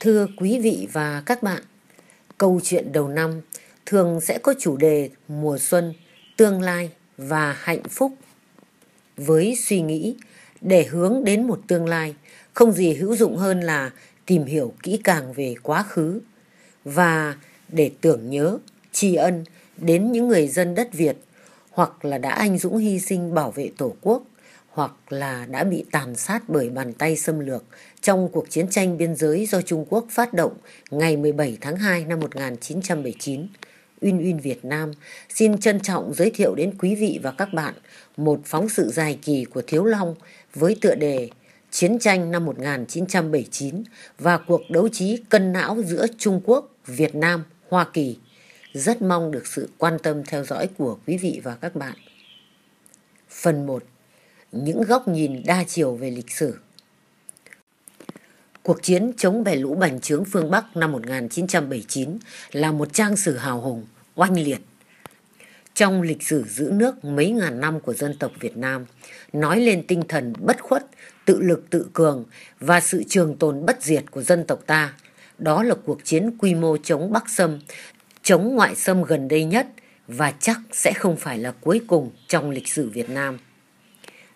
Thưa quý vị và các bạn, câu chuyện đầu năm thường sẽ có chủ đề mùa xuân, tương lai và hạnh phúc. Với suy nghĩ để hướng đến một tương lai, không gì hữu dụng hơn là tìm hiểu kỹ càng về quá khứ và để tưởng nhớ, tri ân đến những người dân đất Việt hoặc là đã anh dũng hy sinh bảo vệ Tổ quốc hoặc là đã bị tàn sát bởi bàn tay xâm lược trong cuộc chiến tranh biên giới do Trung Quốc phát động ngày 17 tháng 2 năm 1979. Uyên Uyên Việt Nam xin trân trọng giới thiệu đến quý vị và các bạn một phóng sự dài kỳ của Thiếu Long với tựa đề Chiến tranh năm 1979 và cuộc đấu trí cân não giữa Trung Quốc, Việt Nam, Hoa Kỳ. Rất mong được sự quan tâm theo dõi của quý vị và các bạn. Phần 1 những góc nhìn đa chiều về lịch sử. Cuộc chiến chống bè lũ bành trướng phương Bắc năm 1979 là một trang sử hào hùng, oanh liệt. Trong lịch sử giữ nước mấy ngàn năm của dân tộc Việt Nam, nói lên tinh thần bất khuất, tự lực tự cường và sự trường tồn bất diệt của dân tộc ta, đó là cuộc chiến quy mô chống Bắc Xâm, chống ngoại xâm gần đây nhất và chắc sẽ không phải là cuối cùng trong lịch sử Việt Nam.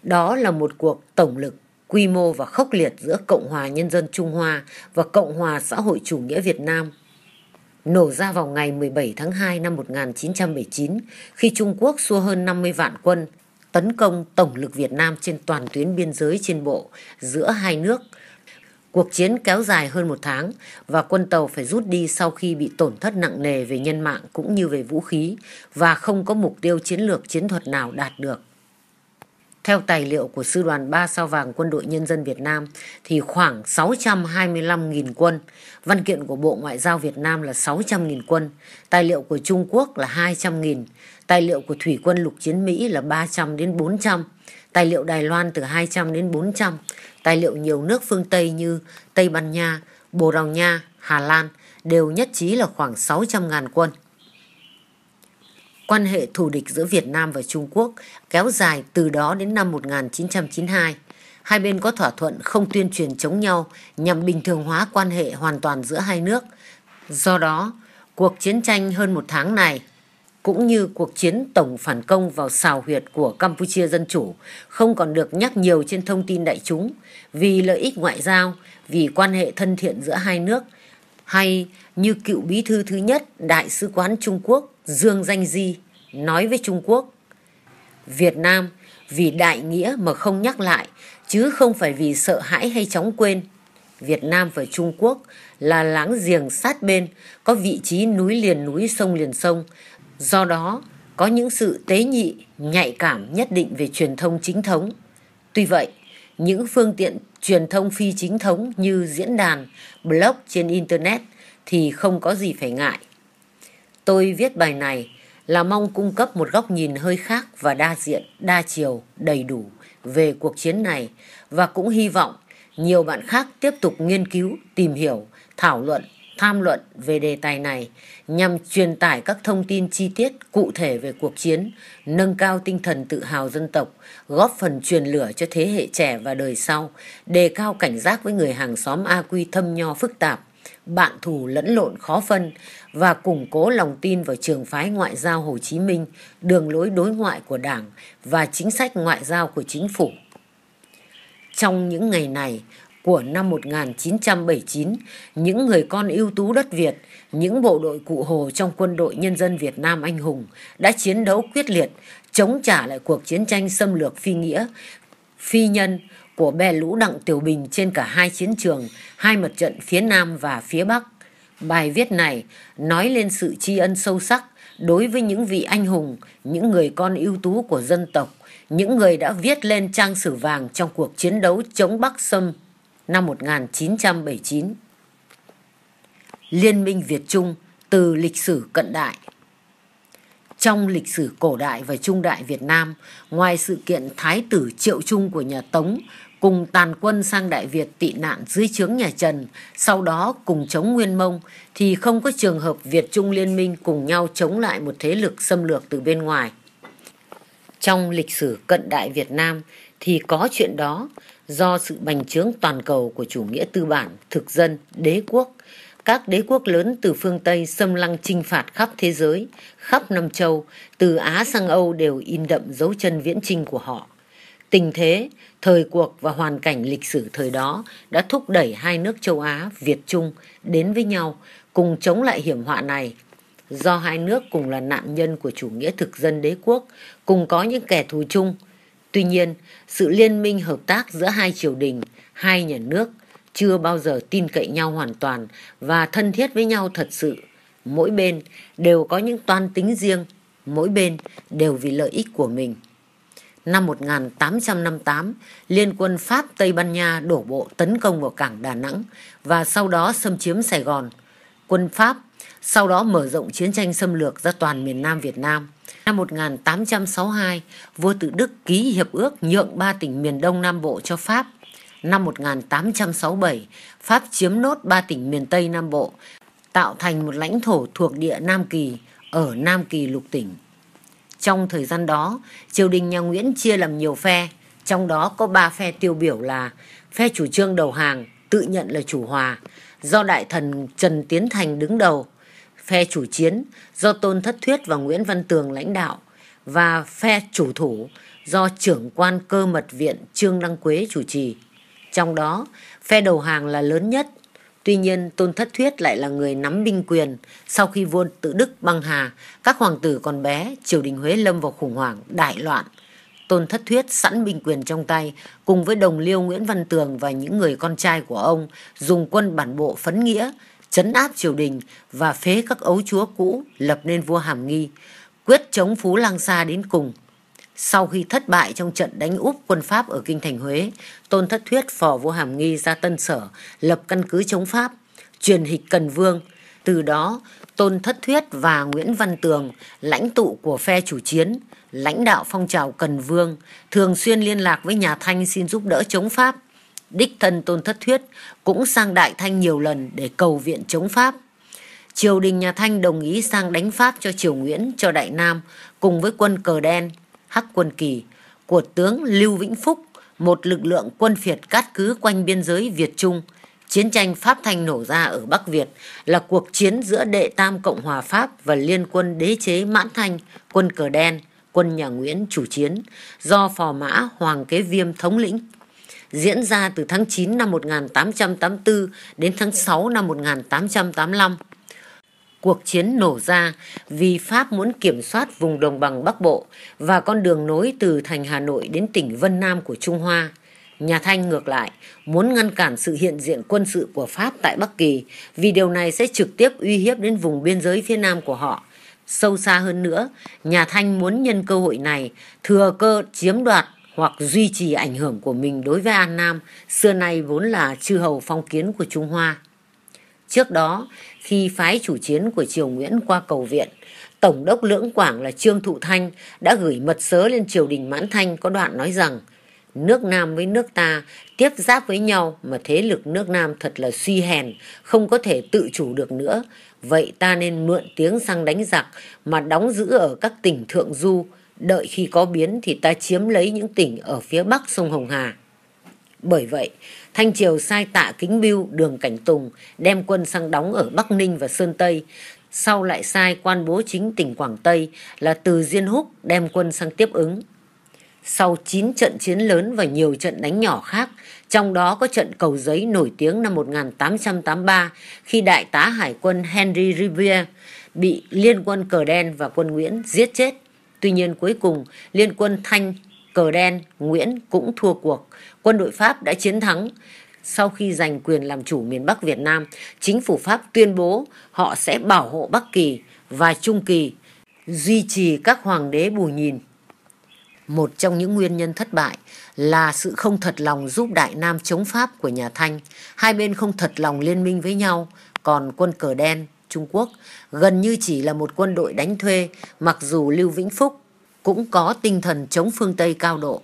Đó là một cuộc tổng lực, quy mô và khốc liệt giữa Cộng hòa Nhân dân Trung Hoa và Cộng hòa Xã hội Chủ nghĩa Việt Nam nổ ra vào ngày 17 tháng 2 năm 1979 khi Trung Quốc xua hơn 50 vạn quân tấn công tổng lực Việt Nam trên toàn tuyến biên giới trên bộ giữa hai nước. Cuộc chiến kéo dài hơn một tháng và quân tàu phải rút đi sau khi bị tổn thất nặng nề về nhân mạng cũng như về vũ khí và không có mục tiêu chiến lược chiến thuật nào đạt được. Theo tài liệu của Sư đoàn 3 Sao Vàng Quân đội Nhân dân Việt Nam thì khoảng 625.000 quân, văn kiện của Bộ Ngoại giao Việt Nam là 600.000 quân, tài liệu của Trung Quốc là 200.000, tài liệu của Thủy quân lục chiến Mỹ là 300 đến 400, tài liệu Đài Loan từ 200 đến 400, tài liệu nhiều nước phương Tây như Tây Ban Nha, Bồ Đào Nha, Hà Lan đều nhất trí là khoảng 600.000 quân quan hệ thù địch giữa Việt Nam và Trung Quốc kéo dài từ đó đến năm 1992. Hai bên có thỏa thuận không tuyên truyền chống nhau nhằm bình thường hóa quan hệ hoàn toàn giữa hai nước. Do đó, cuộc chiến tranh hơn một tháng này cũng như cuộc chiến tổng phản công vào xào huyệt của Campuchia Dân Chủ không còn được nhắc nhiều trên thông tin đại chúng vì lợi ích ngoại giao, vì quan hệ thân thiện giữa hai nước hay như cựu bí thư thứ nhất Đại sứ quán Trung Quốc Dương Danh Di nói với Trung Quốc Việt Nam vì đại nghĩa mà không nhắc lại chứ không phải vì sợ hãi hay chóng quên. Việt Nam và Trung Quốc là láng giềng sát bên, có vị trí núi liền núi sông liền sông. Do đó, có những sự tế nhị, nhạy cảm nhất định về truyền thông chính thống. Tuy vậy, những phương tiện truyền thông phi chính thống như diễn đàn, blog trên Internet thì không có gì phải ngại. Tôi viết bài này là mong cung cấp một góc nhìn hơi khác và đa diện, đa chiều, đầy đủ về cuộc chiến này và cũng hy vọng nhiều bạn khác tiếp tục nghiên cứu, tìm hiểu, thảo luận, tham luận về đề tài này nhằm truyền tải các thông tin chi tiết cụ thể về cuộc chiến, nâng cao tinh thần tự hào dân tộc, góp phần truyền lửa cho thế hệ trẻ và đời sau, đề cao cảnh giác với người hàng xóm A Quy thâm nho phức tạp bạn thù lẫn lộn khó phân và củng cố lòng tin vào trường phái ngoại giao Hồ Chí Minh, đường lối đối ngoại của Đảng và chính sách ngoại giao của chính phủ. Trong những ngày này, của năm 1979, những người con ưu tú đất Việt, những bộ đội cụ Hồ trong quân đội nhân dân Việt Nam anh hùng đã chiến đấu quyết liệt, chống trả lại cuộc chiến tranh xâm lược phi nghĩa, phi nhân của bè lũ Đặng Tiểu Bình trên cả hai chiến trường, hai mặt trận phía Nam và phía Bắc. Bài viết này nói lên sự tri ân sâu sắc đối với những vị anh hùng, những người con ưu tú của dân tộc, những người đã viết lên trang sử vàng trong cuộc chiến đấu chống Bắc Xâm năm 1979. Liên minh Việt Trung từ lịch sử cận đại trong lịch sử cổ đại và trung đại Việt Nam, ngoài sự kiện Thái tử Triệu Trung của nhà Tống cùng tàn quân sang Đại Việt tị nạn dưới chướng nhà Trần, sau đó cùng chống Nguyên Mông, thì không có trường hợp Việt Trung liên minh cùng nhau chống lại một thế lực xâm lược từ bên ngoài. Trong lịch sử cận đại Việt Nam thì có chuyện đó do sự bành trướng toàn cầu của chủ nghĩa tư bản, thực dân, đế quốc – các đế quốc lớn từ phương Tây xâm lăng chinh phạt khắp thế giới, khắp nam châu, từ Á sang Âu đều in đậm dấu chân viễn chinh của họ. Tình thế, thời cuộc và hoàn cảnh lịch sử thời đó đã thúc đẩy hai nước châu Á, Việt Trung đến với nhau cùng chống lại hiểm họa này. Do hai nước cùng là nạn nhân của chủ nghĩa thực dân đế quốc, cùng có những kẻ thù chung. Tuy nhiên, sự liên minh hợp tác giữa hai triều đình, hai nhà nước – chưa bao giờ tin cậy nhau hoàn toàn và thân thiết với nhau thật sự mỗi bên đều có những toan tính riêng mỗi bên đều vì lợi ích của mình năm 1858, Liên quân Pháp Tây Ban Nha đổ bộ tấn công vào cảng Đà Nẵng và sau đó xâm chiếm Sài Gòn. Quân Pháp sau đó mở rộng chiến tranh xâm lược ra toàn miền Nam Việt Nam. Năm 1862, vua tự Đức ký hiệp ước nhượng ba tỉnh miền Đông Nam Bộ cho Pháp – năm 1867, Pháp chiếm nốt ba tỉnh miền Tây Nam Bộ, tạo thành một lãnh thổ thuộc địa Nam Kỳ ở Nam Kỳ lục tỉnh. Trong thời gian đó, triều đình nhà Nguyễn chia làm nhiều phe, trong đó có ba phe tiêu biểu là phe chủ trương đầu hàng, tự nhận là chủ hòa, do đại thần Trần Tiến Thành đứng đầu, phe chủ chiến do Tôn Thất Thuyết và Nguyễn Văn Tường lãnh đạo và phe chủ thủ do trưởng quan cơ mật viện Trương Đăng Quế chủ trì. Trong đó, phe đầu hàng là lớn nhất. Tuy nhiên, Tôn Thất Thuyết lại là người nắm binh quyền. Sau khi vua tự Đức băng hà, các hoàng tử còn bé, triều đình Huế lâm vào khủng hoảng, đại loạn. Tôn Thất Thuyết sẵn binh quyền trong tay, cùng với đồng liêu Nguyễn Văn Tường và những người con trai của ông, dùng quân bản bộ phấn nghĩa, chấn áp triều đình và phế các ấu chúa cũ, lập nên vua Hàm Nghi, quyết chống Phú Lang Sa đến cùng. Sau khi thất bại trong trận đánh úp quân Pháp ở Kinh Thành Huế, Tôn Thất Thuyết phò vô hàm nghi ra tân sở, lập căn cứ chống Pháp, truyền hịch Cần Vương. Từ đó, Tôn Thất Thuyết và Nguyễn Văn Tường, lãnh tụ của phe chủ chiến, lãnh đạo phong trào Cần Vương, thường xuyên liên lạc với nhà Thanh xin giúp đỡ chống Pháp. Đích thân Tôn Thất Thuyết cũng sang Đại Thanh nhiều lần để cầu viện chống Pháp. Triều đình nhà Thanh đồng ý sang đánh Pháp cho Triều Nguyễn, cho Đại Nam, cùng với quân cờ đen – Hắc Quân Kỳ của tướng Lưu Vĩnh Phúc, một lực lượng quân phiệt cát cứ quanh biên giới Việt-Trung. Chiến tranh Pháp Thanh nổ ra ở Bắc Việt là cuộc chiến giữa Đệ Tam Cộng Hòa Pháp và Liên quân đế chế Mãn Thanh, quân Cờ Đen, quân nhà Nguyễn chủ chiến do phò mã Hoàng Kế Viêm thống lĩnh diễn ra từ tháng 9 năm 1884 đến tháng 6 năm 1885 cuộc chiến nổ ra vì Pháp muốn kiểm soát vùng đồng bằng Bắc Bộ và con đường nối từ thành Hà Nội đến tỉnh Vân Nam của Trung Hoa. Nhà Thanh ngược lại muốn ngăn cản sự hiện diện quân sự của Pháp tại Bắc Kỳ vì điều này sẽ trực tiếp uy hiếp đến vùng biên giới phía Nam của họ. Sâu xa hơn nữa, nhà Thanh muốn nhân cơ hội này thừa cơ chiếm đoạt hoặc duy trì ảnh hưởng của mình đối với An Nam, xưa nay vốn là chư hầu phong kiến của Trung Hoa. Trước đó, khi phái chủ chiến của Triều Nguyễn qua cầu viện, Tổng đốc Lưỡng Quảng là Trương Thụ Thanh đã gửi mật sớ lên triều đình Mãn Thanh có đoạn nói rằng nước Nam với nước ta tiếp giáp với nhau mà thế lực nước Nam thật là suy hèn, không có thể tự chủ được nữa. Vậy ta nên mượn tiếng sang đánh giặc mà đóng giữ ở các tỉnh Thượng Du, đợi khi có biến thì ta chiếm lấy những tỉnh ở phía bắc sông Hồng Hà. Bởi vậy, Thanh Triều sai tạ Kính Biêu, Đường Cảnh Tùng đem quân sang đóng ở Bắc Ninh và Sơn Tây. Sau lại sai quan bố chính tỉnh Quảng Tây là Từ Diên Húc đem quân sang tiếp ứng. Sau 9 trận chiến lớn và nhiều trận đánh nhỏ khác, trong đó có trận cầu giấy nổi tiếng năm 1883 khi đại tá hải quân Henry Rivière bị liên quân cờ đen và quân Nguyễn giết chết. Tuy nhiên cuối cùng, liên quân Thanh, cờ đen, Nguyễn cũng thua cuộc quân đội Pháp đã chiến thắng. Sau khi giành quyền làm chủ miền Bắc Việt Nam, chính phủ Pháp tuyên bố họ sẽ bảo hộ Bắc Kỳ và Trung Kỳ, duy trì các hoàng đế bù nhìn. Một trong những nguyên nhân thất bại là sự không thật lòng giúp Đại Nam chống Pháp của nhà Thanh. Hai bên không thật lòng liên minh với nhau, còn quân cờ đen Trung Quốc gần như chỉ là một quân đội đánh thuê, mặc dù Lưu Vĩnh Phúc cũng có tinh thần chống phương Tây cao độ.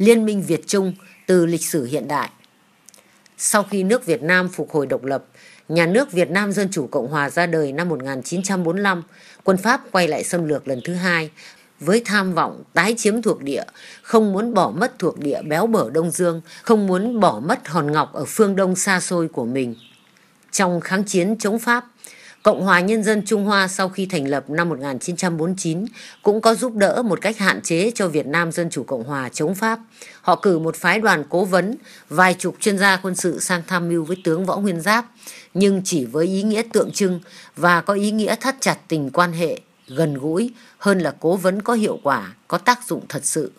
Liên minh Việt Trung từ lịch sử hiện đại. Sau khi nước Việt Nam phục hồi độc lập, nhà nước Việt Nam Dân Chủ Cộng Hòa ra đời năm 1945, quân Pháp quay lại xâm lược lần thứ hai với tham vọng tái chiếm thuộc địa, không muốn bỏ mất thuộc địa béo bở Đông Dương, không muốn bỏ mất hòn ngọc ở phương Đông xa xôi của mình. Trong kháng chiến chống Pháp, Cộng hòa Nhân dân Trung Hoa sau khi thành lập năm 1949 cũng có giúp đỡ một cách hạn chế cho Việt Nam Dân Chủ Cộng Hòa chống Pháp. Họ cử một phái đoàn cố vấn, vài chục chuyên gia quân sự sang tham mưu với tướng Võ Nguyên Giáp, nhưng chỉ với ý nghĩa tượng trưng và có ý nghĩa thắt chặt tình quan hệ gần gũi hơn là cố vấn có hiệu quả, có tác dụng thật sự.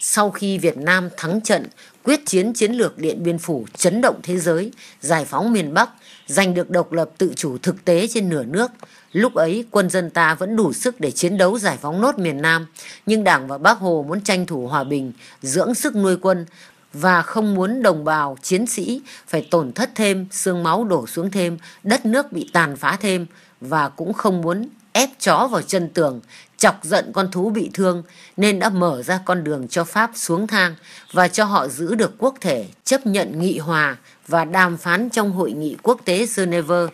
Sau khi Việt Nam thắng trận, quyết chiến chiến lược Điện Biên Phủ chấn động thế giới, giải phóng miền Bắc – giành được độc lập tự chủ thực tế trên nửa nước. Lúc ấy, quân dân ta vẫn đủ sức để chiến đấu giải phóng nốt miền Nam, nhưng Đảng và Bác Hồ muốn tranh thủ hòa bình, dưỡng sức nuôi quân và không muốn đồng bào, chiến sĩ phải tổn thất thêm, xương máu đổ xuống thêm, đất nước bị tàn phá thêm và cũng không muốn ép chó vào chân tường chọc giận con thú bị thương nên đã mở ra con đường cho pháp xuống thang và cho họ giữ được quốc thể chấp nhận nghị hòa và đàm phán trong hội nghị quốc tế geneva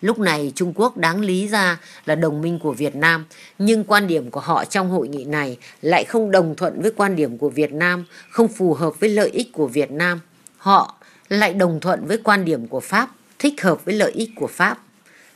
lúc này trung quốc đáng lý ra là đồng minh của việt nam nhưng quan điểm của họ trong hội nghị này lại không đồng thuận với quan điểm của việt nam không phù hợp với lợi ích của việt nam họ lại đồng thuận với quan điểm của pháp thích hợp với lợi ích của pháp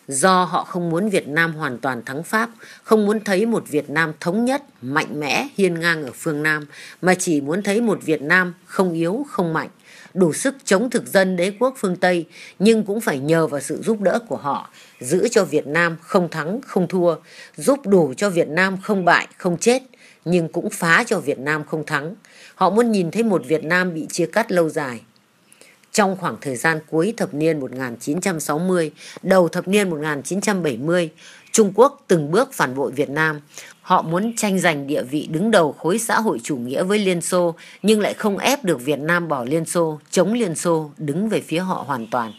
do họ không muốn Việt Nam hoàn toàn thắng Pháp, không muốn thấy một Việt Nam thống nhất, mạnh mẽ, hiên ngang ở phương Nam, mà chỉ muốn thấy một Việt Nam không yếu, không mạnh, đủ sức chống thực dân đế quốc phương Tây, nhưng cũng phải nhờ vào sự giúp đỡ của họ, giữ cho Việt Nam không thắng, không thua, giúp đủ cho Việt Nam không bại, không chết, nhưng cũng phá cho Việt Nam không thắng. Họ muốn nhìn thấy một Việt Nam bị chia cắt lâu dài, trong khoảng thời gian cuối thập niên 1960, đầu thập niên 1970, Trung Quốc từng bước phản bội Việt Nam. Họ muốn tranh giành địa vị đứng đầu khối xã hội chủ nghĩa với Liên Xô, nhưng lại không ép được Việt Nam bỏ Liên Xô, chống Liên Xô, đứng về phía họ hoàn toàn.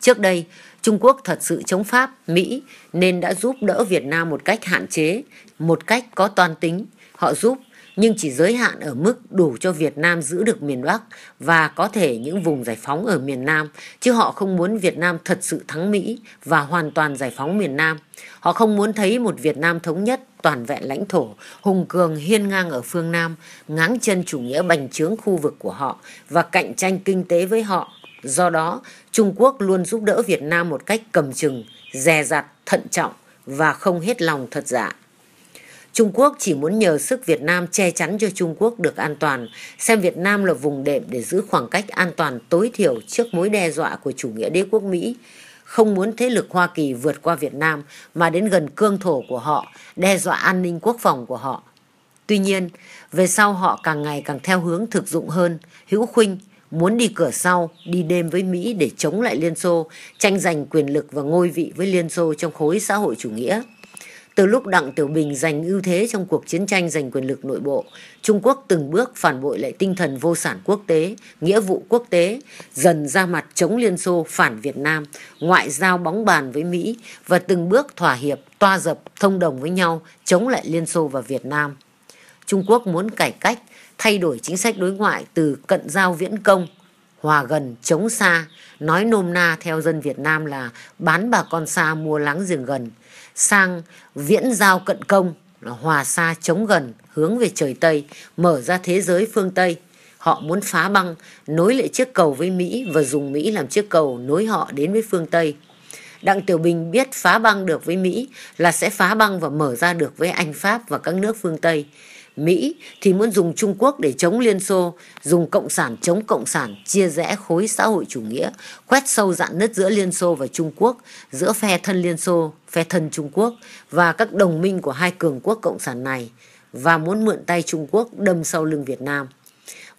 Trước đây, Trung Quốc thật sự chống Pháp, Mỹ nên đã giúp đỡ Việt Nam một cách hạn chế, một cách có toàn tính. Họ giúp nhưng chỉ giới hạn ở mức đủ cho Việt Nam giữ được miền Bắc và có thể những vùng giải phóng ở miền Nam, chứ họ không muốn Việt Nam thật sự thắng Mỹ và hoàn toàn giải phóng miền Nam. Họ không muốn thấy một Việt Nam thống nhất, toàn vẹn lãnh thổ, hùng cường hiên ngang ở phương Nam, ngáng chân chủ nghĩa bành trướng khu vực của họ và cạnh tranh kinh tế với họ. Do đó, Trung Quốc luôn giúp đỡ Việt Nam một cách cầm chừng, dè dặt, thận trọng và không hết lòng thật dạ. Trung Quốc chỉ muốn nhờ sức Việt Nam che chắn cho Trung Quốc được an toàn, xem Việt Nam là vùng đệm để giữ khoảng cách an toàn tối thiểu trước mối đe dọa của chủ nghĩa đế quốc Mỹ, không muốn thế lực Hoa Kỳ vượt qua Việt Nam mà đến gần cương thổ của họ, đe dọa an ninh quốc phòng của họ. Tuy nhiên, về sau họ càng ngày càng theo hướng thực dụng hơn, hữu khuynh, muốn đi cửa sau, đi đêm với Mỹ để chống lại Liên Xô, tranh giành quyền lực và ngôi vị với Liên Xô trong khối xã hội chủ nghĩa. Từ lúc Đặng Tiểu Bình giành ưu thế trong cuộc chiến tranh giành quyền lực nội bộ, Trung Quốc từng bước phản bội lại tinh thần vô sản quốc tế, nghĩa vụ quốc tế, dần ra mặt chống Liên Xô phản Việt Nam, ngoại giao bóng bàn với Mỹ và từng bước thỏa hiệp, toa dập, thông đồng với nhau chống lại Liên Xô và Việt Nam. Trung Quốc muốn cải cách, thay đổi chính sách đối ngoại từ cận giao viễn công, hòa gần, chống xa, nói nôm na theo dân Việt Nam là bán bà con xa mua láng giềng gần, sang viễn giao cận công là hòa xa chống gần hướng về trời Tây, mở ra thế giới phương Tây. Họ muốn phá băng, nối lại chiếc cầu với Mỹ và dùng Mỹ làm chiếc cầu nối họ đến với phương Tây. Đặng Tiểu Bình biết phá băng được với Mỹ là sẽ phá băng và mở ra được với Anh Pháp và các nước phương Tây. Mỹ thì muốn dùng Trung Quốc để chống Liên Xô, dùng Cộng sản chống Cộng sản, chia rẽ khối xã hội chủ nghĩa, quét sâu dạn nứt giữa Liên Xô và Trung Quốc, giữa phe thân Liên Xô, phe thân Trung Quốc và các đồng minh của hai cường quốc Cộng sản này và muốn mượn tay Trung Quốc đâm sau lưng Việt Nam.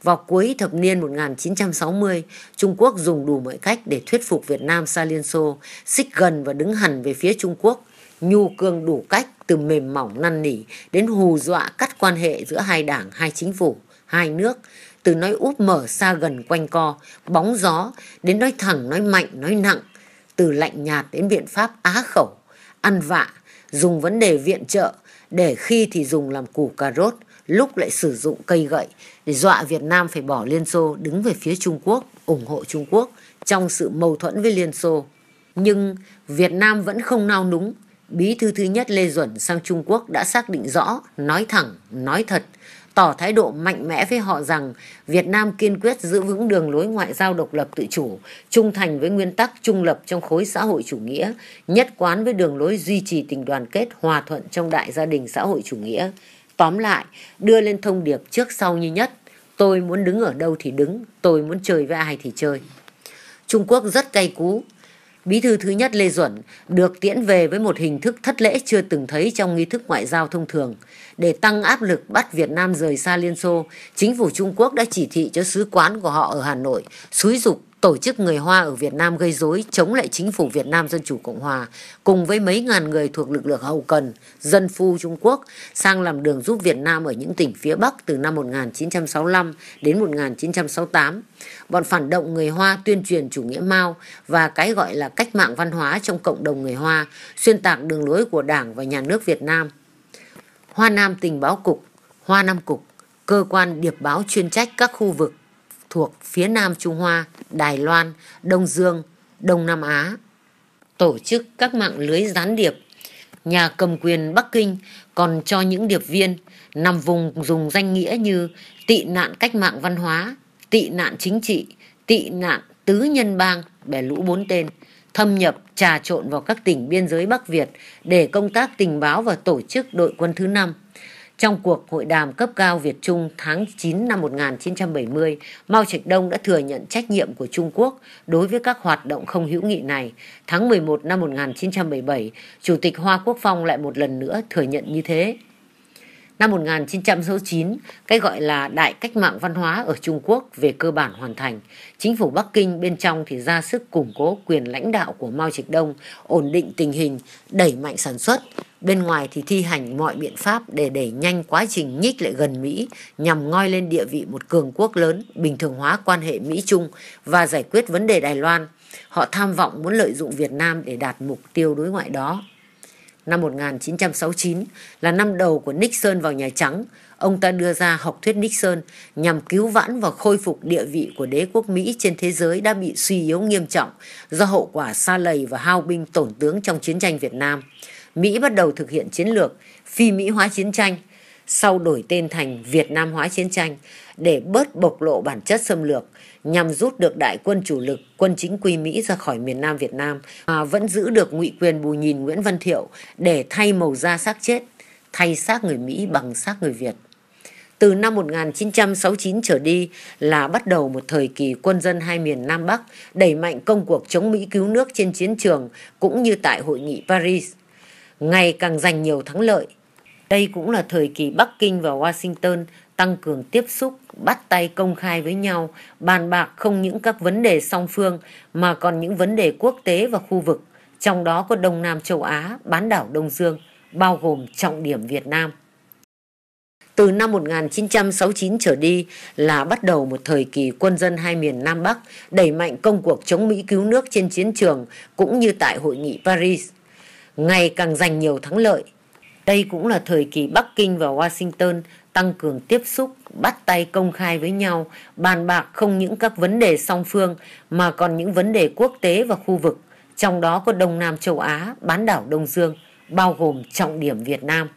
Vào cuối thập niên 1960, Trung Quốc dùng đủ mọi cách để thuyết phục Việt Nam xa Liên Xô, xích gần và đứng hẳn về phía Trung Quốc, nhu cương đủ cách từ mềm mỏng năn nỉ đến hù dọa cắt quan hệ giữa hai đảng, hai chính phủ, hai nước, từ nói úp mở xa gần quanh co, bóng gió đến nói thẳng, nói mạnh, nói nặng, từ lạnh nhạt đến biện pháp á khẩu, ăn vạ, dùng vấn đề viện trợ, để khi thì dùng làm củ cà rốt, lúc lại sử dụng cây gậy để dọa Việt Nam phải bỏ Liên Xô đứng về phía Trung Quốc, ủng hộ Trung Quốc trong sự mâu thuẫn với Liên Xô. Nhưng Việt Nam vẫn không nao núng Bí thư thứ nhất Lê Duẩn sang Trung Quốc đã xác định rõ, nói thẳng, nói thật, tỏ thái độ mạnh mẽ với họ rằng Việt Nam kiên quyết giữ vững đường lối ngoại giao độc lập tự chủ, trung thành với nguyên tắc trung lập trong khối xã hội chủ nghĩa, nhất quán với đường lối duy trì tình đoàn kết hòa thuận trong đại gia đình xã hội chủ nghĩa. Tóm lại, đưa lên thông điệp trước sau như nhất, tôi muốn đứng ở đâu thì đứng, tôi muốn chơi với ai thì chơi. Trung Quốc rất cay cú, Bí thư thứ nhất Lê Duẩn được tiễn về với một hình thức thất lễ chưa từng thấy trong nghi thức ngoại giao thông thường. Để tăng áp lực bắt Việt Nam rời xa Liên Xô, chính phủ Trung Quốc đã chỉ thị cho sứ quán của họ ở Hà Nội xúi dục tổ chức người Hoa ở Việt Nam gây rối chống lại chính phủ Việt Nam Dân Chủ Cộng Hòa cùng với mấy ngàn người thuộc lực lượng hậu cần, dân phu Trung Quốc sang làm đường giúp Việt Nam ở những tỉnh phía Bắc từ năm 1965 đến 1968. Bọn phản động người Hoa tuyên truyền chủ nghĩa Mao và cái gọi là cách mạng văn hóa trong cộng đồng người Hoa xuyên tạc đường lối của Đảng và Nhà nước Việt Nam. Hoa Nam Tình báo Cục, Hoa Nam Cục, cơ quan điệp báo chuyên trách các khu vực thuộc phía Nam Trung Hoa, Đài Loan, Đông Dương, Đông Nam Á. Tổ chức các mạng lưới gián điệp, nhà cầm quyền Bắc Kinh còn cho những điệp viên nằm vùng dùng danh nghĩa như tị nạn cách mạng văn hóa, tị nạn chính trị, tị nạn tứ nhân bang, bè lũ bốn tên, thâm nhập trà trộn vào các tỉnh biên giới Bắc Việt để công tác tình báo và tổ chức đội quân thứ năm. Trong cuộc hội đàm cấp cao Việt Trung tháng 9 năm 1970, Mao Trạch Đông đã thừa nhận trách nhiệm của Trung Quốc đối với các hoạt động không hữu nghị này. Tháng 11 năm 1977, Chủ tịch Hoa Quốc Phong lại một lần nữa thừa nhận như thế. Năm 1969, cái gọi là đại cách mạng văn hóa ở Trung Quốc về cơ bản hoàn thành. Chính phủ Bắc Kinh bên trong thì ra sức củng cố quyền lãnh đạo của Mao Trạch Đông, ổn định tình hình, đẩy mạnh sản xuất. Bên ngoài thì thi hành mọi biện pháp để đẩy nhanh quá trình nhích lại gần Mỹ nhằm ngoi lên địa vị một cường quốc lớn, bình thường hóa quan hệ Mỹ-Trung và giải quyết vấn đề Đài Loan. Họ tham vọng muốn lợi dụng Việt Nam để đạt mục tiêu đối ngoại đó năm 1969 là năm đầu của Nixon vào Nhà Trắng, ông ta đưa ra học thuyết Nixon nhằm cứu vãn và khôi phục địa vị của đế quốc Mỹ trên thế giới đã bị suy yếu nghiêm trọng do hậu quả xa lầy và hao binh tổn tướng trong chiến tranh Việt Nam. Mỹ bắt đầu thực hiện chiến lược phi Mỹ hóa chiến tranh, sau đổi tên thành Việt Nam hóa chiến tranh để bớt bộc lộ bản chất xâm lược nhằm rút được đại quân chủ lực, quân chính quy Mỹ ra khỏi miền Nam Việt Nam mà vẫn giữ được ngụy quyền bù nhìn Nguyễn Văn Thiệu để thay màu da xác chết, thay xác người Mỹ bằng xác người Việt. Từ năm 1969 trở đi là bắt đầu một thời kỳ quân dân hai miền Nam Bắc đẩy mạnh công cuộc chống Mỹ cứu nước trên chiến trường cũng như tại hội nghị Paris. Ngày càng giành nhiều thắng lợi. Đây cũng là thời kỳ Bắc Kinh và Washington tăng cường tiếp xúc, bắt tay công khai với nhau, bàn bạc không những các vấn đề song phương mà còn những vấn đề quốc tế và khu vực, trong đó có Đông Nam châu Á, bán đảo Đông Dương, bao gồm trọng điểm Việt Nam. Từ năm 1969 trở đi là bắt đầu một thời kỳ quân dân hai miền Nam Bắc đẩy mạnh công cuộc chống Mỹ cứu nước trên chiến trường cũng như tại hội nghị Paris. Ngày càng giành nhiều thắng lợi. Đây cũng là thời kỳ Bắc Kinh và Washington tăng cường tiếp xúc, bắt tay công khai với nhau, bàn bạc không những các vấn đề song phương mà còn những vấn đề quốc tế và khu vực, trong đó có Đông Nam châu Á, bán đảo Đông Dương, bao gồm trọng điểm Việt Nam.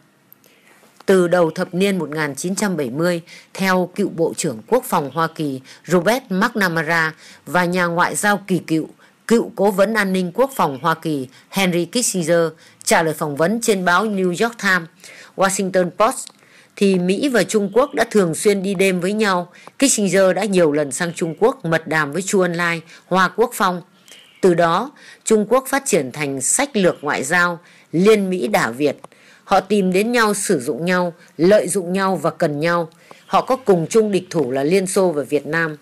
Từ đầu thập niên 1970, theo cựu Bộ trưởng Quốc phòng Hoa Kỳ Robert McNamara và nhà ngoại giao kỳ cựu, cựu cố vấn an ninh quốc phòng Hoa Kỳ Henry Kissinger trả lời phỏng vấn trên báo New York Times, Washington Post thì Mỹ và Trung Quốc đã thường xuyên đi đêm với nhau. Kissinger đã nhiều lần sang Trung Quốc mật đàm với Chu Ân Lai, Hoa Quốc Phong. Từ đó, Trung Quốc phát triển thành sách lược ngoại giao, liên Mỹ đả Việt. Họ tìm đến nhau sử dụng nhau, lợi dụng nhau và cần nhau. Họ có cùng chung địch thủ là Liên Xô và Việt Nam.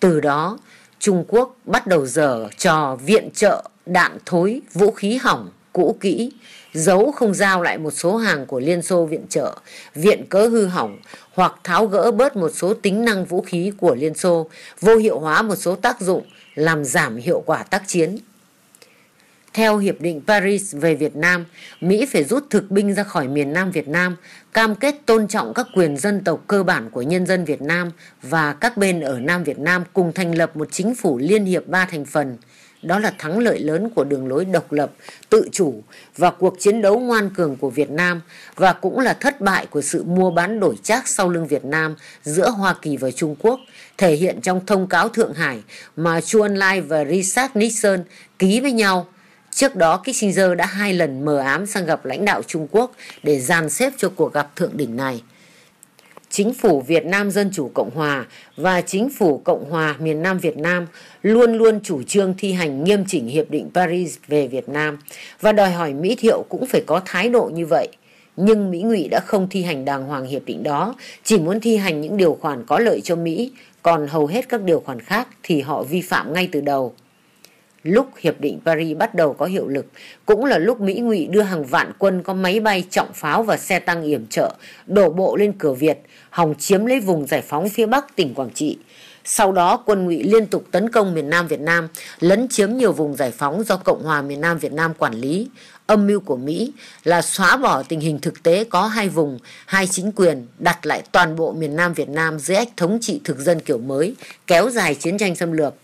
Từ đó, Trung Quốc bắt đầu dở trò viện trợ đạn thối, vũ khí hỏng, cũ kỹ, giấu không giao lại một số hàng của Liên Xô viện trợ, viện cớ hư hỏng hoặc tháo gỡ bớt một số tính năng vũ khí của Liên Xô, vô hiệu hóa một số tác dụng, làm giảm hiệu quả tác chiến. Theo Hiệp định Paris về Việt Nam, Mỹ phải rút thực binh ra khỏi miền Nam Việt Nam, cam kết tôn trọng các quyền dân tộc cơ bản của nhân dân Việt Nam và các bên ở Nam Việt Nam cùng thành lập một chính phủ liên hiệp ba thành phần – đó là thắng lợi lớn của đường lối độc lập tự chủ và cuộc chiến đấu ngoan cường của việt nam và cũng là thất bại của sự mua bán đổi trác sau lưng việt nam giữa hoa kỳ và trung quốc thể hiện trong thông cáo thượng hải mà chu ân lai và richard nixon ký với nhau trước đó kissinger đã hai lần mờ ám sang gặp lãnh đạo trung quốc để dàn xếp cho cuộc gặp thượng đỉnh này Chính phủ Việt Nam Dân Chủ Cộng Hòa và Chính phủ Cộng Hòa miền Nam Việt Nam luôn luôn chủ trương thi hành nghiêm chỉnh Hiệp định Paris về Việt Nam và đòi hỏi Mỹ Thiệu cũng phải có thái độ như vậy. Nhưng Mỹ Ngụy đã không thi hành đàng hoàng hiệp định đó, chỉ muốn thi hành những điều khoản có lợi cho Mỹ, còn hầu hết các điều khoản khác thì họ vi phạm ngay từ đầu lúc hiệp định paris bắt đầu có hiệu lực cũng là lúc mỹ ngụy đưa hàng vạn quân có máy bay trọng pháo và xe tăng yểm trợ đổ bộ lên cửa việt hòng chiếm lấy vùng giải phóng phía bắc tỉnh quảng trị sau đó quân ngụy liên tục tấn công miền nam việt nam lấn chiếm nhiều vùng giải phóng do cộng hòa miền nam việt nam quản lý âm mưu của mỹ là xóa bỏ tình hình thực tế có hai vùng hai chính quyền đặt lại toàn bộ miền nam việt nam dưới ách thống trị thực dân kiểu mới kéo dài chiến tranh xâm lược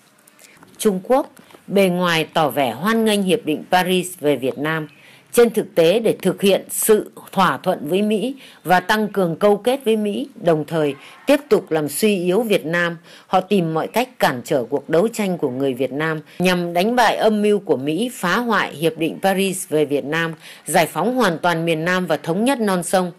trung quốc bề ngoài tỏ vẻ hoan nghênh Hiệp định Paris về Việt Nam. Trên thực tế để thực hiện sự thỏa thuận với Mỹ và tăng cường câu kết với Mỹ, đồng thời tiếp tục làm suy yếu Việt Nam, họ tìm mọi cách cản trở cuộc đấu tranh của người Việt Nam nhằm đánh bại âm mưu của Mỹ phá hoại Hiệp định Paris về Việt Nam, giải phóng hoàn toàn miền Nam và thống nhất non sông.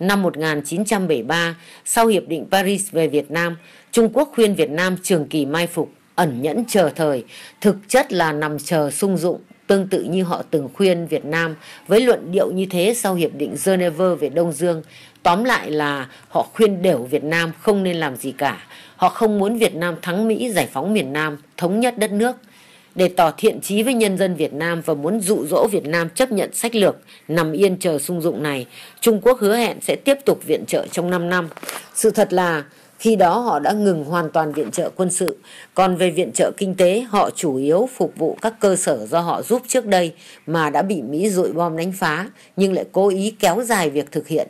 Năm 1973, sau Hiệp định Paris về Việt Nam, Trung Quốc khuyên Việt Nam trường kỳ mai phục ẩn nhẫn chờ thời thực chất là nằm chờ sung dụng tương tự như họ từng khuyên việt nam với luận điệu như thế sau hiệp định geneva về đông dương tóm lại là họ khuyên đều việt nam không nên làm gì cả họ không muốn việt nam thắng mỹ giải phóng miền nam thống nhất đất nước để tỏ thiện chí với nhân dân Việt Nam và muốn dụ dỗ Việt Nam chấp nhận sách lược nằm yên chờ sung dụng này, Trung Quốc hứa hẹn sẽ tiếp tục viện trợ trong 5 năm. Sự thật là khi đó họ đã ngừng hoàn toàn viện trợ quân sự, còn về viện trợ kinh tế họ chủ yếu phục vụ các cơ sở do họ giúp trước đây mà đã bị Mỹ dội bom đánh phá nhưng lại cố ý kéo dài việc thực hiện.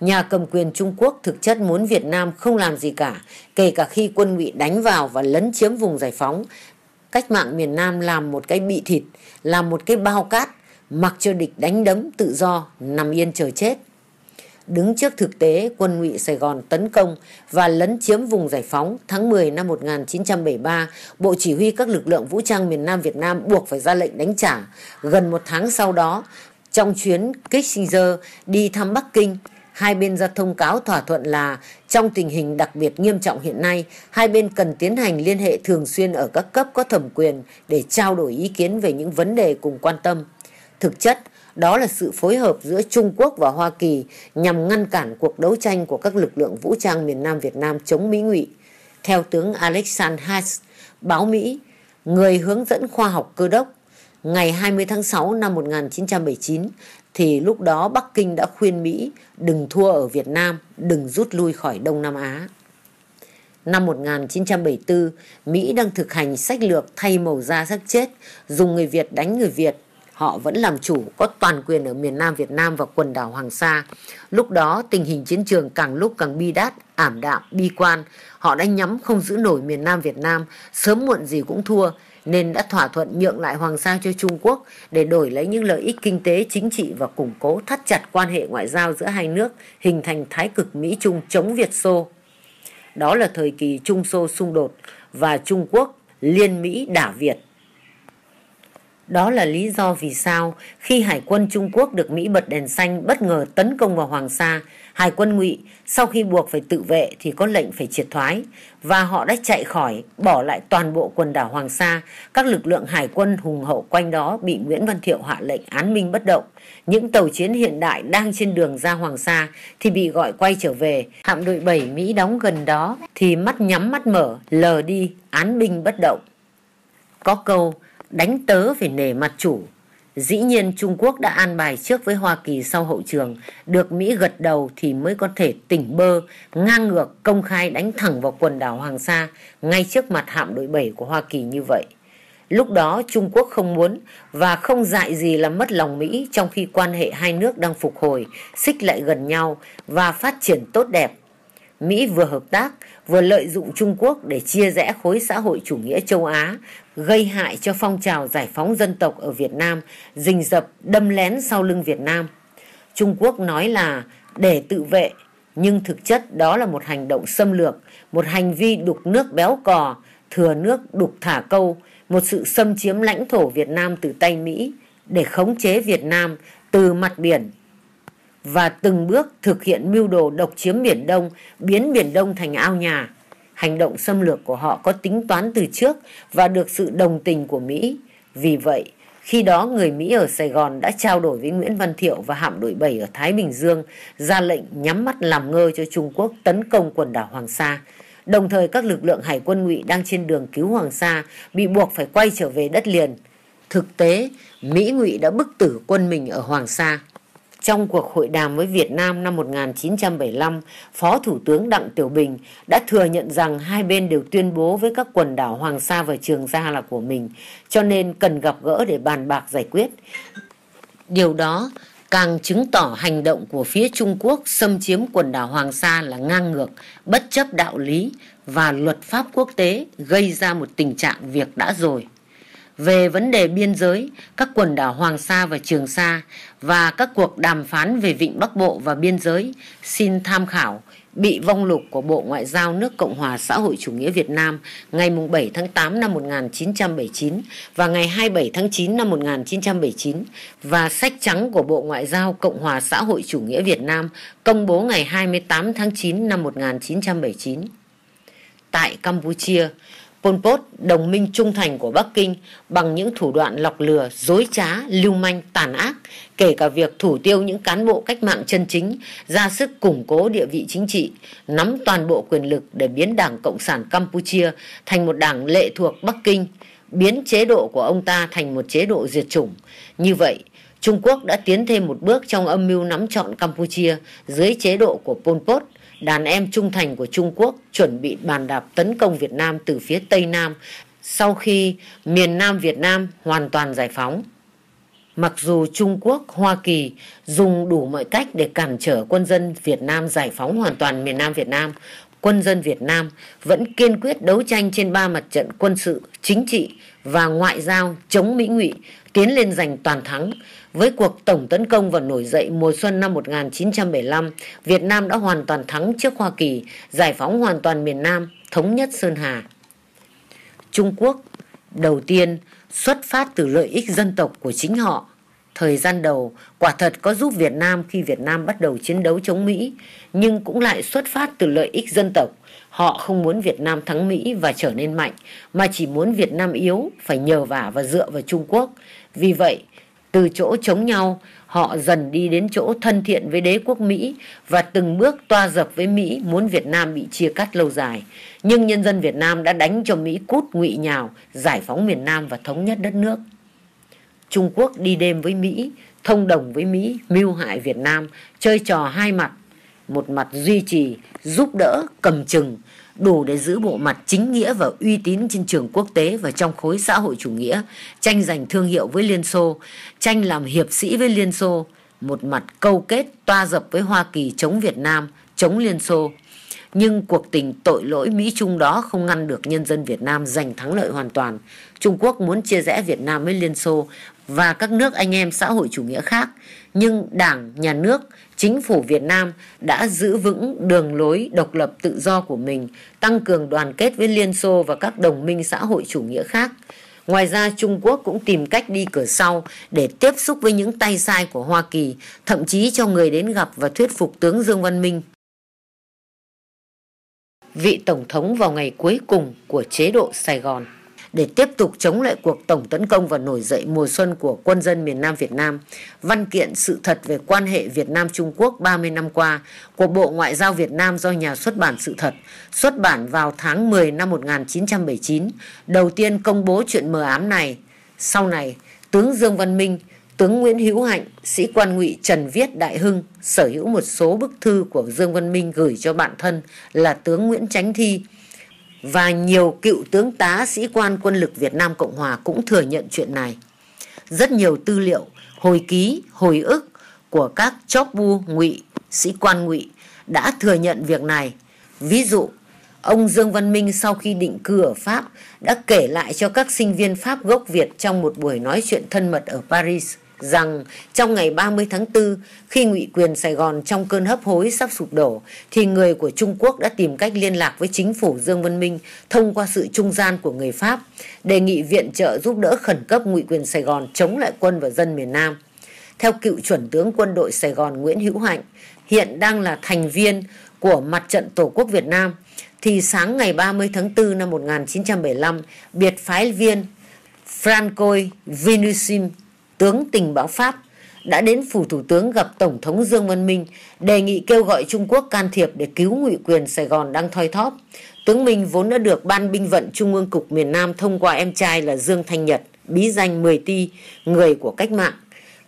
Nhà cầm quyền Trung Quốc thực chất muốn Việt Nam không làm gì cả, kể cả khi quân ngụy đánh vào và lấn chiếm vùng giải phóng. Cách mạng miền Nam làm một cái bị thịt, làm một cái bao cát, mặc cho địch đánh đấm tự do, nằm yên chờ chết đứng trước thực tế quân ngụy Sài Gòn tấn công và lấn chiếm vùng giải phóng tháng 10 năm 1973, Bộ Chỉ huy các lực lượng vũ trang miền Nam Việt Nam buộc phải ra lệnh đánh trả. Gần một tháng sau đó, trong chuyến Kissinger đi thăm Bắc Kinh, hai bên ra thông cáo thỏa thuận là trong tình hình đặc biệt nghiêm trọng hiện nay, hai bên cần tiến hành liên hệ thường xuyên ở các cấp có thẩm quyền để trao đổi ý kiến về những vấn đề cùng quan tâm. Thực chất, đó là sự phối hợp giữa Trung Quốc và Hoa Kỳ nhằm ngăn cản cuộc đấu tranh của các lực lượng vũ trang miền Nam Việt Nam chống Mỹ ngụy. Theo tướng Alexander Haas, báo Mỹ, người hướng dẫn khoa học cơ đốc, ngày 20 tháng 6 năm 1979 thì lúc đó Bắc Kinh đã khuyên Mỹ đừng thua ở Việt Nam, đừng rút lui khỏi Đông Nam Á. Năm 1974, Mỹ đang thực hành sách lược thay màu da sắc chết, dùng người Việt đánh người Việt họ vẫn làm chủ có toàn quyền ở miền Nam Việt Nam và quần đảo Hoàng Sa. Lúc đó tình hình chiến trường càng lúc càng bi đát, ảm đạm, bi quan. Họ đã nhắm không giữ nổi miền Nam Việt Nam, sớm muộn gì cũng thua nên đã thỏa thuận nhượng lại Hoàng Sa cho Trung Quốc để đổi lấy những lợi ích kinh tế, chính trị và củng cố thắt chặt quan hệ ngoại giao giữa hai nước, hình thành thái cực Mỹ-Trung chống Việt Xô. Đó là thời kỳ Trung Xô xung đột và Trung Quốc liên Mỹ đả Việt. Đó là lý do vì sao khi Hải quân Trung Quốc được Mỹ bật đèn xanh bất ngờ tấn công vào Hoàng Sa, Hải quân ngụy sau khi buộc phải tự vệ thì có lệnh phải triệt thoái và họ đã chạy khỏi, bỏ lại toàn bộ quần đảo Hoàng Sa. Các lực lượng Hải quân hùng hậu quanh đó bị Nguyễn Văn Thiệu hạ lệnh án minh bất động. Những tàu chiến hiện đại đang trên đường ra Hoàng Sa thì bị gọi quay trở về. Hạm đội 7 Mỹ đóng gần đó thì mắt nhắm mắt mở, lờ đi, án binh bất động. Có câu đánh tớ phải nể mặt chủ. Dĩ nhiên Trung Quốc đã an bài trước với Hoa Kỳ sau hậu trường, được Mỹ gật đầu thì mới có thể tỉnh bơ, ngang ngược, công khai đánh thẳng vào quần đảo Hoàng Sa, ngay trước mặt hạm đội 7 của Hoa Kỳ như vậy. Lúc đó Trung Quốc không muốn và không dại gì là mất lòng Mỹ trong khi quan hệ hai nước đang phục hồi, xích lại gần nhau và phát triển tốt đẹp Mỹ vừa hợp tác, vừa lợi dụng Trung Quốc để chia rẽ khối xã hội chủ nghĩa châu Á, gây hại cho phong trào giải phóng dân tộc ở Việt Nam, rình rập đâm lén sau lưng Việt Nam. Trung Quốc nói là để tự vệ, nhưng thực chất đó là một hành động xâm lược, một hành vi đục nước béo cò, thừa nước đục thả câu, một sự xâm chiếm lãnh thổ Việt Nam từ tay Mỹ để khống chế Việt Nam từ mặt biển và từng bước thực hiện mưu đồ độc chiếm Biển Đông, biến Biển Đông thành ao nhà. Hành động xâm lược của họ có tính toán từ trước và được sự đồng tình của Mỹ. Vì vậy, khi đó người Mỹ ở Sài Gòn đã trao đổi với Nguyễn Văn Thiệu và hạm đội 7 ở Thái Bình Dương ra lệnh nhắm mắt làm ngơ cho Trung Quốc tấn công quần đảo Hoàng Sa. Đồng thời các lực lượng hải quân ngụy đang trên đường cứu Hoàng Sa bị buộc phải quay trở về đất liền. Thực tế, Mỹ ngụy đã bức tử quân mình ở Hoàng Sa. Trong cuộc hội đàm với Việt Nam năm 1975, Phó Thủ tướng Đặng Tiểu Bình đã thừa nhận rằng hai bên đều tuyên bố với các quần đảo Hoàng Sa và Trường Sa là của mình, cho nên cần gặp gỡ để bàn bạc giải quyết. Điều đó càng chứng tỏ hành động của phía Trung Quốc xâm chiếm quần đảo Hoàng Sa là ngang ngược, bất chấp đạo lý và luật pháp quốc tế gây ra một tình trạng việc đã rồi. Về vấn đề biên giới, các quần đảo Hoàng Sa và Trường Sa, và các cuộc đàm phán về Vịnh Bắc Bộ và biên giới xin tham khảo bị vong lục của Bộ Ngoại giao nước Cộng hòa xã hội chủ nghĩa Việt Nam ngày 7 tháng 8 năm 1979 và ngày 27 tháng 9 năm 1979 và sách trắng của Bộ Ngoại giao Cộng hòa xã hội chủ nghĩa Việt Nam công bố ngày 28 tháng 9 năm 1979. Tại Campuchia, Pol Pot, đồng minh trung thành của Bắc Kinh, bằng những thủ đoạn lọc lừa, dối trá, lưu manh, tàn ác, kể cả việc thủ tiêu những cán bộ cách mạng chân chính, ra sức củng cố địa vị chính trị, nắm toàn bộ quyền lực để biến Đảng Cộng sản Campuchia thành một đảng lệ thuộc Bắc Kinh, biến chế độ của ông ta thành một chế độ diệt chủng. Như vậy, Trung Quốc đã tiến thêm một bước trong âm mưu nắm trọn Campuchia dưới chế độ của Pol Pot đàn em trung thành của Trung Quốc chuẩn bị bàn đạp tấn công Việt Nam từ phía Tây Nam sau khi miền Nam Việt Nam hoàn toàn giải phóng. Mặc dù Trung Quốc, Hoa Kỳ dùng đủ mọi cách để cản trở quân dân Việt Nam giải phóng hoàn toàn miền Nam Việt Nam, quân dân Việt Nam vẫn kiên quyết đấu tranh trên ba mặt trận quân sự, chính trị và ngoại giao chống Mỹ ngụy tiến lên giành toàn thắng với cuộc tổng tấn công và nổi dậy mùa xuân năm 1975, Việt Nam đã hoàn toàn thắng trước Hoa Kỳ, giải phóng hoàn toàn miền Nam, thống nhất Sơn Hà. Trung Quốc đầu tiên xuất phát từ lợi ích dân tộc của chính họ. Thời gian đầu quả thật có giúp Việt Nam khi Việt Nam bắt đầu chiến đấu chống Mỹ, nhưng cũng lại xuất phát từ lợi ích dân tộc. Họ không muốn Việt Nam thắng Mỹ và trở nên mạnh, mà chỉ muốn Việt Nam yếu, phải nhờ vả và dựa vào Trung Quốc. Vì vậy, từ chỗ chống nhau, họ dần đi đến chỗ thân thiện với đế quốc Mỹ và từng bước toa dập với Mỹ muốn Việt Nam bị chia cắt lâu dài. Nhưng nhân dân Việt Nam đã đánh cho Mỹ cút ngụy nhào, giải phóng miền Nam và thống nhất đất nước. Trung Quốc đi đêm với Mỹ, thông đồng với Mỹ, mưu hại Việt Nam, chơi trò hai mặt. Một mặt duy trì, giúp đỡ, cầm chừng, đủ để giữ bộ mặt chính nghĩa và uy tín trên trường quốc tế và trong khối xã hội chủ nghĩa, tranh giành thương hiệu với Liên Xô, tranh làm hiệp sĩ với Liên Xô, một mặt câu kết toa dập với Hoa Kỳ chống Việt Nam, chống Liên Xô. Nhưng cuộc tình tội lỗi Mỹ-Trung đó không ngăn được nhân dân Việt Nam giành thắng lợi hoàn toàn. Trung Quốc muốn chia rẽ Việt Nam với Liên Xô và các nước anh em xã hội chủ nghĩa khác, nhưng Đảng, Nhà nước chính phủ Việt Nam đã giữ vững đường lối độc lập tự do của mình, tăng cường đoàn kết với Liên Xô và các đồng minh xã hội chủ nghĩa khác. Ngoài ra, Trung Quốc cũng tìm cách đi cửa sau để tiếp xúc với những tay sai của Hoa Kỳ, thậm chí cho người đến gặp và thuyết phục tướng Dương Văn Minh. Vị Tổng thống vào ngày cuối cùng của chế độ Sài Gòn để tiếp tục chống lại cuộc tổng tấn công và nổi dậy mùa xuân của quân dân miền Nam Việt Nam. Văn kiện Sự thật về quan hệ Việt Nam-Trung Quốc 30 năm qua của Bộ Ngoại giao Việt Nam do nhà xuất bản Sự thật xuất bản vào tháng 10 năm 1979, đầu tiên công bố chuyện mờ ám này. Sau này, tướng Dương Văn Minh, tướng Nguyễn Hữu Hạnh, sĩ quan ngụy Trần Viết Đại Hưng sở hữu một số bức thư của Dương Văn Minh gửi cho bạn thân là tướng Nguyễn Chánh Thi, và nhiều cựu tướng tá sĩ quan quân lực Việt Nam Cộng Hòa cũng thừa nhận chuyện này. Rất nhiều tư liệu, hồi ký, hồi ức của các chóp bu ngụy, sĩ quan ngụy đã thừa nhận việc này. Ví dụ, ông Dương Văn Minh sau khi định cư ở Pháp đã kể lại cho các sinh viên Pháp gốc Việt trong một buổi nói chuyện thân mật ở Paris rằng trong ngày 30 tháng 4, khi ngụy quyền Sài Gòn trong cơn hấp hối sắp sụp đổ, thì người của Trung Quốc đã tìm cách liên lạc với chính phủ Dương Văn Minh thông qua sự trung gian của người Pháp, đề nghị viện trợ giúp đỡ khẩn cấp ngụy quyền Sài Gòn chống lại quân và dân miền Nam. Theo cựu chuẩn tướng quân đội Sài Gòn Nguyễn Hữu Hạnh, hiện đang là thành viên của Mặt trận Tổ quốc Việt Nam, thì sáng ngày 30 tháng 4 năm 1975, biệt phái viên Francois Vinusim tướng tình báo Pháp đã đến phủ thủ tướng gặp Tổng thống Dương Văn Minh đề nghị kêu gọi Trung Quốc can thiệp để cứu ngụy quyền Sài Gòn đang thoi thóp. Tướng Minh vốn đã được Ban Binh vận Trung ương Cục miền Nam thông qua em trai là Dương Thanh Nhật, bí danh Mười Ti, người của cách mạng.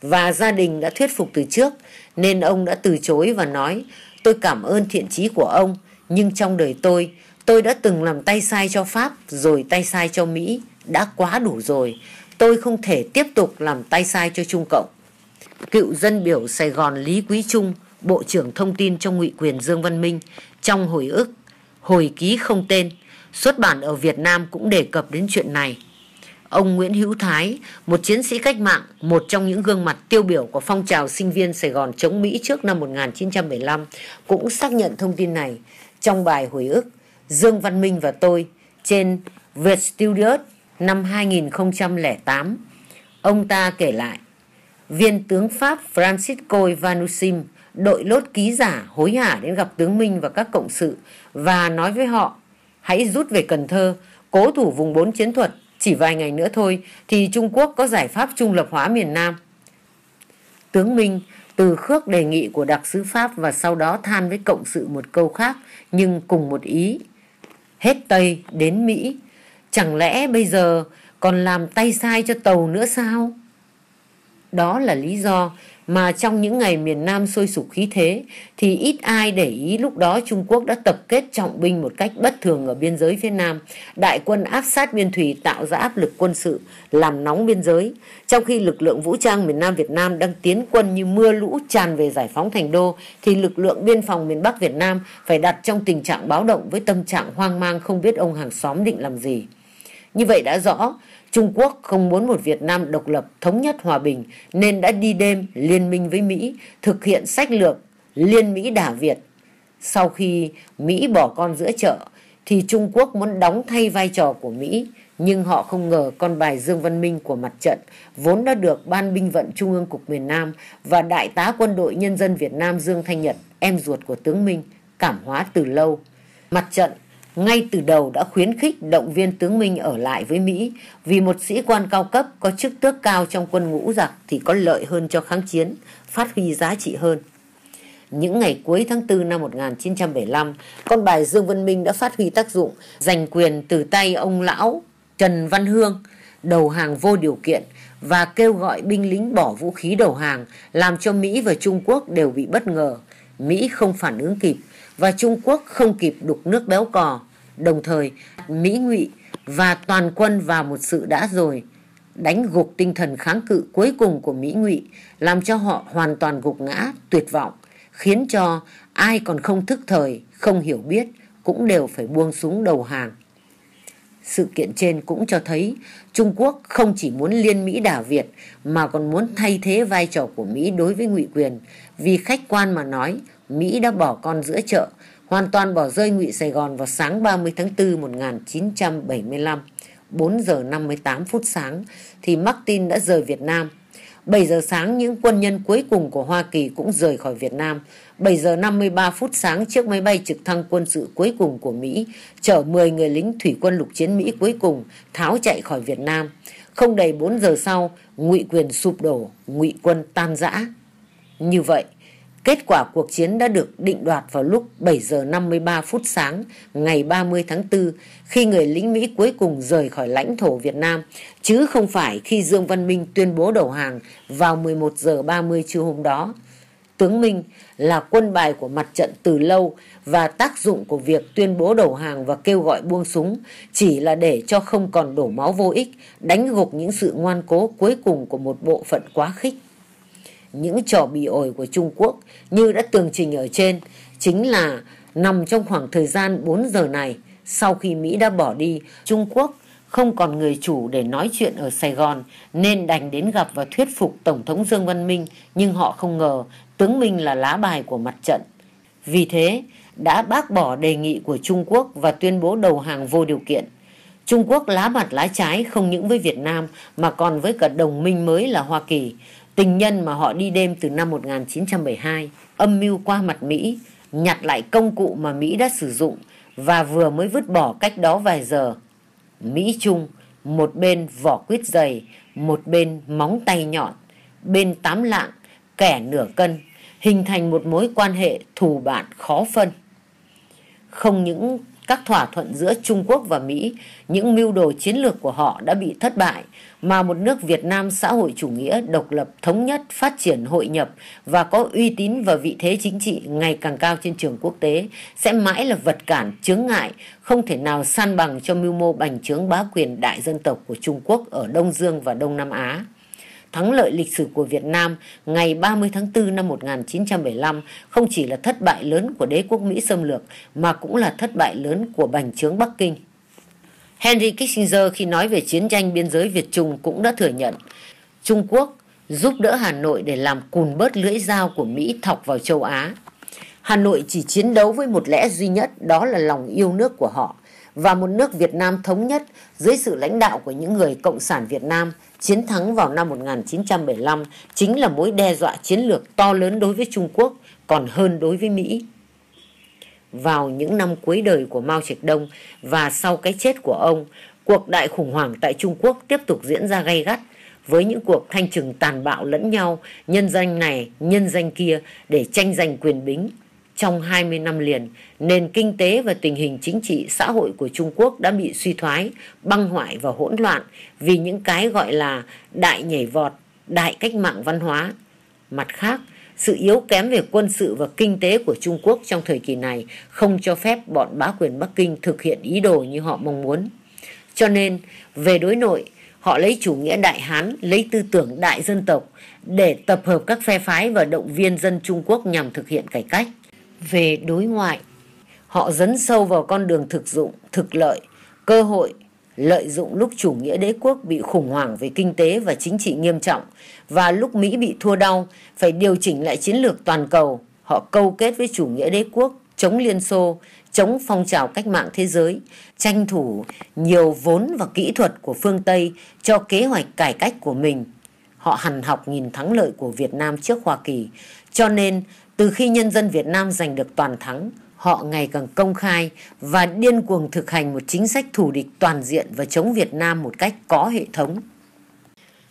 Và gia đình đã thuyết phục từ trước nên ông đã từ chối và nói tôi cảm ơn thiện chí của ông nhưng trong đời tôi tôi đã từng làm tay sai cho Pháp rồi tay sai cho Mỹ đã quá đủ rồi tôi không thể tiếp tục làm tay sai cho Trung Cộng. Cựu dân biểu Sài Gòn Lý Quý Trung, Bộ trưởng Thông tin trong ngụy quyền Dương Văn Minh, trong hồi ức, hồi ký không tên, xuất bản ở Việt Nam cũng đề cập đến chuyện này. Ông Nguyễn Hữu Thái, một chiến sĩ cách mạng, một trong những gương mặt tiêu biểu của phong trào sinh viên Sài Gòn chống Mỹ trước năm 1975, cũng xác nhận thông tin này trong bài hồi ức Dương Văn Minh và tôi trên vietstudios năm 2008, ông ta kể lại, viên tướng Pháp Francisco Ivanusim đội lốt ký giả hối hả đến gặp tướng Minh và các cộng sự và nói với họ, hãy rút về Cần Thơ, cố thủ vùng 4 chiến thuật, chỉ vài ngày nữa thôi thì Trung Quốc có giải pháp trung lập hóa miền Nam. Tướng Minh từ khước đề nghị của đặc sứ Pháp và sau đó than với cộng sự một câu khác nhưng cùng một ý. Hết Tây đến Mỹ Chẳng lẽ bây giờ còn làm tay sai cho tàu nữa sao? Đó là lý do mà trong những ngày miền Nam sôi sục khí thế thì ít ai để ý lúc đó Trung Quốc đã tập kết trọng binh một cách bất thường ở biên giới phía Nam. Đại quân áp sát biên thủy tạo ra áp lực quân sự, làm nóng biên giới, trong khi lực lượng vũ trang miền Nam Việt Nam đang tiến quân như mưa lũ tràn về giải phóng thành đô thì lực lượng biên phòng miền Bắc Việt Nam phải đặt trong tình trạng báo động với tâm trạng hoang mang không biết ông hàng xóm định làm gì. Như vậy đã rõ, Trung Quốc không muốn một Việt Nam độc lập, thống nhất hòa bình nên đã đi đêm liên minh với Mỹ, thực hiện sách lược liên Mỹ đả Việt. Sau khi Mỹ bỏ con giữa chợ thì Trung Quốc muốn đóng thay vai trò của Mỹ, nhưng họ không ngờ con bài Dương Văn Minh của mặt trận vốn đã được Ban Binh vận Trung ương Cục miền Nam và Đại tá Quân đội Nhân dân Việt Nam Dương Thanh Nhật, em ruột của tướng Minh, cảm hóa từ lâu. Mặt trận ngay từ đầu đã khuyến khích động viên tướng Minh ở lại với Mỹ vì một sĩ quan cao cấp có chức tước cao trong quân ngũ giặc thì có lợi hơn cho kháng chiến, phát huy giá trị hơn. Những ngày cuối tháng 4 năm 1975, con bài Dương Văn Minh đã phát huy tác dụng giành quyền từ tay ông lão Trần Văn Hương, đầu hàng vô điều kiện và kêu gọi binh lính bỏ vũ khí đầu hàng làm cho Mỹ và Trung Quốc đều bị bất ngờ. Mỹ không phản ứng kịp và Trung Quốc không kịp đục nước béo cò đồng thời Mỹ ngụy và toàn quân vào một sự đã rồi đánh gục tinh thần kháng cự cuối cùng của Mỹ ngụy làm cho họ hoàn toàn gục ngã tuyệt vọng khiến cho ai còn không thức thời không hiểu biết cũng đều phải buông súng đầu hàng sự kiện trên cũng cho thấy Trung Quốc không chỉ muốn liên Mỹ đảo Việt mà còn muốn thay thế vai trò của Mỹ đối với ngụy quyền vì khách quan mà nói Mỹ đã bỏ con giữa chợ hoàn toàn bỏ rơi ngụy Sài Gòn vào sáng 30 tháng 4 1975, 4 giờ 58 phút sáng thì Martin đã rời Việt Nam. 7 giờ sáng những quân nhân cuối cùng của Hoa Kỳ cũng rời khỏi Việt Nam. 7 giờ 53 phút sáng chiếc máy bay trực thăng quân sự cuối cùng của Mỹ chở 10 người lính thủy quân lục chiến Mỹ cuối cùng tháo chạy khỏi Việt Nam. Không đầy 4 giờ sau, ngụy quyền sụp đổ, ngụy quân tan rã. Như vậy, Kết quả cuộc chiến đã được định đoạt vào lúc 7 giờ 53 phút sáng ngày 30 tháng 4 khi người lính Mỹ cuối cùng rời khỏi lãnh thổ Việt Nam, chứ không phải khi Dương Văn Minh tuyên bố đầu hàng vào 11 giờ 30 trưa hôm đó. Tướng Minh là quân bài của mặt trận từ lâu và tác dụng của việc tuyên bố đầu hàng và kêu gọi buông súng chỉ là để cho không còn đổ máu vô ích, đánh gục những sự ngoan cố cuối cùng của một bộ phận quá khích. Những trò bị ổi của Trung Quốc như đã tường trình ở trên chính là nằm trong khoảng thời gian 4 giờ này. Sau khi Mỹ đã bỏ đi, Trung Quốc không còn người chủ để nói chuyện ở Sài Gòn nên đành đến gặp và thuyết phục Tổng thống Dương Văn Minh nhưng họ không ngờ tướng Minh là lá bài của mặt trận. Vì thế, đã bác bỏ đề nghị của Trung Quốc và tuyên bố đầu hàng vô điều kiện. Trung Quốc lá mặt lá trái không những với Việt Nam mà còn với cả đồng minh mới là Hoa Kỳ. Tình nhân mà họ đi đêm từ năm 1972 âm mưu qua mặt Mỹ, nhặt lại công cụ mà Mỹ đã sử dụng và vừa mới vứt bỏ cách đó vài giờ. Mỹ Trung, một bên vỏ quýt dày, một bên móng tay nhọn, bên tám lạng, kẻ nửa cân, hình thành một mối quan hệ thù bạn khó phân. Không những các thỏa thuận giữa Trung Quốc và Mỹ, những mưu đồ chiến lược của họ đã bị thất bại, mà một nước Việt Nam xã hội chủ nghĩa độc lập, thống nhất, phát triển, hội nhập và có uy tín và vị thế chính trị ngày càng cao trên trường quốc tế sẽ mãi là vật cản, chướng ngại, không thể nào san bằng cho mưu mô bành trướng bá quyền đại dân tộc của Trung Quốc ở Đông Dương và Đông Nam Á thắng lợi lịch sử của Việt Nam ngày 30 tháng 4 năm 1975 không chỉ là thất bại lớn của đế quốc Mỹ xâm lược mà cũng là thất bại lớn của bành trướng Bắc Kinh. Henry Kissinger khi nói về chiến tranh biên giới Việt-Trung cũng đã thừa nhận Trung Quốc giúp đỡ Hà Nội để làm cùn bớt lưỡi dao của Mỹ thọc vào châu Á. Hà Nội chỉ chiến đấu với một lẽ duy nhất đó là lòng yêu nước của họ và một nước Việt Nam thống nhất dưới sự lãnh đạo của những người Cộng sản Việt Nam – chiến thắng vào năm 1975 chính là mối đe dọa chiến lược to lớn đối với Trung Quốc còn hơn đối với Mỹ. Vào những năm cuối đời của Mao Trạch Đông và sau cái chết của ông, cuộc đại khủng hoảng tại Trung Quốc tiếp tục diễn ra gay gắt với những cuộc thanh trừng tàn bạo lẫn nhau, nhân danh này, nhân danh kia để tranh giành quyền bính trong 20 năm liền, nền kinh tế và tình hình chính trị xã hội của Trung Quốc đã bị suy thoái, băng hoại và hỗn loạn vì những cái gọi là đại nhảy vọt, đại cách mạng văn hóa. Mặt khác, sự yếu kém về quân sự và kinh tế của Trung Quốc trong thời kỳ này không cho phép bọn bá quyền Bắc Kinh thực hiện ý đồ như họ mong muốn. Cho nên, về đối nội, họ lấy chủ nghĩa đại hán lấy tư tưởng đại dân tộc để tập hợp các phe phái và động viên dân trung quốc nhằm thực hiện cải cách về đối ngoại họ dấn sâu vào con đường thực dụng thực lợi cơ hội lợi dụng lúc chủ nghĩa đế quốc bị khủng hoảng về kinh tế và chính trị nghiêm trọng và lúc mỹ bị thua đau phải điều chỉnh lại chiến lược toàn cầu họ câu kết với chủ nghĩa đế quốc chống liên xô chống phong trào cách mạng thế giới tranh thủ nhiều vốn và kỹ thuật của phương tây cho kế hoạch cải cách của mình họ hằn học nhìn thắng lợi của việt nam trước hoa kỳ cho nên từ khi nhân dân Việt Nam giành được toàn thắng, họ ngày càng công khai và điên cuồng thực hành một chính sách thù địch toàn diện và chống Việt Nam một cách có hệ thống.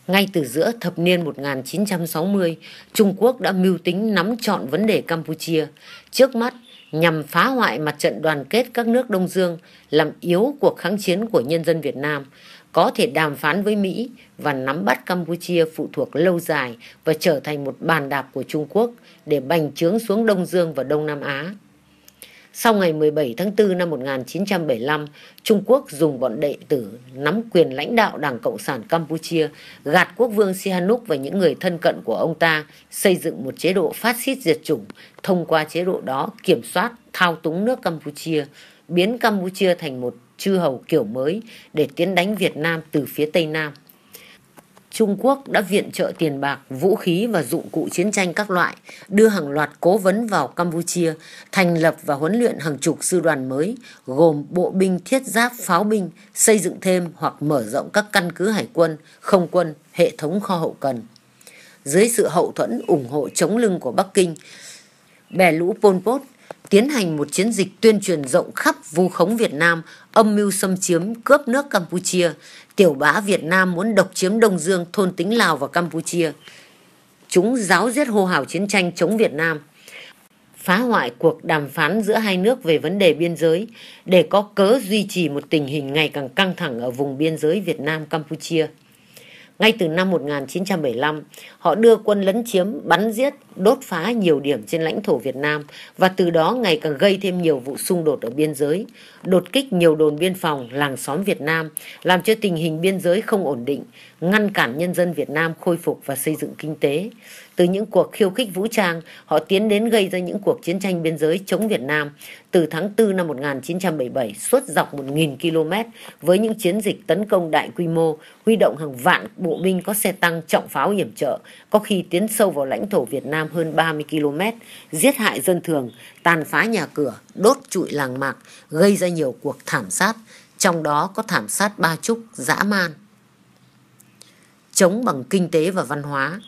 Ngay từ giữa thập niên 1960, Trung Quốc đã mưu tính nắm trọn vấn đề Campuchia, trước mắt nhằm phá hoại mặt trận đoàn kết các nước Đông Dương, làm yếu cuộc kháng chiến của nhân dân Việt Nam, có thể đàm phán với Mỹ và nắm bắt Campuchia phụ thuộc lâu dài và trở thành một bàn đạp của Trung Quốc – để bành trướng xuống Đông Dương và Đông Nam Á. Sau ngày 17 tháng 4 năm 1975, Trung Quốc dùng bọn đệ tử nắm quyền lãnh đạo Đảng Cộng sản Campuchia, gạt quốc vương Sihanouk và những người thân cận của ông ta, xây dựng một chế độ phát xít diệt chủng, thông qua chế độ đó kiểm soát, thao túng nước Campuchia, biến Campuchia thành một chư hầu kiểu mới để tiến đánh Việt Nam từ phía Tây Nam. Trung Quốc đã viện trợ tiền bạc, vũ khí và dụng cụ chiến tranh các loại, đưa hàng loạt cố vấn vào Campuchia, thành lập và huấn luyện hàng chục sư đoàn mới, gồm bộ binh thiết giáp pháo binh, xây dựng thêm hoặc mở rộng các căn cứ hải quân, không quân, hệ thống kho hậu cần. Dưới sự hậu thuẫn ủng hộ chống lưng của Bắc Kinh, bè lũ Pol Pot tiến hành một chiến dịch tuyên truyền rộng khắp vu khống Việt Nam, âm mưu xâm chiếm, cướp nước Campuchia, tiểu bá Việt Nam muốn độc chiếm Đông Dương, thôn tính Lào và Campuchia. Chúng giáo giết hô hào chiến tranh chống Việt Nam, phá hoại cuộc đàm phán giữa hai nước về vấn đề biên giới để có cớ duy trì một tình hình ngày càng căng thẳng ở vùng biên giới Việt Nam-Campuchia. Ngay từ năm 1975, họ đưa quân lấn chiếm, bắn giết, đốt phá nhiều điểm trên lãnh thổ Việt Nam và từ đó ngày càng gây thêm nhiều vụ xung đột ở biên giới, đột kích nhiều đồn biên phòng, làng xóm Việt Nam, làm cho tình hình biên giới không ổn định, ngăn cản nhân dân Việt Nam khôi phục và xây dựng kinh tế. Từ những cuộc khiêu khích vũ trang, họ tiến đến gây ra những cuộc chiến tranh biên giới chống Việt Nam từ tháng 4 năm 1977 suốt dọc 1.000 km với những chiến dịch tấn công đại quy mô, huy động hàng vạn bộ binh có xe tăng trọng pháo hiểm trợ, có khi tiến sâu vào lãnh thổ Việt Nam hơn 30 km, giết hại dân thường, tàn phá nhà cửa, đốt trụi làng mạc, gây ra nhiều cuộc thảm sát, trong đó có thảm sát Ba Trúc, dã man. Chống bằng kinh tế và văn hóa,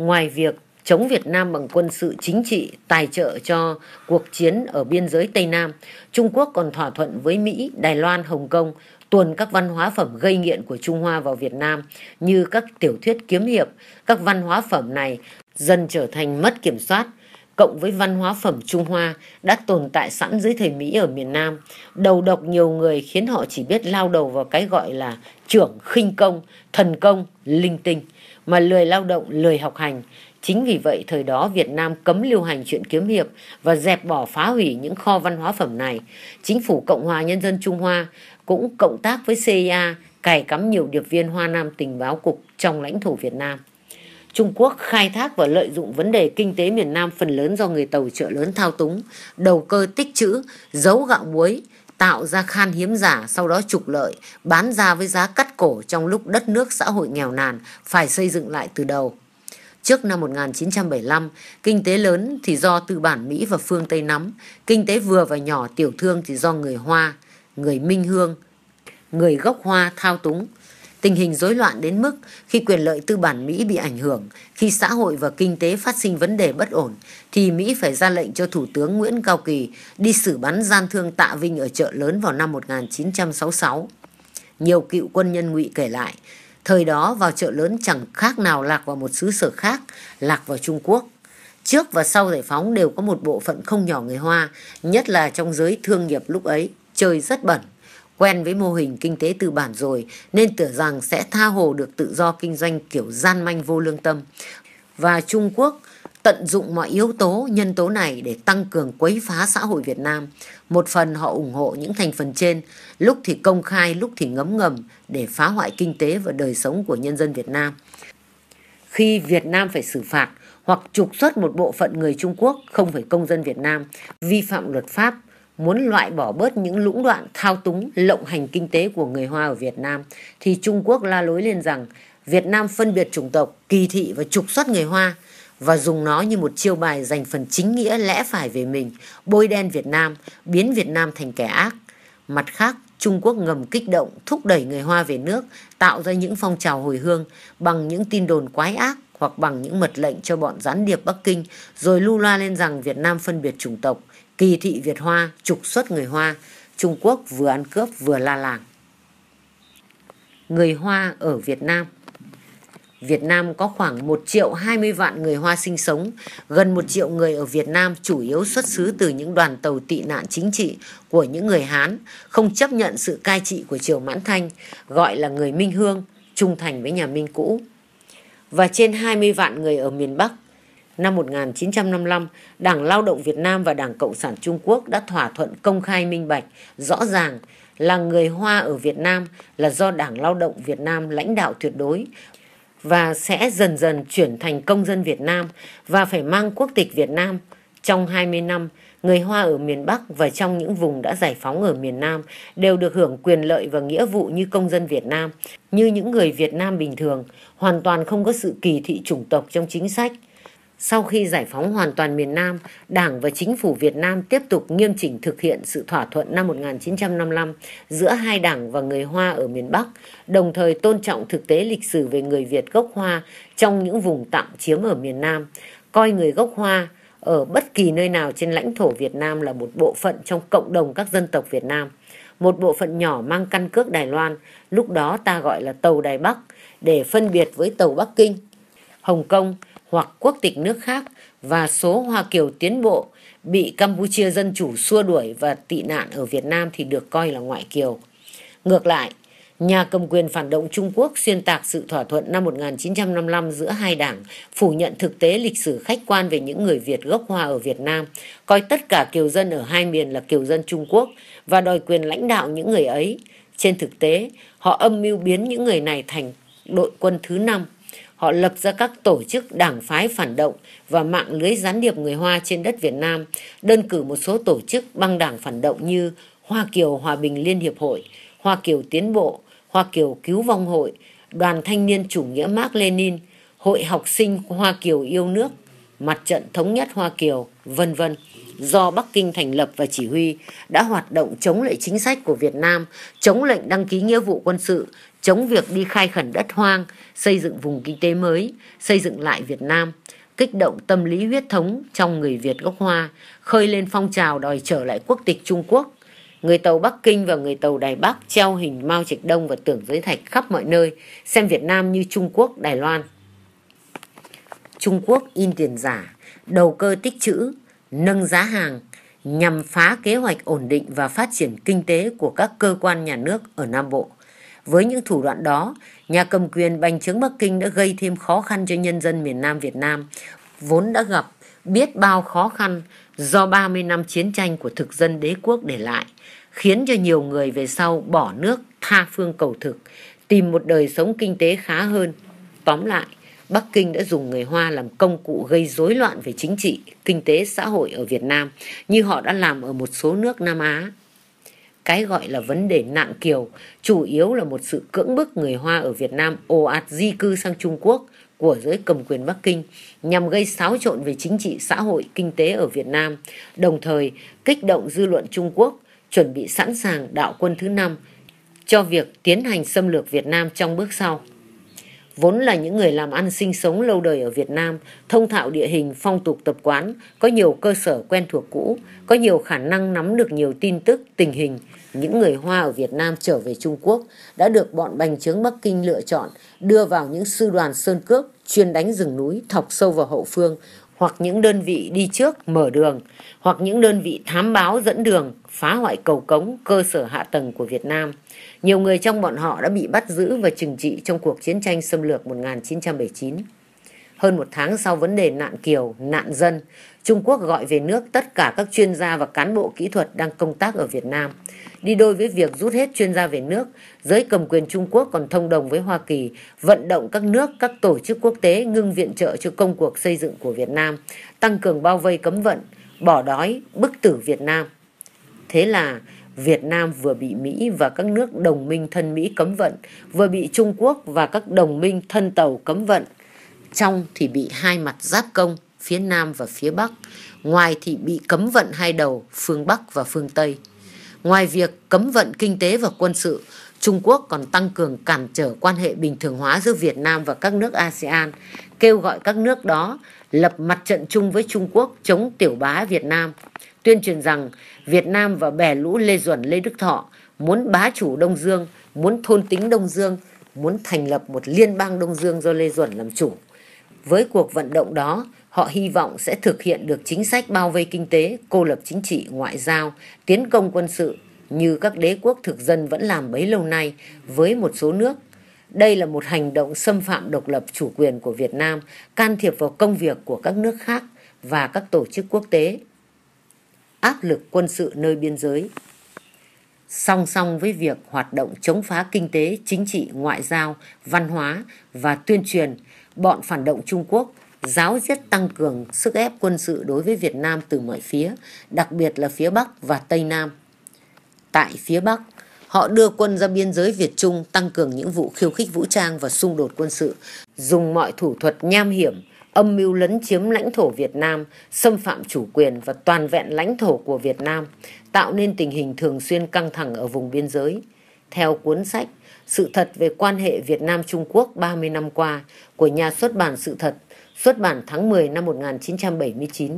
Ngoài việc chống Việt Nam bằng quân sự chính trị tài trợ cho cuộc chiến ở biên giới Tây Nam, Trung Quốc còn thỏa thuận với Mỹ, Đài Loan, Hồng Kông tuồn các văn hóa phẩm gây nghiện của Trung Hoa vào Việt Nam như các tiểu thuyết kiếm hiệp. Các văn hóa phẩm này dần trở thành mất kiểm soát, cộng với văn hóa phẩm Trung Hoa đã tồn tại sẵn dưới thời Mỹ ở miền Nam. Đầu độc nhiều người khiến họ chỉ biết lao đầu vào cái gọi là trưởng khinh công, thần công, linh tinh mà lười lao động, lười học hành. Chính vì vậy thời đó Việt Nam cấm lưu hành chuyện kiếm hiệp và dẹp bỏ phá hủy những kho văn hóa phẩm này. Chính phủ Cộng hòa Nhân dân Trung Hoa cũng cộng tác với CIA cài cắm nhiều điệp viên Hoa Nam tình báo cục trong lãnh thổ Việt Nam. Trung Quốc khai thác và lợi dụng vấn đề kinh tế miền Nam phần lớn do người tàu chợ lớn thao túng, đầu cơ tích trữ, giấu gạo muối, tạo ra khan hiếm giả sau đó trục lợi bán ra với giá cắt cổ trong lúc đất nước xã hội nghèo nàn phải xây dựng lại từ đầu Trước năm 1975, kinh tế lớn thì do tư bản Mỹ và phương Tây nắm, kinh tế vừa và nhỏ tiểu thương thì do người Hoa, người Minh Hương, người gốc Hoa thao túng. Tình hình rối loạn đến mức khi quyền lợi tư bản Mỹ bị ảnh hưởng, khi xã hội và kinh tế phát sinh vấn đề bất ổn, thì Mỹ phải ra lệnh cho Thủ tướng Nguyễn Cao Kỳ đi xử bắn gian thương Tạ Vinh ở chợ lớn vào năm 1966. Nhiều cựu quân nhân ngụy kể lại, thời đó vào chợ lớn chẳng khác nào lạc vào một xứ sở khác, lạc vào Trung Quốc. Trước và sau giải phóng đều có một bộ phận không nhỏ người Hoa, nhất là trong giới thương nghiệp lúc ấy, chơi rất bẩn quen với mô hình kinh tế tư bản rồi nên tưởng rằng sẽ tha hồ được tự do kinh doanh kiểu gian manh vô lương tâm. Và Trung Quốc tận dụng mọi yếu tố, nhân tố này để tăng cường quấy phá xã hội Việt Nam. Một phần họ ủng hộ những thành phần trên, lúc thì công khai, lúc thì ngấm ngầm để phá hoại kinh tế và đời sống của nhân dân Việt Nam. Khi Việt Nam phải xử phạt hoặc trục xuất một bộ phận người Trung Quốc không phải công dân Việt Nam, vi phạm luật pháp muốn loại bỏ bớt những lũng đoạn thao túng lộng hành kinh tế của người Hoa ở Việt Nam thì Trung Quốc la lối lên rằng Việt Nam phân biệt chủng tộc, kỳ thị và trục xuất người Hoa và dùng nó như một chiêu bài dành phần chính nghĩa lẽ phải về mình, bôi đen Việt Nam, biến Việt Nam thành kẻ ác. Mặt khác, Trung Quốc ngầm kích động, thúc đẩy người Hoa về nước, tạo ra những phong trào hồi hương bằng những tin đồn quái ác hoặc bằng những mật lệnh cho bọn gián điệp Bắc Kinh rồi lưu loa lên rằng Việt Nam phân biệt chủng tộc, kỳ thị Việt Hoa, trục xuất người Hoa, Trung Quốc vừa ăn cướp vừa la làng. Người Hoa ở Việt Nam Việt Nam có khoảng 1 triệu 20 vạn người Hoa sinh sống. Gần 1 triệu người ở Việt Nam chủ yếu xuất xứ từ những đoàn tàu tị nạn chính trị của những người Hán, không chấp nhận sự cai trị của Triều Mãn Thanh, gọi là người Minh Hương, trung thành với nhà Minh cũ. Và trên 20 vạn người ở miền Bắc năm 1955, Đảng Lao động Việt Nam và Đảng Cộng sản Trung Quốc đã thỏa thuận công khai minh bạch, rõ ràng là người Hoa ở Việt Nam là do Đảng Lao động Việt Nam lãnh đạo tuyệt đối và sẽ dần dần chuyển thành công dân Việt Nam và phải mang quốc tịch Việt Nam. Trong 20 năm, người Hoa ở miền Bắc và trong những vùng đã giải phóng ở miền Nam đều được hưởng quyền lợi và nghĩa vụ như công dân Việt Nam, như những người Việt Nam bình thường, hoàn toàn không có sự kỳ thị chủng tộc trong chính sách. Sau khi giải phóng hoàn toàn miền Nam, Đảng và Chính phủ Việt Nam tiếp tục nghiêm chỉnh thực hiện sự thỏa thuận năm 1955 giữa hai đảng và người Hoa ở miền Bắc, đồng thời tôn trọng thực tế lịch sử về người Việt gốc Hoa trong những vùng tạm chiếm ở miền Nam, coi người gốc Hoa ở bất kỳ nơi nào trên lãnh thổ Việt Nam là một bộ phận trong cộng đồng các dân tộc Việt Nam. Một bộ phận nhỏ mang căn cước Đài Loan, lúc đó ta gọi là tàu Đài Bắc, để phân biệt với tàu Bắc Kinh, Hồng Kông, hoặc quốc tịch nước khác và số Hoa Kiều tiến bộ bị Campuchia Dân Chủ xua đuổi và tị nạn ở Việt Nam thì được coi là ngoại kiều. Ngược lại, nhà cầm quyền phản động Trung Quốc xuyên tạc sự thỏa thuận năm 1955 giữa hai đảng, phủ nhận thực tế lịch sử khách quan về những người Việt gốc Hoa ở Việt Nam, coi tất cả kiều dân ở hai miền là kiều dân Trung Quốc và đòi quyền lãnh đạo những người ấy. Trên thực tế, họ âm mưu biến những người này thành đội quân thứ năm họ lập ra các tổ chức đảng phái phản động và mạng lưới gián điệp người Hoa trên đất Việt Nam, đơn cử một số tổ chức băng đảng phản động như Hoa Kiều Hòa Bình Liên Hiệp Hội, Hoa Kiều Tiến Bộ, Hoa Kiều Cứu Vong Hội, Đoàn Thanh niên Chủ nghĩa Mark Lenin, Hội Học sinh Hoa Kiều Yêu Nước, Mặt trận Thống nhất Hoa Kiều, vân vân do Bắc Kinh thành lập và chỉ huy đã hoạt động chống lại chính sách của Việt Nam, chống lệnh đăng ký nghĩa vụ quân sự, chống việc đi khai khẩn đất hoang, xây dựng vùng kinh tế mới, xây dựng lại Việt Nam, kích động tâm lý huyết thống trong người Việt gốc Hoa, khơi lên phong trào đòi trở lại quốc tịch Trung Quốc. Người tàu Bắc Kinh và người tàu Đài Bắc treo hình Mao Trạch Đông và tưởng giới thạch khắp mọi nơi, xem Việt Nam như Trung Quốc, Đài Loan. Trung Quốc in tiền giả, đầu cơ tích chữ, nâng giá hàng nhằm phá kế hoạch ổn định và phát triển kinh tế của các cơ quan nhà nước ở Nam Bộ. Với những thủ đoạn đó, nhà cầm quyền bành trướng Bắc Kinh đã gây thêm khó khăn cho nhân dân miền Nam Việt Nam, vốn đã gặp biết bao khó khăn do 30 năm chiến tranh của thực dân đế quốc để lại, khiến cho nhiều người về sau bỏ nước tha phương cầu thực, tìm một đời sống kinh tế khá hơn. Tóm lại, Bắc Kinh đã dùng người Hoa làm công cụ gây rối loạn về chính trị, kinh tế, xã hội ở Việt Nam, như họ đã làm ở một số nước Nam Á. Cái gọi là vấn đề nạn kiều chủ yếu là một sự cưỡng bức người Hoa ở Việt Nam ồ ạt di cư sang Trung Quốc của giới cầm quyền Bắc Kinh nhằm gây xáo trộn về chính trị, xã hội, kinh tế ở Việt Nam, đồng thời kích động dư luận Trung Quốc chuẩn bị sẵn sàng đạo quân thứ năm cho việc tiến hành xâm lược Việt Nam trong bước sau vốn là những người làm ăn sinh sống lâu đời ở Việt Nam, thông thạo địa hình, phong tục tập quán, có nhiều cơ sở quen thuộc cũ, có nhiều khả năng nắm được nhiều tin tức, tình hình. Những người Hoa ở Việt Nam trở về Trung Quốc đã được bọn bành trướng Bắc Kinh lựa chọn, đưa vào những sư đoàn sơn cước, chuyên đánh rừng núi, thọc sâu vào hậu phương, hoặc những đơn vị đi trước mở đường, hoặc những đơn vị thám báo dẫn đường, phá hoại cầu cống, cơ sở hạ tầng của Việt Nam. Nhiều người trong bọn họ đã bị bắt giữ và trừng trị trong cuộc chiến tranh xâm lược 1979. Hơn một tháng sau vấn đề nạn kiều, nạn dân, Trung Quốc gọi về nước tất cả các chuyên gia và cán bộ kỹ thuật đang công tác ở Việt Nam. Đi đôi với việc rút hết chuyên gia về nước, giới cầm quyền Trung Quốc còn thông đồng với Hoa Kỳ, vận động các nước, các tổ chức quốc tế ngưng viện trợ cho công cuộc xây dựng của Việt Nam, tăng cường bao vây cấm vận, bỏ đói, bức tử Việt Nam. Thế là Việt Nam vừa bị Mỹ và các nước đồng minh thân Mỹ cấm vận, vừa bị Trung Quốc và các đồng minh thân tàu cấm vận. Trong thì bị hai mặt giáp công, phía Nam và phía Bắc. Ngoài thì bị cấm vận hai đầu, phương Bắc và phương Tây. Ngoài việc cấm vận kinh tế và quân sự, Trung Quốc còn tăng cường cản trở quan hệ bình thường hóa giữa Việt Nam và các nước ASEAN, kêu gọi các nước đó lập mặt trận chung với Trung Quốc chống tiểu bá Việt Nam tuyên truyền rằng Việt Nam và bè lũ Lê Duẩn Lê Đức Thọ muốn bá chủ Đông Dương, muốn thôn tính Đông Dương, muốn thành lập một liên bang Đông Dương do Lê Duẩn làm chủ. Với cuộc vận động đó, họ hy vọng sẽ thực hiện được chính sách bao vây kinh tế, cô lập chính trị, ngoại giao, tiến công quân sự như các đế quốc thực dân vẫn làm bấy lâu nay với một số nước. Đây là một hành động xâm phạm độc lập chủ quyền của Việt Nam, can thiệp vào công việc của các nước khác và các tổ chức quốc tế áp lực quân sự nơi biên giới. Song song với việc hoạt động chống phá kinh tế, chính trị, ngoại giao, văn hóa và tuyên truyền, bọn phản động Trung Quốc giáo diết tăng cường sức ép quân sự đối với Việt Nam từ mọi phía, đặc biệt là phía Bắc và Tây Nam. Tại phía Bắc, họ đưa quân ra biên giới Việt Trung tăng cường những vụ khiêu khích vũ trang và xung đột quân sự, dùng mọi thủ thuật nham hiểm âm mưu lấn chiếm lãnh thổ Việt Nam, xâm phạm chủ quyền và toàn vẹn lãnh thổ của Việt Nam, tạo nên tình hình thường xuyên căng thẳng ở vùng biên giới. Theo cuốn sách Sự thật về quan hệ Việt Nam-Trung Quốc 30 năm qua của nhà xuất bản Sự thật, xuất bản tháng 10 năm 1979,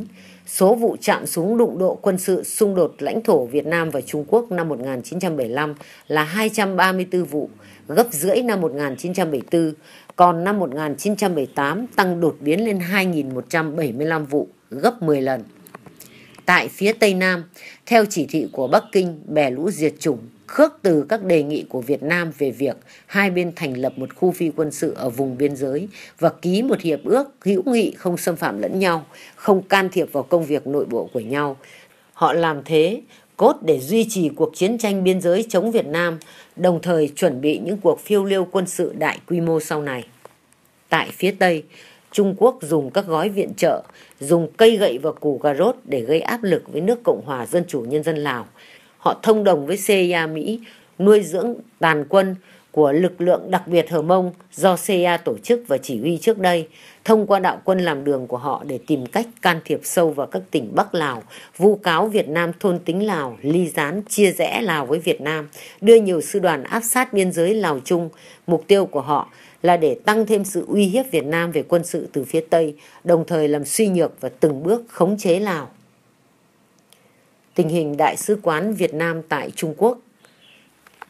số vụ chạm súng đụng độ quân sự xung đột lãnh thổ Việt Nam và Trung Quốc năm 1975 là 234 vụ, gấp rưỡi năm 1974, còn năm 1978 tăng đột biến lên 2.175 vụ, gấp 10 lần. Tại phía Tây Nam, theo chỉ thị của Bắc Kinh, bè lũ diệt chủng, khước từ các đề nghị của Việt Nam về việc hai bên thành lập một khu phi quân sự ở vùng biên giới và ký một hiệp ước hữu nghị không xâm phạm lẫn nhau, không can thiệp vào công việc nội bộ của nhau. Họ làm thế cốt để duy trì cuộc chiến tranh biên giới chống Việt Nam, đồng thời chuẩn bị những cuộc phiêu lưu quân sự đại quy mô sau này. Tại phía Tây, Trung Quốc dùng các gói viện trợ, dùng cây gậy và củ cà rốt để gây áp lực với nước Cộng hòa Dân chủ Nhân dân Lào. Họ thông đồng với CIA e Mỹ, nuôi dưỡng tàn quân, của lực lượng đặc biệt Hờ Mông do CIA tổ chức và chỉ huy trước đây, thông qua đạo quân làm đường của họ để tìm cách can thiệp sâu vào các tỉnh Bắc Lào, vu cáo Việt Nam thôn tính Lào, ly gián, chia rẽ Lào với Việt Nam, đưa nhiều sư đoàn áp sát biên giới Lào-Trung. Mục tiêu của họ là để tăng thêm sự uy hiếp Việt Nam về quân sự từ phía Tây, đồng thời làm suy nhược và từng bước khống chế Lào. Tình hình Đại sứ quán Việt Nam tại Trung Quốc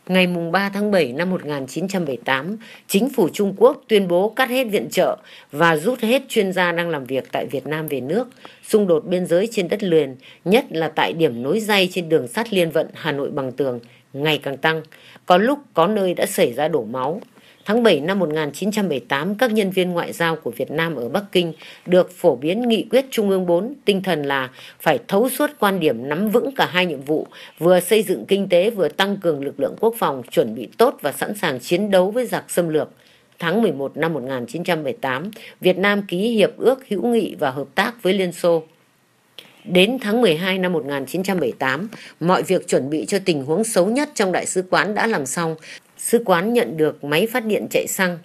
Ngày 3 tháng 7 năm 1978, chính phủ Trung Quốc tuyên bố cắt hết viện trợ và rút hết chuyên gia đang làm việc tại Việt Nam về nước. Xung đột biên giới trên đất liền, nhất là tại điểm nối dây trên đường sắt liên vận Hà Nội bằng tường, ngày càng tăng. Có lúc có nơi đã xảy ra đổ máu. Tháng 7 năm 1978, các nhân viên ngoại giao của Việt Nam ở Bắc Kinh được phổ biến nghị quyết Trung ương 4, tinh thần là phải thấu suốt quan điểm nắm vững cả hai nhiệm vụ, vừa xây dựng kinh tế vừa tăng cường lực lượng quốc phòng, chuẩn bị tốt và sẵn sàng chiến đấu với giặc xâm lược tháng 11 năm 1978, Việt Nam ký hiệp ước hữu nghị và hợp tác với Liên Xô. Đến tháng 12 năm 1978, mọi việc chuẩn bị cho tình huống xấu nhất trong đại sứ quán đã làm xong. Sứ quán nhận được máy phát điện chạy xăng,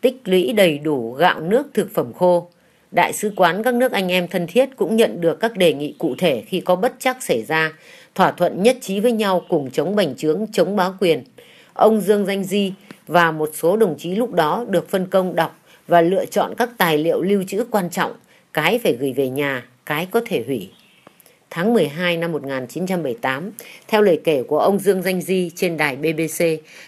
tích lũy đầy đủ gạo nước thực phẩm khô. Đại sứ quán các nước anh em thân thiết cũng nhận được các đề nghị cụ thể khi có bất chắc xảy ra, thỏa thuận nhất trí với nhau cùng chống bành trướng, chống báo quyền. Ông Dương Danh Di và một số đồng chí lúc đó được phân công đọc và lựa chọn các tài liệu lưu trữ quan trọng, cái phải gửi về nhà, cái có thể hủy tháng 12 năm 1978, theo lời kể của ông Dương Danh Di trên đài BBC,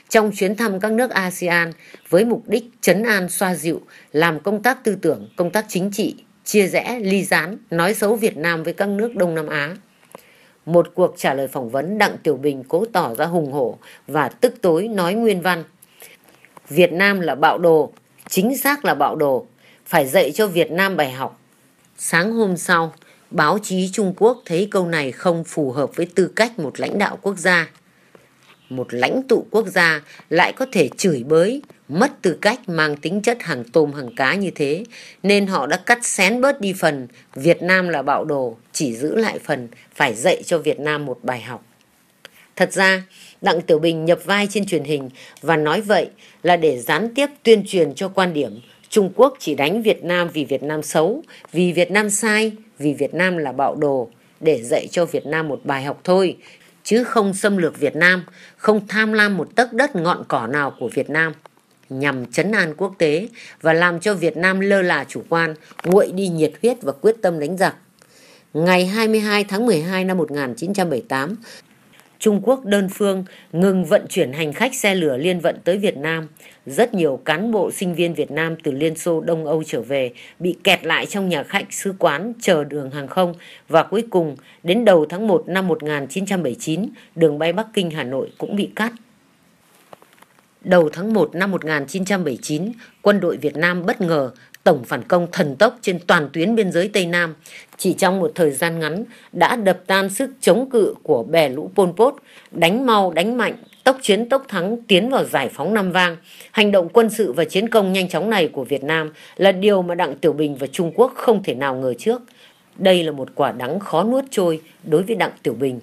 trong chuyến thăm các nước ASEAN với mục đích chấn an xoa dịu, làm công tác tư tưởng, công tác chính trị, chia rẽ, ly gián, nói xấu Việt Nam với các nước Đông Nam Á. Một cuộc trả lời phỏng vấn Đặng Tiểu Bình cố tỏ ra hùng hổ và tức tối nói nguyên văn. Việt Nam là bạo đồ, chính xác là bạo đồ, phải dạy cho Việt Nam bài học. Sáng hôm sau, Báo chí Trung Quốc thấy câu này không phù hợp với tư cách một lãnh đạo quốc gia. Một lãnh tụ quốc gia lại có thể chửi bới, mất tư cách mang tính chất hàng tôm hàng cá như thế, nên họ đã cắt xén bớt đi phần Việt Nam là bạo đồ, chỉ giữ lại phần phải dạy cho Việt Nam một bài học. Thật ra, Đặng Tiểu Bình nhập vai trên truyền hình và nói vậy là để gián tiếp tuyên truyền cho quan điểm Trung Quốc chỉ đánh Việt Nam vì Việt Nam xấu, vì Việt Nam sai, vì Việt Nam là bạo đồ để dạy cho Việt Nam một bài học thôi, chứ không xâm lược Việt Nam, không tham lam một tấc đất ngọn cỏ nào của Việt Nam nhằm chấn an quốc tế và làm cho Việt Nam lơ là chủ quan, nguội đi nhiệt huyết và quyết tâm đánh giặc. Ngày 22 tháng 12 năm 1978, Trung Quốc đơn phương ngừng vận chuyển hành khách xe lửa liên vận tới Việt Nam, rất nhiều cán bộ sinh viên Việt Nam từ Liên Xô Đông Âu trở về bị kẹt lại trong nhà khách sứ quán chờ đường hàng không và cuối cùng đến đầu tháng 1 năm 1979 đường bay Bắc Kinh Hà Nội cũng bị cắt. Đầu tháng 1 năm 1979, quân đội Việt Nam bất ngờ tổng phản công thần tốc trên toàn tuyến biên giới Tây Nam. Chỉ trong một thời gian ngắn đã đập tan sức chống cự của bè lũ Pol Pot, đánh mau đánh mạnh tốc chiến tốc thắng tiến vào giải phóng Nam Vang. Hành động quân sự và chiến công nhanh chóng này của Việt Nam là điều mà Đặng Tiểu Bình và Trung Quốc không thể nào ngờ trước. Đây là một quả đắng khó nuốt trôi đối với Đặng Tiểu Bình.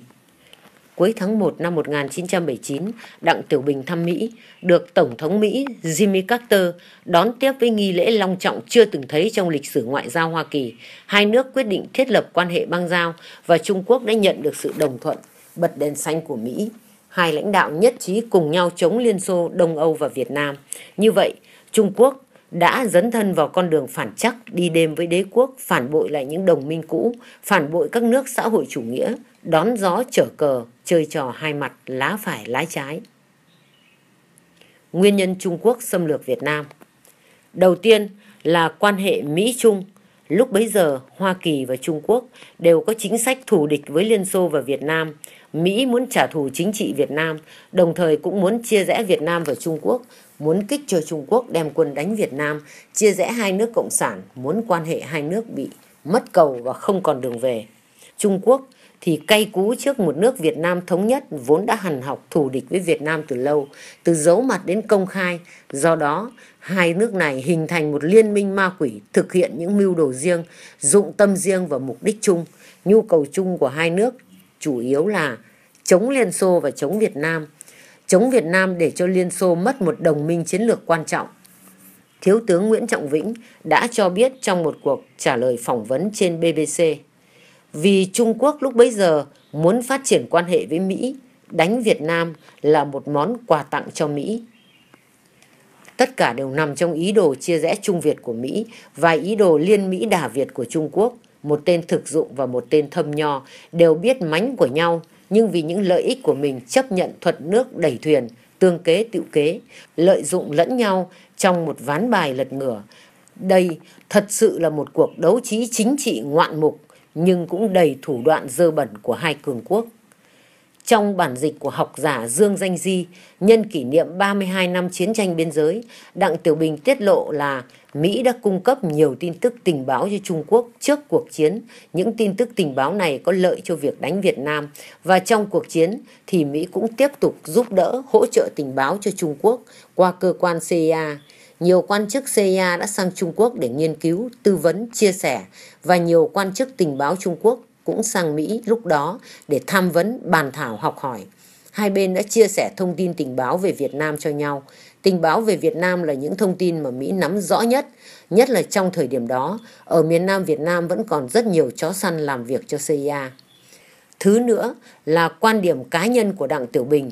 Cuối tháng 1 năm 1979, Đặng Tiểu Bình thăm Mỹ, được Tổng thống Mỹ Jimmy Carter đón tiếp với nghi lễ long trọng chưa từng thấy trong lịch sử ngoại giao Hoa Kỳ. Hai nước quyết định thiết lập quan hệ băng giao và Trung Quốc đã nhận được sự đồng thuận bật đèn xanh của Mỹ hai lãnh đạo nhất trí cùng nhau chống Liên Xô, Đông Âu và Việt Nam. Như vậy, Trung Quốc đã dấn thân vào con đường phản chắc, đi đêm với đế quốc, phản bội lại những đồng minh cũ, phản bội các nước xã hội chủ nghĩa, đón gió trở cờ, chơi trò hai mặt, lá phải, lá trái. Nguyên nhân Trung Quốc xâm lược Việt Nam Đầu tiên là quan hệ Mỹ-Trung. Lúc bấy giờ, Hoa Kỳ và Trung Quốc đều có chính sách thù địch với Liên Xô và Việt Nam, Mỹ muốn trả thù chính trị Việt Nam, đồng thời cũng muốn chia rẽ Việt Nam và Trung Quốc, muốn kích cho Trung Quốc đem quân đánh Việt Nam, chia rẽ hai nước Cộng sản, muốn quan hệ hai nước bị mất cầu và không còn đường về. Trung Quốc thì cay cú trước một nước Việt Nam thống nhất vốn đã hằn học thù địch với Việt Nam từ lâu, từ giấu mặt đến công khai. Do đó, hai nước này hình thành một liên minh ma quỷ thực hiện những mưu đồ riêng, dụng tâm riêng và mục đích chung. Nhu cầu chung của hai nước chủ yếu là chống Liên Xô và chống Việt Nam. Chống Việt Nam để cho Liên Xô mất một đồng minh chiến lược quan trọng. Thiếu tướng Nguyễn Trọng Vĩnh đã cho biết trong một cuộc trả lời phỏng vấn trên BBC. Vì Trung Quốc lúc bấy giờ muốn phát triển quan hệ với Mỹ, đánh Việt Nam là một món quà tặng cho Mỹ. Tất cả đều nằm trong ý đồ chia rẽ Trung Việt của Mỹ và ý đồ liên Mỹ đả Việt của Trung Quốc một tên thực dụng và một tên thâm nho đều biết mánh của nhau nhưng vì những lợi ích của mình chấp nhận thuật nước đẩy thuyền tương kế tựu kế lợi dụng lẫn nhau trong một ván bài lật ngửa đây thật sự là một cuộc đấu trí chính trị ngoạn mục nhưng cũng đầy thủ đoạn dơ bẩn của hai cường quốc trong bản dịch của học giả Dương Danh Di, nhân kỷ niệm 32 năm chiến tranh biên giới, Đặng Tiểu Bình tiết lộ là Mỹ đã cung cấp nhiều tin tức tình báo cho Trung Quốc trước cuộc chiến. Những tin tức tình báo này có lợi cho việc đánh Việt Nam. Và trong cuộc chiến thì Mỹ cũng tiếp tục giúp đỡ, hỗ trợ tình báo cho Trung Quốc qua cơ quan CIA. Nhiều quan chức CIA đã sang Trung Quốc để nghiên cứu, tư vấn, chia sẻ và nhiều quan chức tình báo Trung Quốc cũng sang Mỹ lúc đó để tham vấn, bàn thảo, học hỏi. Hai bên đã chia sẻ thông tin tình báo về Việt Nam cho nhau. Tình báo về Việt Nam là những thông tin mà Mỹ nắm rõ nhất, nhất là trong thời điểm đó, ở miền Nam Việt Nam vẫn còn rất nhiều chó săn làm việc cho CIA. Thứ nữa là quan điểm cá nhân của Đặng Tiểu Bình.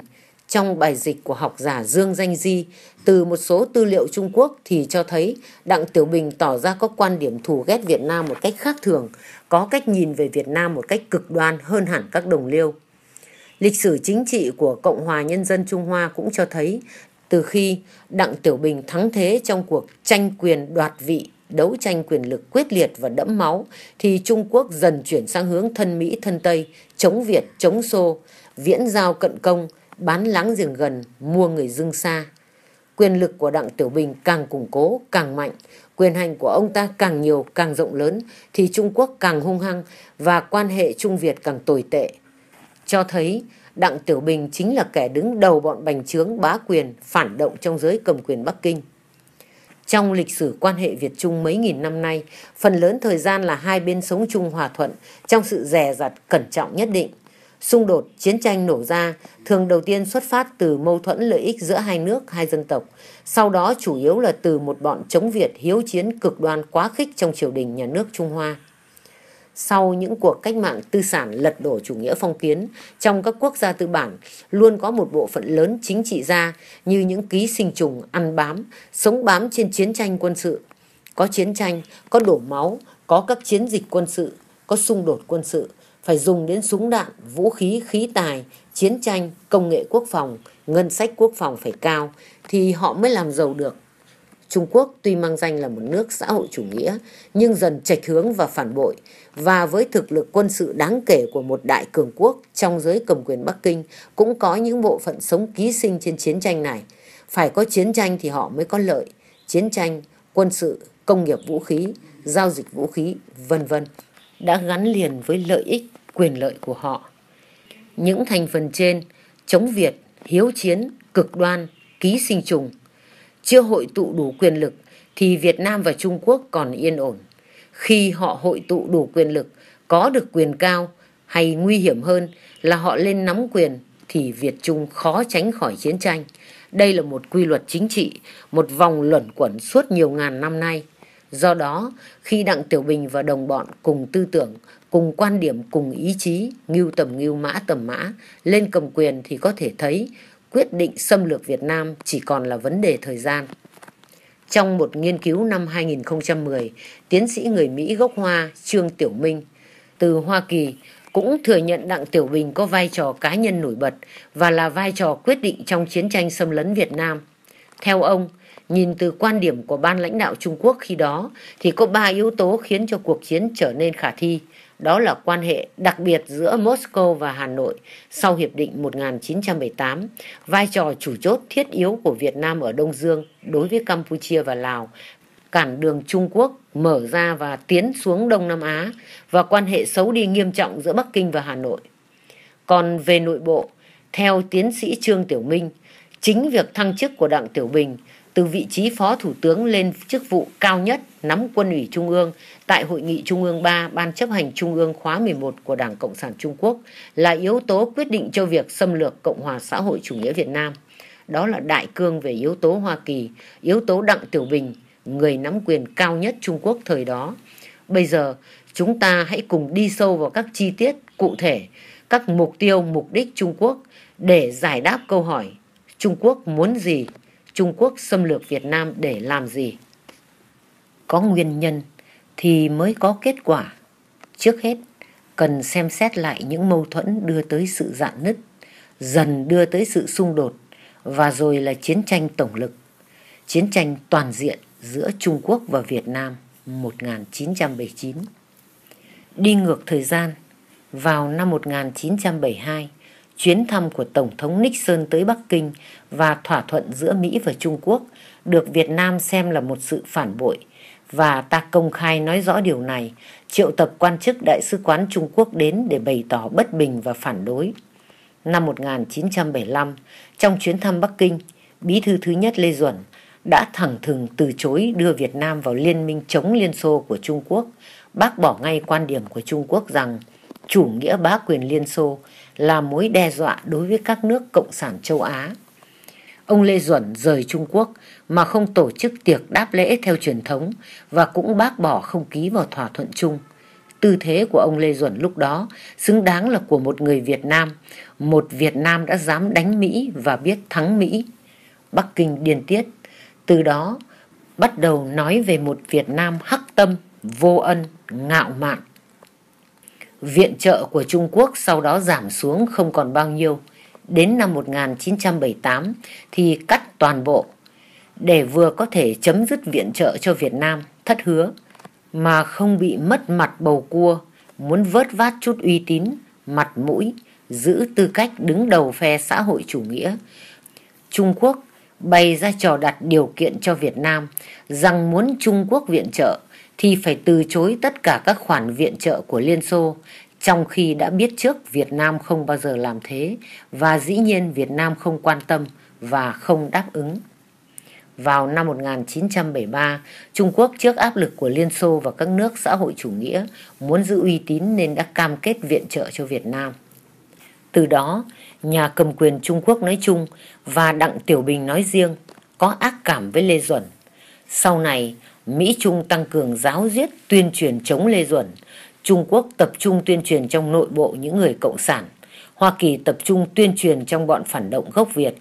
Trong bài dịch của học giả Dương Danh Di, từ một số tư liệu Trung Quốc thì cho thấy Đặng Tiểu Bình tỏ ra có quan điểm thù ghét Việt Nam một cách khác thường, có cách nhìn về Việt Nam một cách cực đoan hơn hẳn các đồng liêu. Lịch sử chính trị của Cộng hòa Nhân dân Trung Hoa cũng cho thấy từ khi Đặng Tiểu Bình thắng thế trong cuộc tranh quyền đoạt vị, đấu tranh quyền lực quyết liệt và đẫm máu, thì Trung Quốc dần chuyển sang hướng thân Mỹ thân Tây, chống Việt, chống Xô, viễn giao cận công, bán láng giềng gần, mua người dưng xa quyền lực của Đặng Tiểu Bình càng củng cố, càng mạnh, quyền hành của ông ta càng nhiều, càng rộng lớn, thì Trung Quốc càng hung hăng và quan hệ Trung Việt càng tồi tệ. Cho thấy Đặng Tiểu Bình chính là kẻ đứng đầu bọn bành trướng bá quyền phản động trong giới cầm quyền Bắc Kinh. Trong lịch sử quan hệ Việt Trung mấy nghìn năm nay, phần lớn thời gian là hai bên sống chung hòa thuận trong sự dè dặt cẩn trọng nhất định. Xung đột, chiến tranh nổ ra thường đầu tiên xuất phát từ mâu thuẫn lợi ích giữa hai nước, hai dân tộc. Sau đó chủ yếu là từ một bọn chống Việt hiếu chiến cực đoan quá khích trong triều đình nhà nước Trung Hoa. Sau những cuộc cách mạng tư sản lật đổ chủ nghĩa phong kiến, trong các quốc gia tư bản luôn có một bộ phận lớn chính trị gia như những ký sinh trùng ăn bám, sống bám trên chiến tranh quân sự. Có chiến tranh, có đổ máu, có các chiến dịch quân sự, có xung đột quân sự, phải dùng đến súng đạn, vũ khí, khí tài, chiến tranh, công nghệ quốc phòng, ngân sách quốc phòng phải cao thì họ mới làm giàu được. Trung Quốc tuy mang danh là một nước xã hội chủ nghĩa nhưng dần chệch hướng và phản bội và với thực lực quân sự đáng kể của một đại cường quốc trong giới cầm quyền Bắc Kinh cũng có những bộ phận sống ký sinh trên chiến tranh này. Phải có chiến tranh thì họ mới có lợi. Chiến tranh, quân sự, công nghiệp vũ khí, giao dịch vũ khí, vân vân đã gắn liền với lợi ích quyền lợi của họ. Những thành phần trên chống Việt, hiếu chiến, cực đoan, ký sinh trùng. Chưa hội tụ đủ quyền lực thì Việt Nam và Trung Quốc còn yên ổn. Khi họ hội tụ đủ quyền lực, có được quyền cao hay nguy hiểm hơn là họ lên nắm quyền thì Việt Trung khó tránh khỏi chiến tranh. Đây là một quy luật chính trị, một vòng luẩn quẩn suốt nhiều ngàn năm nay. Do đó, khi Đặng Tiểu Bình và đồng bọn cùng tư tưởng, cùng quan điểm, cùng ý chí, ngưu tầm ngưu mã tầm mã, lên cầm quyền thì có thể thấy quyết định xâm lược Việt Nam chỉ còn là vấn đề thời gian. Trong một nghiên cứu năm 2010, tiến sĩ người Mỹ gốc Hoa Trương Tiểu Minh từ Hoa Kỳ cũng thừa nhận Đặng Tiểu Bình có vai trò cá nhân nổi bật và là vai trò quyết định trong chiến tranh xâm lấn Việt Nam. Theo ông, Nhìn từ quan điểm của ban lãnh đạo Trung Quốc khi đó thì có ba yếu tố khiến cho cuộc chiến trở nên khả thi. Đó là quan hệ đặc biệt giữa Moscow và Hà Nội sau Hiệp định 1978, vai trò chủ chốt thiết yếu của Việt Nam ở Đông Dương đối với Campuchia và Lào, cản đường Trung Quốc mở ra và tiến xuống Đông Nam Á và quan hệ xấu đi nghiêm trọng giữa Bắc Kinh và Hà Nội. Còn về nội bộ, theo tiến sĩ Trương Tiểu Minh, chính việc thăng chức của Đặng Tiểu Bình – từ vị trí Phó Thủ tướng lên chức vụ cao nhất nắm quân ủy Trung ương tại Hội nghị Trung ương 3 Ban chấp hành Trung ương khóa 11 của Đảng Cộng sản Trung Quốc là yếu tố quyết định cho việc xâm lược Cộng hòa xã hội chủ nghĩa Việt Nam. Đó là đại cương về yếu tố Hoa Kỳ, yếu tố Đặng Tiểu Bình, người nắm quyền cao nhất Trung Quốc thời đó. Bây giờ, chúng ta hãy cùng đi sâu vào các chi tiết cụ thể, các mục tiêu, mục đích Trung Quốc để giải đáp câu hỏi Trung Quốc muốn gì Trung Quốc xâm lược Việt Nam để làm gì? Có nguyên nhân thì mới có kết quả. Trước hết, cần xem xét lại những mâu thuẫn đưa tới sự dạn nứt, dần đưa tới sự xung đột và rồi là chiến tranh tổng lực, chiến tranh toàn diện giữa Trung Quốc và Việt Nam 1979. Đi ngược thời gian, vào năm 1972, chuyến thăm của Tổng thống Nixon tới Bắc Kinh và thỏa thuận giữa Mỹ và Trung Quốc được Việt Nam xem là một sự phản bội và ta công khai nói rõ điều này, triệu tập quan chức Đại sứ quán Trung Quốc đến để bày tỏ bất bình và phản đối. Năm 1975, trong chuyến thăm Bắc Kinh, Bí thư thứ nhất Lê Duẩn đã thẳng thừng từ chối đưa Việt Nam vào liên minh chống Liên Xô của Trung Quốc, bác bỏ ngay quan điểm của Trung Quốc rằng chủ nghĩa bá quyền Liên Xô là mối đe dọa đối với các nước Cộng sản châu Á. Ông Lê Duẩn rời Trung Quốc mà không tổ chức tiệc đáp lễ theo truyền thống và cũng bác bỏ không ký vào thỏa thuận chung. Tư thế của ông Lê Duẩn lúc đó xứng đáng là của một người Việt Nam, một Việt Nam đã dám đánh Mỹ và biết thắng Mỹ. Bắc Kinh điên tiết, từ đó bắt đầu nói về một Việt Nam hắc tâm, vô ân, ngạo mạn viện trợ của Trung Quốc sau đó giảm xuống không còn bao nhiêu. Đến năm 1978 thì cắt toàn bộ để vừa có thể chấm dứt viện trợ cho Việt Nam thất hứa mà không bị mất mặt bầu cua, muốn vớt vát chút uy tín, mặt mũi, giữ tư cách đứng đầu phe xã hội chủ nghĩa. Trung Quốc bày ra trò đặt điều kiện cho Việt Nam rằng muốn Trung Quốc viện trợ thì phải từ chối tất cả các khoản viện trợ của Liên Xô, trong khi đã biết trước Việt Nam không bao giờ làm thế và dĩ nhiên Việt Nam không quan tâm và không đáp ứng. Vào năm 1973, Trung Quốc trước áp lực của Liên Xô và các nước xã hội chủ nghĩa muốn giữ uy tín nên đã cam kết viện trợ cho Việt Nam. Từ đó, nhà cầm quyền Trung Quốc nói chung và Đặng Tiểu Bình nói riêng có ác cảm với Lê Duẩn. Sau này, Mỹ Trung tăng cường giáo diết tuyên truyền chống Lê Duẩn, Trung Quốc tập trung tuyên truyền trong nội bộ những người cộng sản, Hoa Kỳ tập trung tuyên truyền trong bọn phản động gốc Việt.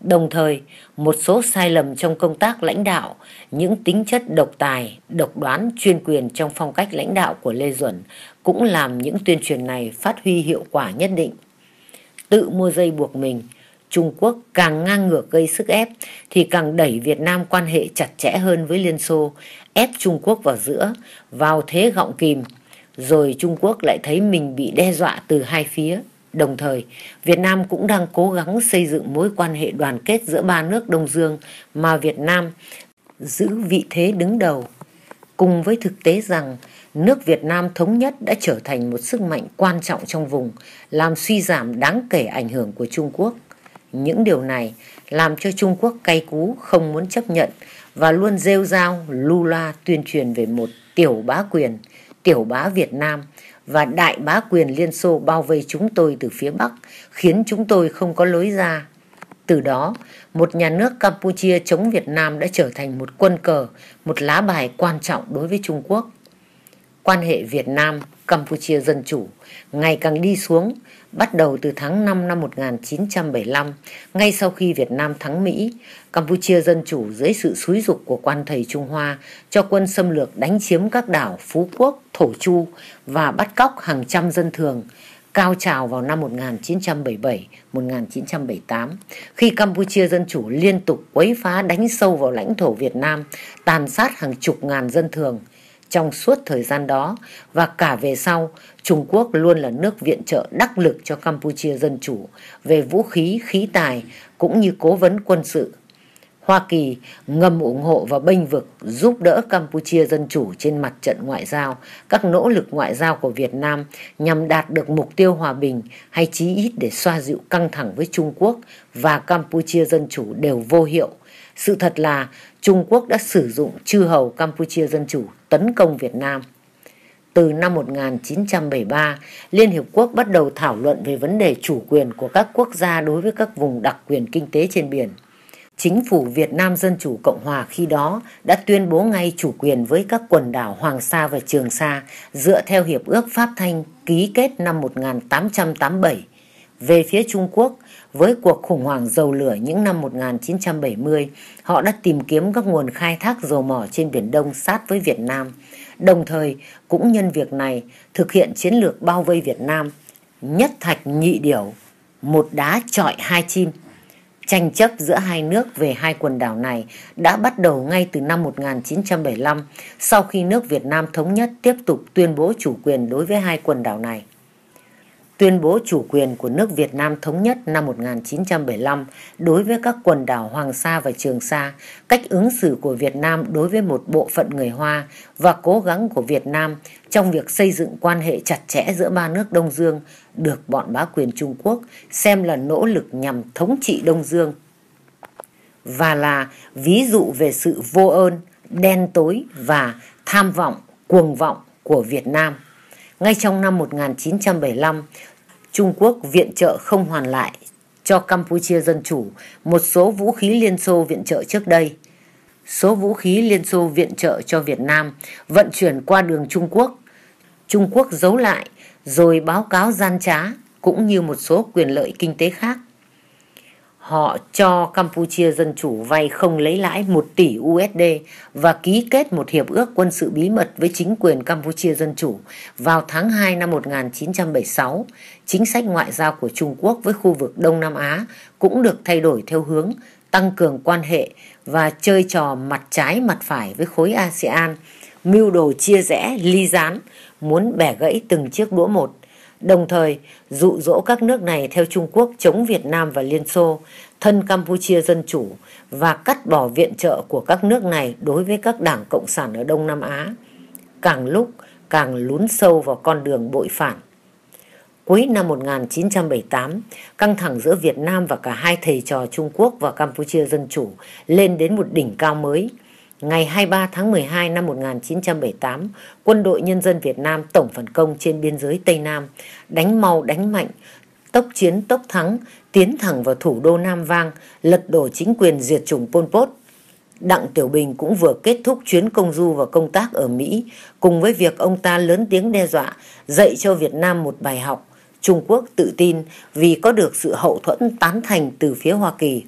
Đồng thời, một số sai lầm trong công tác lãnh đạo, những tính chất độc tài, độc đoán, chuyên quyền trong phong cách lãnh đạo của Lê Duẩn cũng làm những tuyên truyền này phát huy hiệu quả nhất định. Tự mua dây buộc mình, Trung Quốc càng ngang ngược gây sức ép thì càng đẩy Việt Nam quan hệ chặt chẽ hơn với Liên Xô, ép Trung Quốc vào giữa, vào thế gọng kìm. Rồi Trung Quốc lại thấy mình bị đe dọa từ hai phía. Đồng thời, Việt Nam cũng đang cố gắng xây dựng mối quan hệ đoàn kết giữa ba nước Đông Dương mà Việt Nam giữ vị thế đứng đầu. Cùng với thực tế rằng, nước Việt Nam thống nhất đã trở thành một sức mạnh quan trọng trong vùng, làm suy giảm đáng kể ảnh hưởng của Trung Quốc. Những điều này làm cho Trung Quốc cay cú không muốn chấp nhận và luôn rêu rao lưu loa tuyên truyền về một tiểu bá quyền, tiểu bá Việt Nam và đại bá quyền Liên Xô bao vây chúng tôi từ phía Bắc, khiến chúng tôi không có lối ra. Từ đó, một nhà nước Campuchia chống Việt Nam đã trở thành một quân cờ, một lá bài quan trọng đối với Trung Quốc. Quan hệ Việt Nam-Campuchia Dân Chủ ngày càng đi xuống bắt đầu từ tháng 5 năm 1975, ngay sau khi Việt Nam thắng Mỹ, Campuchia Dân Chủ dưới sự xúi dục của quan thầy Trung Hoa cho quân xâm lược đánh chiếm các đảo Phú Quốc, Thổ Chu và bắt cóc hàng trăm dân thường, cao trào vào năm 1977-1978 khi Campuchia Dân Chủ liên tục quấy phá đánh sâu vào lãnh thổ Việt Nam, tàn sát hàng chục ngàn dân thường, trong suốt thời gian đó và cả về sau Trung Quốc luôn là nước viện trợ đắc lực cho Campuchia Dân Chủ về vũ khí, khí tài cũng như cố vấn quân sự. Hoa Kỳ ngầm ủng hộ và bênh vực giúp đỡ Campuchia Dân Chủ trên mặt trận ngoại giao, các nỗ lực ngoại giao của Việt Nam nhằm đạt được mục tiêu hòa bình hay chí ít để xoa dịu căng thẳng với Trung Quốc và Campuchia Dân Chủ đều vô hiệu sự thật là Trung Quốc đã sử dụng chư hầu Campuchia Dân Chủ tấn công Việt Nam. Từ năm 1973, Liên Hiệp Quốc bắt đầu thảo luận về vấn đề chủ quyền của các quốc gia đối với các vùng đặc quyền kinh tế trên biển. Chính phủ Việt Nam Dân Chủ Cộng Hòa khi đó đã tuyên bố ngay chủ quyền với các quần đảo Hoàng Sa và Trường Sa dựa theo Hiệp ước Pháp Thanh ký kết năm 1887. Về phía Trung Quốc, với cuộc khủng hoảng dầu lửa những năm 1970, họ đã tìm kiếm các nguồn khai thác dầu mỏ trên Biển Đông sát với Việt Nam, đồng thời cũng nhân việc này thực hiện chiến lược bao vây Việt Nam, nhất thạch nhị điểu, một đá trọi hai chim. Tranh chấp giữa hai nước về hai quần đảo này đã bắt đầu ngay từ năm 1975 sau khi nước Việt Nam Thống Nhất tiếp tục tuyên bố chủ quyền đối với hai quần đảo này tuyên bố chủ quyền của nước Việt Nam thống nhất năm 1975 đối với các quần đảo Hoàng Sa và Trường Sa, cách ứng xử của Việt Nam đối với một bộ phận người Hoa và cố gắng của Việt Nam trong việc xây dựng quan hệ chặt chẽ giữa ba nước Đông Dương được bọn bá quyền Trung Quốc xem là nỗ lực nhằm thống trị Đông Dương và là ví dụ về sự vô ơn, đen tối và tham vọng, cuồng vọng của Việt Nam. Ngay trong năm 1975, Trung Quốc viện trợ không hoàn lại cho Campuchia Dân Chủ một số vũ khí Liên Xô viện trợ trước đây. Số vũ khí Liên Xô viện trợ cho Việt Nam vận chuyển qua đường Trung Quốc. Trung Quốc giấu lại rồi báo cáo gian trá cũng như một số quyền lợi kinh tế khác họ cho Campuchia Dân Chủ vay không lấy lãi 1 tỷ USD và ký kết một hiệp ước quân sự bí mật với chính quyền Campuchia Dân Chủ vào tháng 2 năm 1976. Chính sách ngoại giao của Trung Quốc với khu vực Đông Nam Á cũng được thay đổi theo hướng tăng cường quan hệ và chơi trò mặt trái mặt phải với khối ASEAN, mưu đồ chia rẽ, ly gián, muốn bẻ gãy từng chiếc đũa một đồng thời dụ dỗ các nước này theo Trung Quốc chống Việt Nam và Liên Xô, thân Campuchia Dân Chủ và cắt bỏ viện trợ của các nước này đối với các đảng Cộng sản ở Đông Nam Á, càng lúc càng lún sâu vào con đường bội phản. Cuối năm 1978, căng thẳng giữa Việt Nam và cả hai thầy trò Trung Quốc và Campuchia Dân Chủ lên đến một đỉnh cao mới – ngày 23 tháng 12 năm 1978, quân đội nhân dân Việt Nam tổng phản công trên biên giới Tây Nam, đánh mau đánh mạnh, tốc chiến tốc thắng, tiến thẳng vào thủ đô Nam Vang, lật đổ chính quyền diệt chủng Pol Pot. Đặng Tiểu Bình cũng vừa kết thúc chuyến công du và công tác ở Mỹ, cùng với việc ông ta lớn tiếng đe dọa dạy cho Việt Nam một bài học. Trung Quốc tự tin vì có được sự hậu thuẫn tán thành từ phía Hoa Kỳ.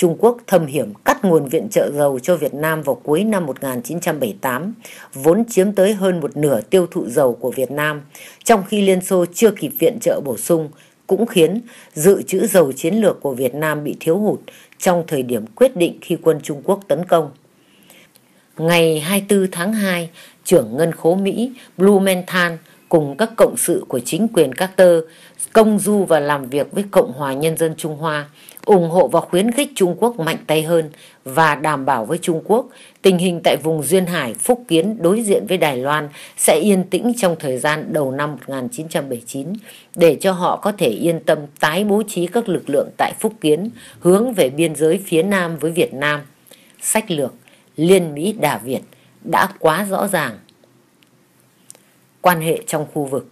Trung Quốc thâm hiểm cắt nguồn viện trợ dầu cho Việt Nam vào cuối năm 1978, vốn chiếm tới hơn một nửa tiêu thụ dầu của Việt Nam, trong khi Liên Xô chưa kịp viện trợ bổ sung, cũng khiến dự trữ dầu chiến lược của Việt Nam bị thiếu hụt trong thời điểm quyết định khi quân Trung Quốc tấn công. Ngày 24 tháng 2, trưởng ngân khố Mỹ Blumenthal cùng các cộng sự của chính quyền Carter công du và làm việc với Cộng hòa Nhân dân Trung Hoa ủng hộ và khuyến khích Trung Quốc mạnh tay hơn và đảm bảo với Trung Quốc tình hình tại vùng Duyên Hải Phúc Kiến đối diện với Đài Loan sẽ yên tĩnh trong thời gian đầu năm 1979 để cho họ có thể yên tâm tái bố trí các lực lượng tại Phúc Kiến hướng về biên giới phía Nam với Việt Nam. Sách lược Liên Mỹ Đà Việt đã quá rõ ràng. Quan hệ trong khu vực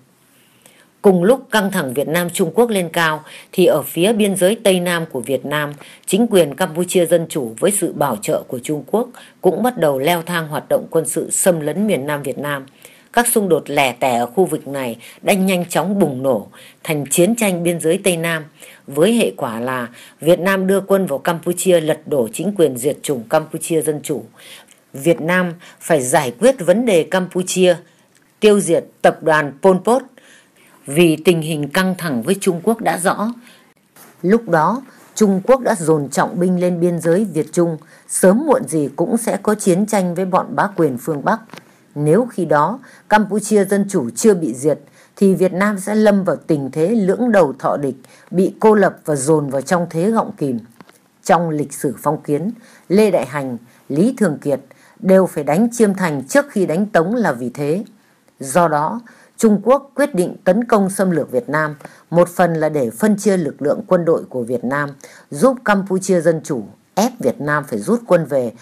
Cùng lúc căng thẳng Việt Nam-Trung Quốc lên cao thì ở phía biên giới Tây Nam của Việt Nam, chính quyền Campuchia Dân Chủ với sự bảo trợ của Trung Quốc cũng bắt đầu leo thang hoạt động quân sự xâm lấn miền Nam Việt Nam. Các xung đột lẻ tẻ ở khu vực này đã nhanh chóng bùng nổ thành chiến tranh biên giới Tây Nam với hệ quả là Việt Nam đưa quân vào Campuchia lật đổ chính quyền diệt chủng Campuchia Dân Chủ. Việt Nam phải giải quyết vấn đề Campuchia, tiêu diệt tập đoàn Pol Pot vì tình hình căng thẳng với Trung Quốc đã rõ. Lúc đó, Trung Quốc đã dồn trọng binh lên biên giới Việt Trung, sớm muộn gì cũng sẽ có chiến tranh với bọn bá quyền phương Bắc. Nếu khi đó Campuchia Dân Chủ chưa bị diệt, thì Việt Nam sẽ lâm vào tình thế lưỡng đầu thọ địch, bị cô lập và dồn vào trong thế gọng kìm. Trong lịch sử phong kiến, Lê Đại Hành, Lý Thường Kiệt đều phải đánh Chiêm Thành trước khi đánh Tống là vì thế. Do đó, Trung Quốc quyết định tấn công xâm lược Việt Nam, một phần là để phân chia lực lượng quân đội của Việt Nam, giúp Campuchia Dân Chủ ép Việt Nam phải rút quân về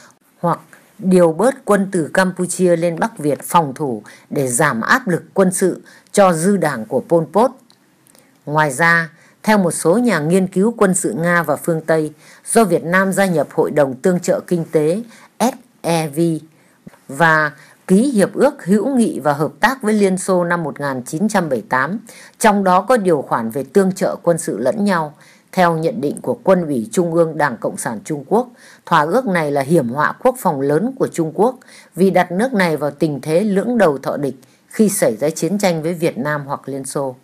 hoặc điều bớt quân từ Campuchia lên Bắc Việt phòng thủ để giảm áp lực quân sự cho dư đảng của Pol Pot. Ngoài ra, theo một số nhà nghiên cứu quân sự Nga và phương Tây, do Việt Nam gia nhập Hội đồng Tương trợ Kinh tế SEV và ký hiệp ước hữu nghị và hợp tác với Liên Xô năm 1978, trong đó có điều khoản về tương trợ quân sự lẫn nhau. Theo nhận định của Quân ủy Trung ương Đảng Cộng sản Trung Quốc, thỏa ước này là hiểm họa quốc phòng lớn của Trung Quốc vì đặt nước này vào tình thế lưỡng đầu thọ địch khi xảy ra chiến tranh với Việt Nam hoặc Liên Xô.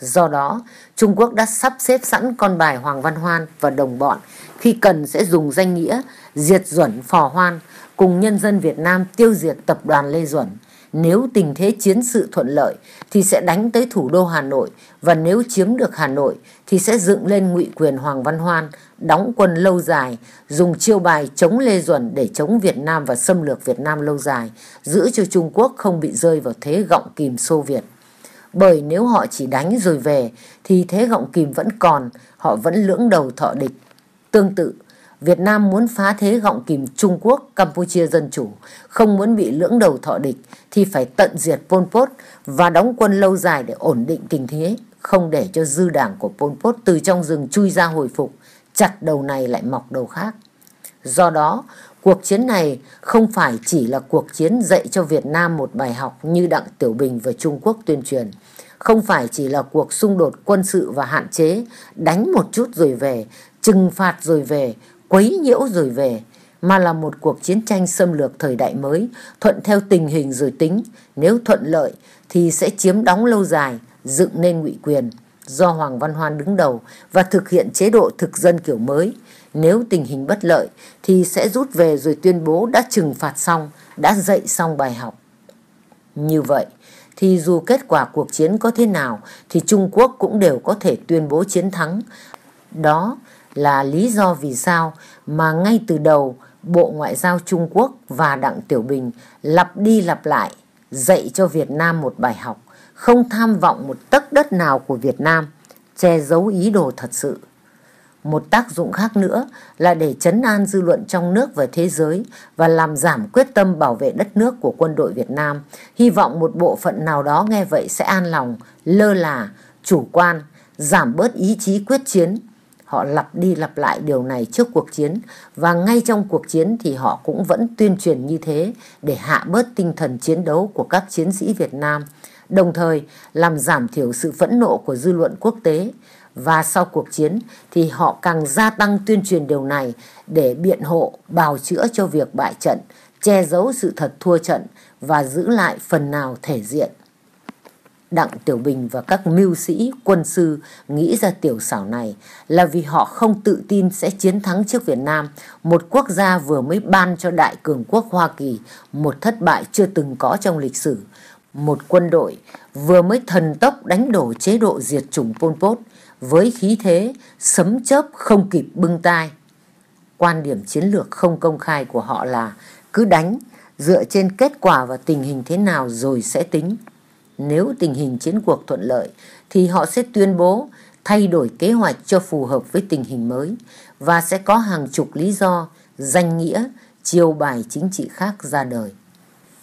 Do đó, Trung Quốc đã sắp xếp sẵn con bài Hoàng Văn Hoan và đồng bọn khi cần sẽ dùng danh nghĩa diệt duẩn phò hoan cùng nhân dân Việt Nam tiêu diệt tập đoàn Lê Duẩn. Nếu tình thế chiến sự thuận lợi thì sẽ đánh tới thủ đô Hà Nội và nếu chiếm được Hà Nội thì sẽ dựng lên ngụy quyền Hoàng Văn Hoan, đóng quân lâu dài, dùng chiêu bài chống Lê Duẩn để chống Việt Nam và xâm lược Việt Nam lâu dài, giữ cho Trung Quốc không bị rơi vào thế gọng kìm Xô Việt. Bởi nếu họ chỉ đánh rồi về thì thế gọng kìm vẫn còn, họ vẫn lưỡng đầu thọ địch. Tương tự, Việt Nam muốn phá thế gọng kìm Trung Quốc, Campuchia Dân Chủ, không muốn bị lưỡng đầu thọ địch thì phải tận diệt Pol Pot và đóng quân lâu dài để ổn định tình thế, không để cho dư đảng của Pol Pot từ trong rừng chui ra hồi phục, chặt đầu này lại mọc đầu khác. Do đó, cuộc chiến này không phải chỉ là cuộc chiến dạy cho Việt Nam một bài học như Đặng Tiểu Bình và Trung Quốc tuyên truyền, không phải chỉ là cuộc xung đột quân sự và hạn chế, đánh một chút rồi về, trừng phạt rồi về, quấy nhiễu rồi về mà là một cuộc chiến tranh xâm lược thời đại mới thuận theo tình hình rồi tính nếu thuận lợi thì sẽ chiếm đóng lâu dài dựng nên ngụy quyền do hoàng văn hoan đứng đầu và thực hiện chế độ thực dân kiểu mới nếu tình hình bất lợi thì sẽ rút về rồi tuyên bố đã trừng phạt xong đã dạy xong bài học như vậy thì dù kết quả cuộc chiến có thế nào thì trung quốc cũng đều có thể tuyên bố chiến thắng đó là lý do vì sao mà ngay từ đầu Bộ Ngoại giao Trung Quốc và Đặng Tiểu Bình lặp đi lặp lại dạy cho Việt Nam một bài học không tham vọng một tấc đất nào của Việt Nam che giấu ý đồ thật sự. Một tác dụng khác nữa là để chấn an dư luận trong nước và thế giới và làm giảm quyết tâm bảo vệ đất nước của quân đội Việt Nam. Hy vọng một bộ phận nào đó nghe vậy sẽ an lòng, lơ là, chủ quan, giảm bớt ý chí quyết chiến họ lặp đi lặp lại điều này trước cuộc chiến và ngay trong cuộc chiến thì họ cũng vẫn tuyên truyền như thế để hạ bớt tinh thần chiến đấu của các chiến sĩ Việt Nam, đồng thời làm giảm thiểu sự phẫn nộ của dư luận quốc tế. Và sau cuộc chiến thì họ càng gia tăng tuyên truyền điều này để biện hộ, bào chữa cho việc bại trận, che giấu sự thật thua trận và giữ lại phần nào thể diện Đặng Tiểu Bình và các mưu sĩ, quân sư nghĩ ra tiểu xảo này là vì họ không tự tin sẽ chiến thắng trước Việt Nam, một quốc gia vừa mới ban cho đại cường quốc Hoa Kỳ một thất bại chưa từng có trong lịch sử, một quân đội vừa mới thần tốc đánh đổ chế độ diệt chủng Pol Pot với khí thế sấm chớp không kịp bưng tai. Quan điểm chiến lược không công khai của họ là cứ đánh dựa trên kết quả và tình hình thế nào rồi sẽ tính nếu tình hình chiến cuộc thuận lợi thì họ sẽ tuyên bố thay đổi kế hoạch cho phù hợp với tình hình mới và sẽ có hàng chục lý do danh nghĩa chiêu bài chính trị khác ra đời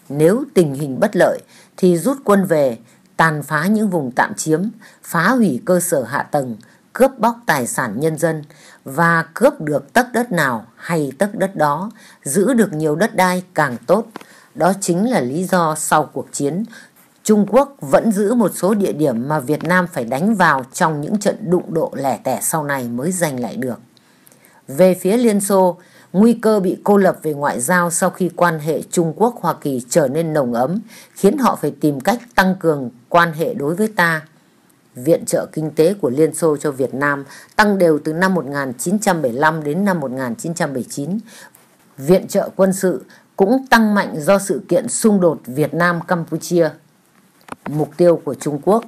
nếu tình hình bất lợi thì rút quân về tàn phá những vùng tạm chiếm phá hủy cơ sở hạ tầng cướp bóc tài sản nhân dân và cướp được tấc đất nào hay tấc đất đó giữ được nhiều đất đai càng tốt đó chính là lý do sau cuộc chiến Trung Quốc vẫn giữ một số địa điểm mà Việt Nam phải đánh vào trong những trận đụng độ lẻ tẻ sau này mới giành lại được. Về phía Liên Xô, nguy cơ bị cô lập về ngoại giao sau khi quan hệ Trung Quốc-Hoa Kỳ trở nên nồng ấm khiến họ phải tìm cách tăng cường quan hệ đối với ta. Viện trợ kinh tế của Liên Xô cho Việt Nam tăng đều từ năm 1975 đến năm 1979. Viện trợ quân sự cũng tăng mạnh do sự kiện xung đột Việt Nam-Campuchia mục tiêu của Trung Quốc.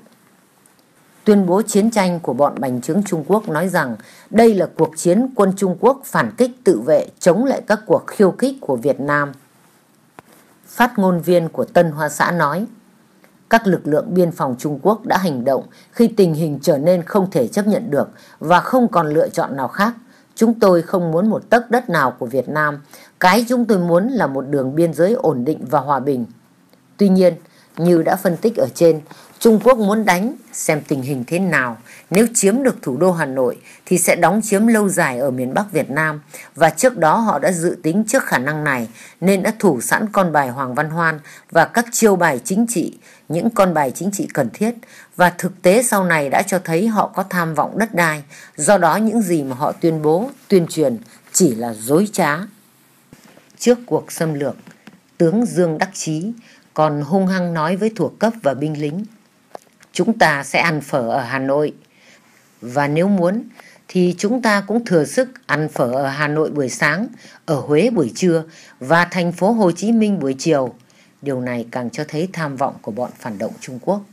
Tuyên bố chiến tranh của bọn bành trướng Trung Quốc nói rằng đây là cuộc chiến quân Trung Quốc phản kích tự vệ chống lại các cuộc khiêu kích của Việt Nam. Phát ngôn viên của Tân Hoa Xã nói, các lực lượng biên phòng Trung Quốc đã hành động khi tình hình trở nên không thể chấp nhận được và không còn lựa chọn nào khác. Chúng tôi không muốn một tấc đất nào của Việt Nam. Cái chúng tôi muốn là một đường biên giới ổn định và hòa bình. Tuy nhiên, như đã phân tích ở trên, Trung Quốc muốn đánh xem tình hình thế nào. Nếu chiếm được thủ đô Hà Nội thì sẽ đóng chiếm lâu dài ở miền Bắc Việt Nam và trước đó họ đã dự tính trước khả năng này nên đã thủ sẵn con bài Hoàng Văn Hoan và các chiêu bài chính trị, những con bài chính trị cần thiết và thực tế sau này đã cho thấy họ có tham vọng đất đai, do đó những gì mà họ tuyên bố, tuyên truyền chỉ là dối trá. Trước cuộc xâm lược, tướng Dương Đắc Chí còn hung hăng nói với thuộc cấp và binh lính. Chúng ta sẽ ăn phở ở Hà Nội. Và nếu muốn, thì chúng ta cũng thừa sức ăn phở ở Hà Nội buổi sáng, ở Huế buổi trưa và thành phố Hồ Chí Minh buổi chiều. Điều này càng cho thấy tham vọng của bọn phản động Trung Quốc.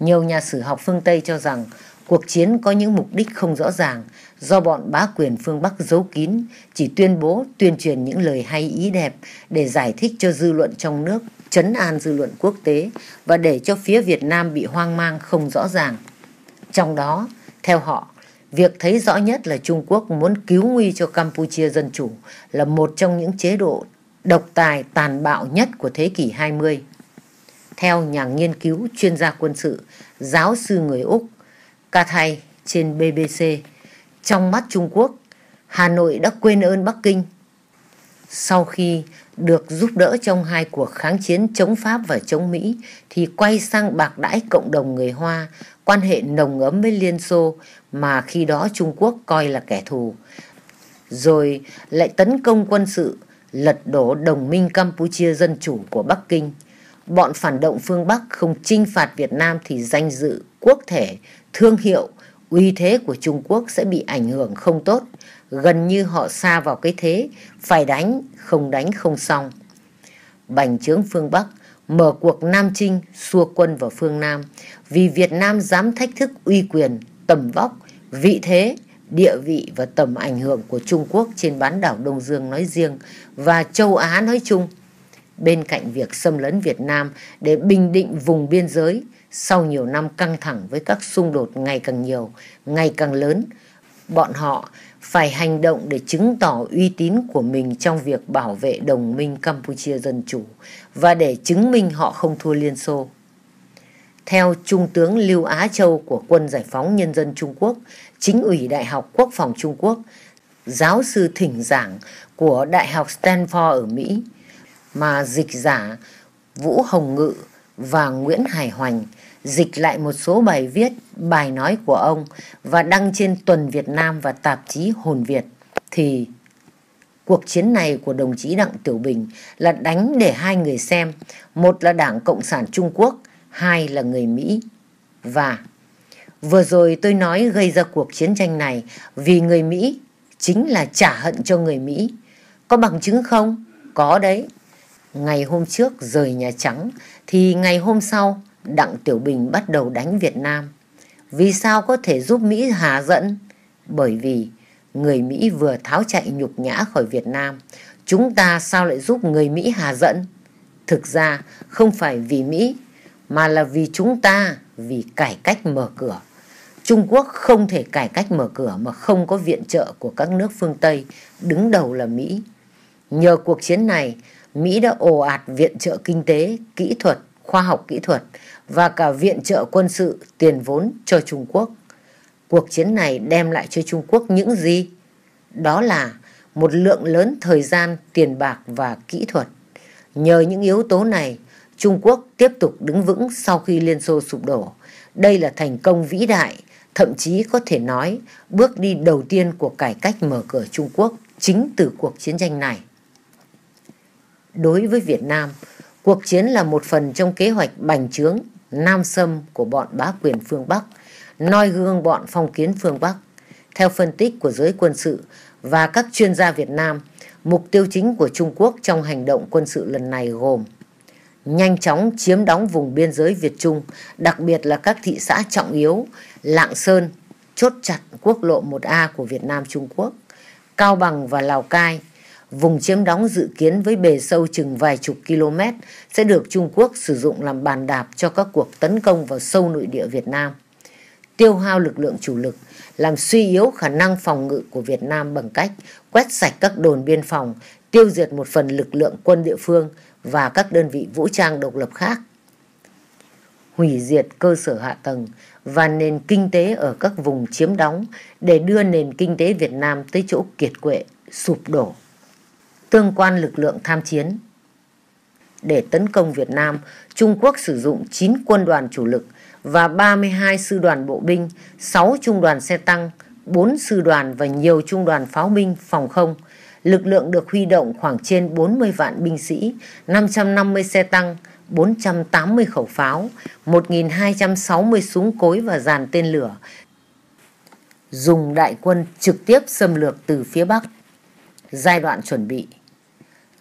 Nhiều nhà sử học phương Tây cho rằng cuộc chiến có những mục đích không rõ ràng do bọn bá quyền phương Bắc giấu kín, chỉ tuyên bố tuyên truyền những lời hay ý đẹp để giải thích cho dư luận trong nước chấn an dư luận quốc tế và để cho phía Việt Nam bị hoang mang không rõ ràng. Trong đó, theo họ, việc thấy rõ nhất là Trung Quốc muốn cứu nguy cho Campuchia dân chủ là một trong những chế độ độc tài tàn bạo nhất của thế kỷ 20. Theo nhà nghiên cứu chuyên gia quân sự, giáo sư người Úc Ca Thay trên BBC, trong mắt Trung Quốc, Hà Nội đã quên ơn Bắc Kinh. Sau khi được giúp đỡ trong hai cuộc kháng chiến chống Pháp và chống Mỹ thì quay sang bạc đãi cộng đồng người Hoa, quan hệ nồng ấm với Liên Xô mà khi đó Trung Quốc coi là kẻ thù. Rồi lại tấn công quân sự, lật đổ đồng minh Campuchia Dân Chủ của Bắc Kinh. Bọn phản động phương Bắc không chinh phạt Việt Nam thì danh dự, quốc thể, thương hiệu, uy thế của Trung Quốc sẽ bị ảnh hưởng không tốt gần như họ xa vào cái thế, phải đánh, không đánh không xong. Bành trướng phương Bắc mở cuộc Nam Trinh xua quân vào phương Nam vì Việt Nam dám thách thức uy quyền, tầm vóc, vị thế, địa vị và tầm ảnh hưởng của Trung Quốc trên bán đảo Đông Dương nói riêng và châu Á nói chung. Bên cạnh việc xâm lấn Việt Nam để bình định vùng biên giới, sau nhiều năm căng thẳng với các xung đột ngày càng nhiều, ngày càng lớn, bọn họ phải hành động để chứng tỏ uy tín của mình trong việc bảo vệ đồng minh Campuchia Dân Chủ và để chứng minh họ không thua Liên Xô. Theo Trung tướng Lưu Á Châu của Quân Giải phóng Nhân dân Trung Quốc, Chính ủy Đại học Quốc phòng Trung Quốc, giáo sư thỉnh giảng của Đại học Stanford ở Mỹ, mà dịch giả Vũ Hồng Ngự và Nguyễn Hải Hoành – dịch lại một số bài viết, bài nói của ông và đăng trên Tuần Việt Nam và tạp chí Hồn Việt thì cuộc chiến này của đồng chí Đặng Tiểu Bình là đánh để hai người xem, một là Đảng Cộng sản Trung Quốc, hai là người Mỹ. Và vừa rồi tôi nói gây ra cuộc chiến tranh này vì người Mỹ chính là trả hận cho người Mỹ. Có bằng chứng không? Có đấy. Ngày hôm trước rời Nhà Trắng thì ngày hôm sau Đặng Tiểu Bình bắt đầu đánh Việt Nam. Vì sao có thể giúp Mỹ hà dẫn? Bởi vì người Mỹ vừa tháo chạy nhục nhã khỏi Việt Nam, chúng ta sao lại giúp người Mỹ hà dẫn? Thực ra không phải vì Mỹ, mà là vì chúng ta, vì cải cách mở cửa. Trung Quốc không thể cải cách mở cửa mà không có viện trợ của các nước phương Tây, đứng đầu là Mỹ. Nhờ cuộc chiến này, Mỹ đã ồ ạt viện trợ kinh tế, kỹ thuật, khoa học kỹ thuật và cả viện trợ quân sự tiền vốn cho Trung Quốc. Cuộc chiến này đem lại cho Trung Quốc những gì? Đó là một lượng lớn thời gian, tiền bạc và kỹ thuật. Nhờ những yếu tố này, Trung Quốc tiếp tục đứng vững sau khi Liên Xô sụp đổ. Đây là thành công vĩ đại, thậm chí có thể nói bước đi đầu tiên của cải cách mở cửa Trung Quốc chính từ cuộc chiến tranh này. Đối với Việt Nam, cuộc chiến là một phần trong kế hoạch bành trướng nam xâm của bọn bá quyền phương Bắc, noi gương bọn phong kiến phương Bắc. Theo phân tích của giới quân sự và các chuyên gia Việt Nam, mục tiêu chính của Trung Quốc trong hành động quân sự lần này gồm nhanh chóng chiếm đóng vùng biên giới Việt Trung, đặc biệt là các thị xã trọng yếu, Lạng Sơn, chốt chặt quốc lộ 1A của Việt Nam Trung Quốc, Cao Bằng và Lào Cai, Vùng chiếm đóng dự kiến với bề sâu chừng vài chục km sẽ được Trung Quốc sử dụng làm bàn đạp cho các cuộc tấn công vào sâu nội địa Việt Nam. Tiêu hao lực lượng chủ lực, làm suy yếu khả năng phòng ngự của Việt Nam bằng cách quét sạch các đồn biên phòng, tiêu diệt một phần lực lượng quân địa phương và các đơn vị vũ trang độc lập khác. Hủy diệt cơ sở hạ tầng và nền kinh tế ở các vùng chiếm đóng để đưa nền kinh tế Việt Nam tới chỗ kiệt quệ, sụp đổ tương quan lực lượng tham chiến. Để tấn công Việt Nam, Trung Quốc sử dụng 9 quân đoàn chủ lực và 32 sư đoàn bộ binh, 6 trung đoàn xe tăng, 4 sư đoàn và nhiều trung đoàn pháo binh phòng không. Lực lượng được huy động khoảng trên 40 vạn binh sĩ, 550 xe tăng, 480 khẩu pháo, 1.260 súng cối và dàn tên lửa, dùng đại quân trực tiếp xâm lược từ phía Bắc. Giai đoạn chuẩn bị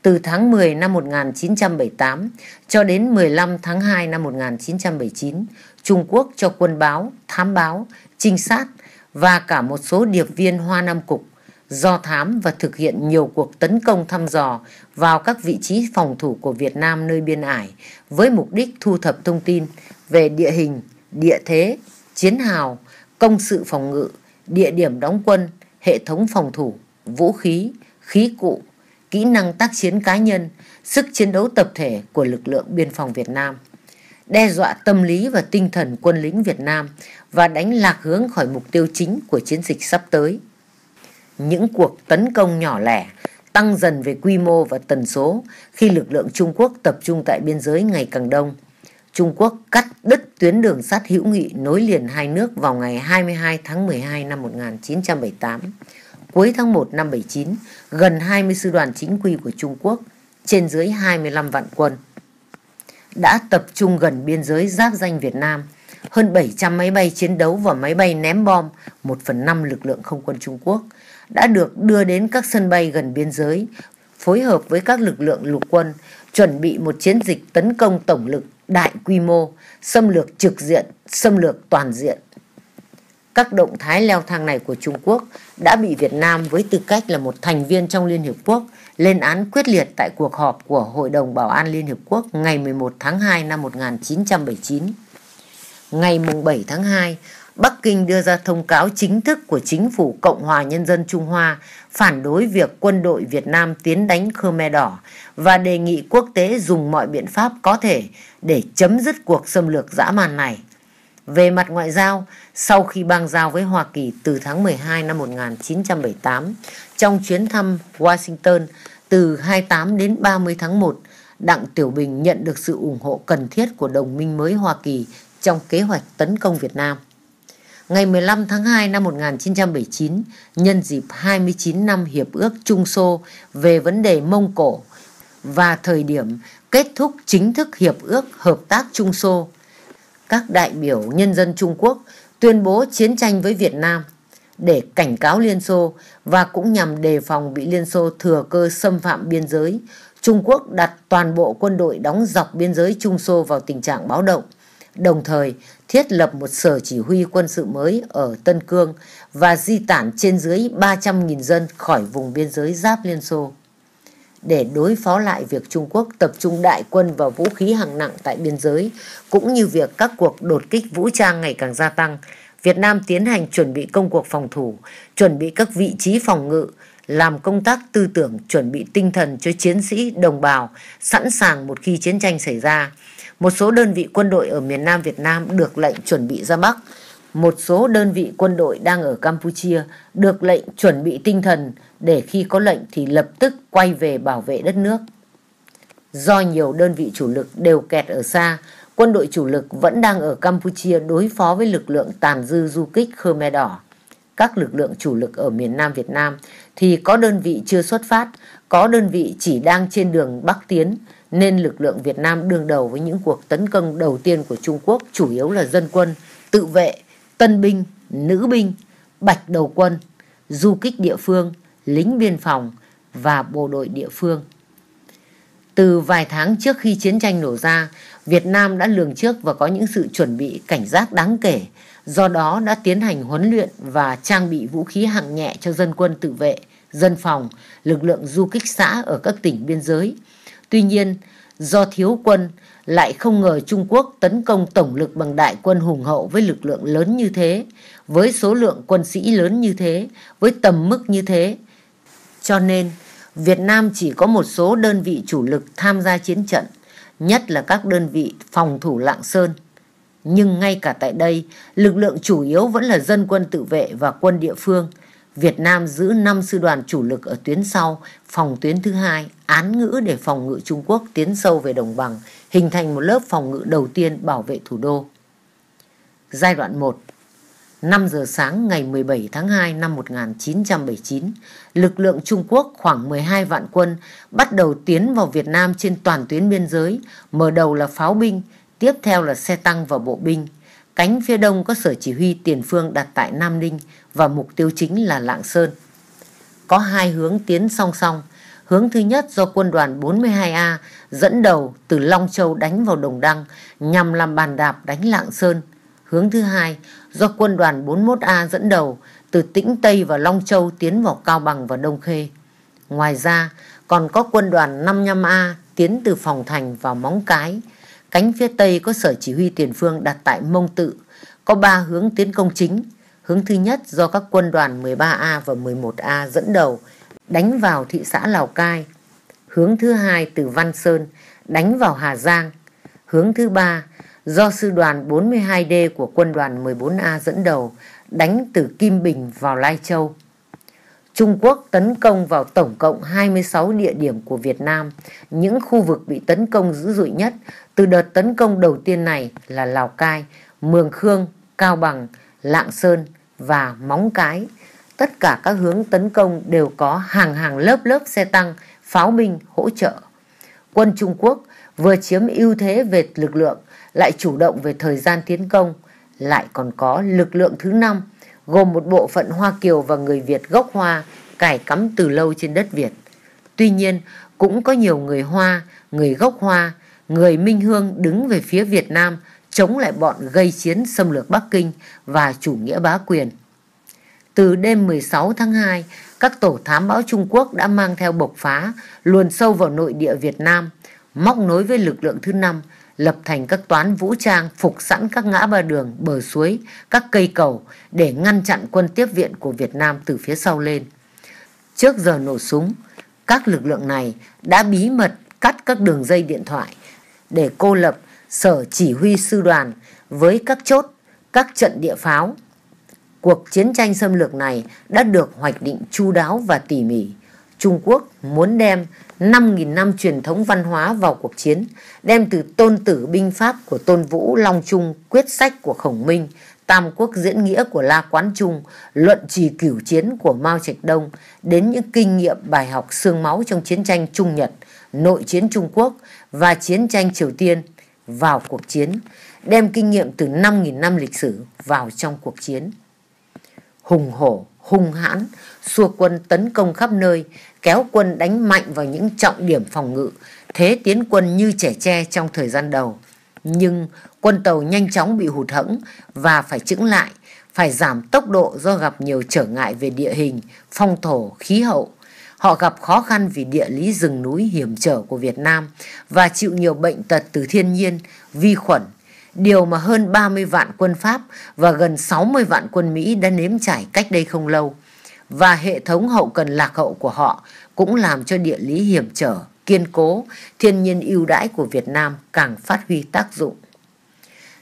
từ tháng 10 năm 1978 cho đến 15 tháng 2 năm 1979, Trung Quốc cho quân báo, thám báo, trinh sát và cả một số điệp viên Hoa Nam Cục do thám và thực hiện nhiều cuộc tấn công thăm dò vào các vị trí phòng thủ của Việt Nam nơi biên ải với mục đích thu thập thông tin về địa hình, địa thế, chiến hào, công sự phòng ngự, địa điểm đóng quân, hệ thống phòng thủ, vũ khí, khí cụ, kỹ năng tác chiến cá nhân, sức chiến đấu tập thể của lực lượng biên phòng Việt Nam, đe dọa tâm lý và tinh thần quân lính Việt Nam và đánh lạc hướng khỏi mục tiêu chính của chiến dịch sắp tới. Những cuộc tấn công nhỏ lẻ tăng dần về quy mô và tần số khi lực lượng Trung Quốc tập trung tại biên giới ngày càng đông. Trung Quốc cắt đứt tuyến đường sắt hữu nghị nối liền hai nước vào ngày 22 tháng 12 năm 1978 cuối tháng 1 năm 79, gần 20 sư đoàn chính quy của Trung Quốc, trên dưới 25 vạn quân, đã tập trung gần biên giới giáp danh Việt Nam, hơn 700 máy bay chiến đấu và máy bay ném bom, 1 phần 5 lực lượng không quân Trung Quốc, đã được đưa đến các sân bay gần biên giới, phối hợp với các lực lượng lục quân, chuẩn bị một chiến dịch tấn công tổng lực đại quy mô, xâm lược trực diện, xâm lược toàn diện các động thái leo thang này của Trung Quốc đã bị Việt Nam với tư cách là một thành viên trong Liên Hiệp Quốc lên án quyết liệt tại cuộc họp của Hội đồng Bảo an Liên Hiệp Quốc ngày 11 tháng 2 năm 1979. Ngày 7 tháng 2, Bắc Kinh đưa ra thông cáo chính thức của chính phủ Cộng hòa Nhân dân Trung Hoa phản đối việc quân đội Việt Nam tiến đánh Khmer Đỏ và đề nghị quốc tế dùng mọi biện pháp có thể để chấm dứt cuộc xâm lược dã man này. Về mặt ngoại giao, sau khi bang giao với Hoa Kỳ từ tháng 12 năm 1978, trong chuyến thăm Washington từ 28 đến 30 tháng 1, Đặng Tiểu Bình nhận được sự ủng hộ cần thiết của đồng minh mới Hoa Kỳ trong kế hoạch tấn công Việt Nam. Ngày 15 tháng 2 năm 1979, nhân dịp 29 năm Hiệp ước Trung Xô về vấn đề Mông Cổ và thời điểm kết thúc chính thức Hiệp ước Hợp tác Trung Xô các đại biểu nhân dân Trung Quốc tuyên bố chiến tranh với Việt Nam để cảnh cáo Liên Xô và cũng nhằm đề phòng bị Liên Xô thừa cơ xâm phạm biên giới. Trung Quốc đặt toàn bộ quân đội đóng dọc biên giới Trung Xô vào tình trạng báo động, đồng thời thiết lập một sở chỉ huy quân sự mới ở Tân Cương và di tản trên dưới 300.000 dân khỏi vùng biên giới giáp Liên Xô để đối phó lại việc Trung Quốc tập trung đại quân và vũ khí hàng nặng tại biên giới, cũng như việc các cuộc đột kích vũ trang ngày càng gia tăng, Việt Nam tiến hành chuẩn bị công cuộc phòng thủ, chuẩn bị các vị trí phòng ngự, làm công tác tư tưởng chuẩn bị tinh thần cho chiến sĩ, đồng bào, sẵn sàng một khi chiến tranh xảy ra. Một số đơn vị quân đội ở miền Nam Việt Nam được lệnh chuẩn bị ra Bắc. Một số đơn vị quân đội đang ở Campuchia được lệnh chuẩn bị tinh thần, để khi có lệnh thì lập tức quay về bảo vệ đất nước. Do nhiều đơn vị chủ lực đều kẹt ở xa, quân đội chủ lực vẫn đang ở Campuchia đối phó với lực lượng tàn dư du kích Khmer Đỏ. Các lực lượng chủ lực ở miền Nam Việt Nam thì có đơn vị chưa xuất phát, có đơn vị chỉ đang trên đường Bắc Tiến, nên lực lượng Việt Nam đương đầu với những cuộc tấn công đầu tiên của Trung Quốc chủ yếu là dân quân, tự vệ, tân binh, nữ binh, bạch đầu quân, du kích địa phương, lính biên phòng và bộ đội địa phương. Từ vài tháng trước khi chiến tranh nổ ra, Việt Nam đã lường trước và có những sự chuẩn bị cảnh giác đáng kể, do đó đã tiến hành huấn luyện và trang bị vũ khí hạng nhẹ cho dân quân tự vệ, dân phòng, lực lượng du kích xã ở các tỉnh biên giới. Tuy nhiên, do thiếu quân, lại không ngờ Trung Quốc tấn công tổng lực bằng đại quân hùng hậu với lực lượng lớn như thế, với số lượng quân sĩ lớn như thế, với tầm mức như thế, cho nên, Việt Nam chỉ có một số đơn vị chủ lực tham gia chiến trận, nhất là các đơn vị phòng thủ Lạng Sơn. Nhưng ngay cả tại đây, lực lượng chủ yếu vẫn là dân quân tự vệ và quân địa phương. Việt Nam giữ 5 sư đoàn chủ lực ở tuyến sau, phòng tuyến thứ hai, án ngữ để phòng ngự Trung Quốc tiến sâu về đồng bằng, hình thành một lớp phòng ngự đầu tiên bảo vệ thủ đô. Giai đoạn 1 5 giờ sáng ngày 17 tháng 2 năm 1979, lực lượng Trung Quốc khoảng 12 vạn quân bắt đầu tiến vào Việt Nam trên toàn tuyến biên giới, mở đầu là pháo binh, tiếp theo là xe tăng và bộ binh. Cánh phía đông có sở chỉ huy tiền phương đặt tại Nam Ninh và mục tiêu chính là Lạng Sơn. Có hai hướng tiến song song. Hướng thứ nhất do quân đoàn 42A dẫn đầu từ Long Châu đánh vào Đồng Đăng nhằm làm bàn đạp đánh Lạng Sơn. Hướng thứ hai, do quân đoàn 41A dẫn đầu từ Tĩnh Tây và Long Châu tiến vào Cao Bằng và Đông Khê. Ngoài ra, còn có quân đoàn 55A tiến từ Phòng Thành vào Móng Cái. Cánh phía Tây có sở chỉ huy tiền phương đặt tại Mông Tự, có ba hướng tiến công chính. Hướng thứ nhất do các quân đoàn 13A và 11A dẫn đầu đánh vào thị xã Lào Cai. Hướng thứ hai từ Văn Sơn đánh vào Hà Giang. Hướng thứ ba do sư đoàn 42D của quân đoàn 14A dẫn đầu đánh từ Kim Bình vào Lai Châu. Trung Quốc tấn công vào tổng cộng 26 địa điểm của Việt Nam. Những khu vực bị tấn công dữ dội nhất từ đợt tấn công đầu tiên này là Lào Cai, Mường Khương, Cao Bằng, Lạng Sơn và Móng Cái. Tất cả các hướng tấn công đều có hàng hàng lớp lớp xe tăng, pháo binh hỗ trợ. Quân Trung Quốc vừa chiếm ưu thế về lực lượng lại chủ động về thời gian tiến công, lại còn có lực lượng thứ năm gồm một bộ phận Hoa Kiều và người Việt gốc Hoa cải cắm từ lâu trên đất Việt. Tuy nhiên, cũng có nhiều người Hoa, người gốc Hoa, người Minh Hương đứng về phía Việt Nam chống lại bọn gây chiến xâm lược Bắc Kinh và chủ nghĩa bá quyền. Từ đêm 16 tháng 2, các tổ thám báo Trung Quốc đã mang theo bộc phá, luồn sâu vào nội địa Việt Nam, móc nối với lực lượng thứ năm lập thành các toán vũ trang phục sẵn các ngã ba đường, bờ suối, các cây cầu để ngăn chặn quân tiếp viện của Việt Nam từ phía sau lên. Trước giờ nổ súng, các lực lượng này đã bí mật cắt các đường dây điện thoại để cô lập sở chỉ huy sư đoàn với các chốt, các trận địa pháo. Cuộc chiến tranh xâm lược này đã được hoạch định chu đáo và tỉ mỉ. Trung Quốc muốn đem 5.000 năm truyền thống văn hóa vào cuộc chiến, đem từ tôn tử binh pháp của Tôn Vũ Long Trung, quyết sách của Khổng Minh, Tam Quốc diễn nghĩa của La Quán Trung, luận trì cửu chiến của Mao Trạch Đông, đến những kinh nghiệm bài học xương máu trong chiến tranh Trung Nhật, nội chiến Trung Quốc và chiến tranh Triều Tiên vào cuộc chiến, đem kinh nghiệm từ 5.000 năm lịch sử vào trong cuộc chiến. Hùng hổ, hung hãn, xua quân tấn công khắp nơi, kéo quân đánh mạnh vào những trọng điểm phòng ngự, thế tiến quân như trẻ tre trong thời gian đầu. Nhưng quân tàu nhanh chóng bị hụt hẫng và phải chững lại, phải giảm tốc độ do gặp nhiều trở ngại về địa hình, phong thổ, khí hậu. Họ gặp khó khăn vì địa lý rừng núi hiểm trở của Việt Nam và chịu nhiều bệnh tật từ thiên nhiên, vi khuẩn, điều mà hơn 30 vạn quân Pháp và gần 60 vạn quân Mỹ đã nếm trải cách đây không lâu và hệ thống hậu cần lạc hậu của họ cũng làm cho địa lý hiểm trở, kiên cố, thiên nhiên ưu đãi của Việt Nam càng phát huy tác dụng.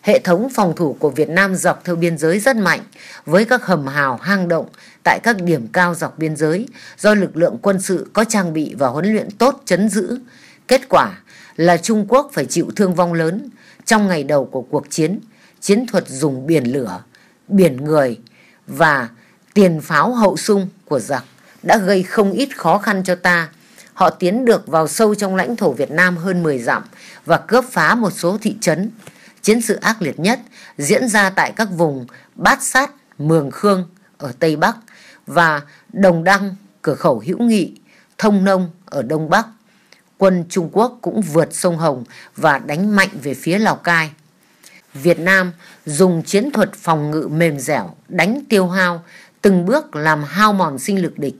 Hệ thống phòng thủ của Việt Nam dọc theo biên giới rất mạnh, với các hầm hào hang động tại các điểm cao dọc biên giới do lực lượng quân sự có trang bị và huấn luyện tốt chấn giữ. Kết quả là Trung Quốc phải chịu thương vong lớn trong ngày đầu của cuộc chiến, chiến thuật dùng biển lửa, biển người và tiền pháo hậu sung của giặc đã gây không ít khó khăn cho ta. Họ tiến được vào sâu trong lãnh thổ Việt Nam hơn 10 dặm và cướp phá một số thị trấn. Chiến sự ác liệt nhất diễn ra tại các vùng Bát Sát, Mường Khương ở Tây Bắc và Đồng Đăng, cửa khẩu Hữu Nghị, Thông Nông ở Đông Bắc. Quân Trung Quốc cũng vượt sông Hồng và đánh mạnh về phía Lào Cai. Việt Nam dùng chiến thuật phòng ngự mềm dẻo, đánh tiêu hao, từng bước làm hao mòn sinh lực địch,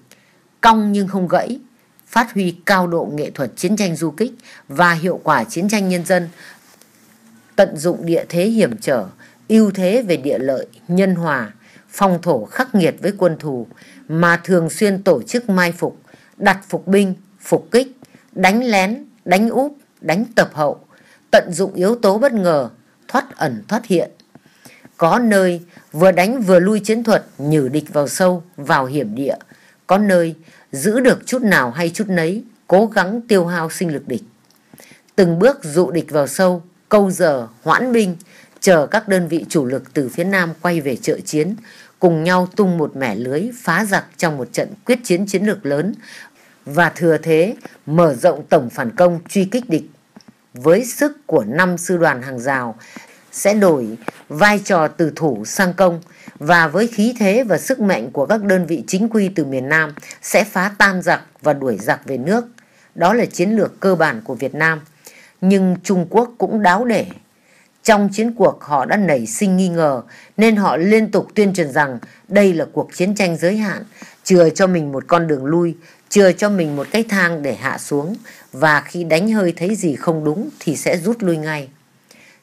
cong nhưng không gãy, phát huy cao độ nghệ thuật chiến tranh du kích và hiệu quả chiến tranh nhân dân, tận dụng địa thế hiểm trở, ưu thế về địa lợi, nhân hòa, phong thổ khắc nghiệt với quân thù mà thường xuyên tổ chức mai phục, đặt phục binh, phục kích, đánh lén, đánh úp, đánh tập hậu, tận dụng yếu tố bất ngờ, thoát ẩn thoát hiện. Có nơi vừa đánh vừa lui chiến thuật nhử địch vào sâu vào hiểm địa có nơi giữ được chút nào hay chút nấy cố gắng tiêu hao sinh lực địch từng bước dụ địch vào sâu câu giờ hoãn binh chờ các đơn vị chủ lực từ phía nam quay về trợ chiến cùng nhau tung một mẻ lưới phá giặc trong một trận quyết chiến chiến lược lớn và thừa thế mở rộng tổng phản công truy kích địch với sức của năm sư đoàn hàng rào sẽ đổi vai trò từ thủ sang công và với khí thế và sức mạnh của các đơn vị chính quy từ miền Nam sẽ phá tan giặc và đuổi giặc về nước. Đó là chiến lược cơ bản của Việt Nam. Nhưng Trung Quốc cũng đáo để. Trong chiến cuộc họ đã nảy sinh nghi ngờ nên họ liên tục tuyên truyền rằng đây là cuộc chiến tranh giới hạn, chừa cho mình một con đường lui, chừa cho mình một cái thang để hạ xuống và khi đánh hơi thấy gì không đúng thì sẽ rút lui ngay.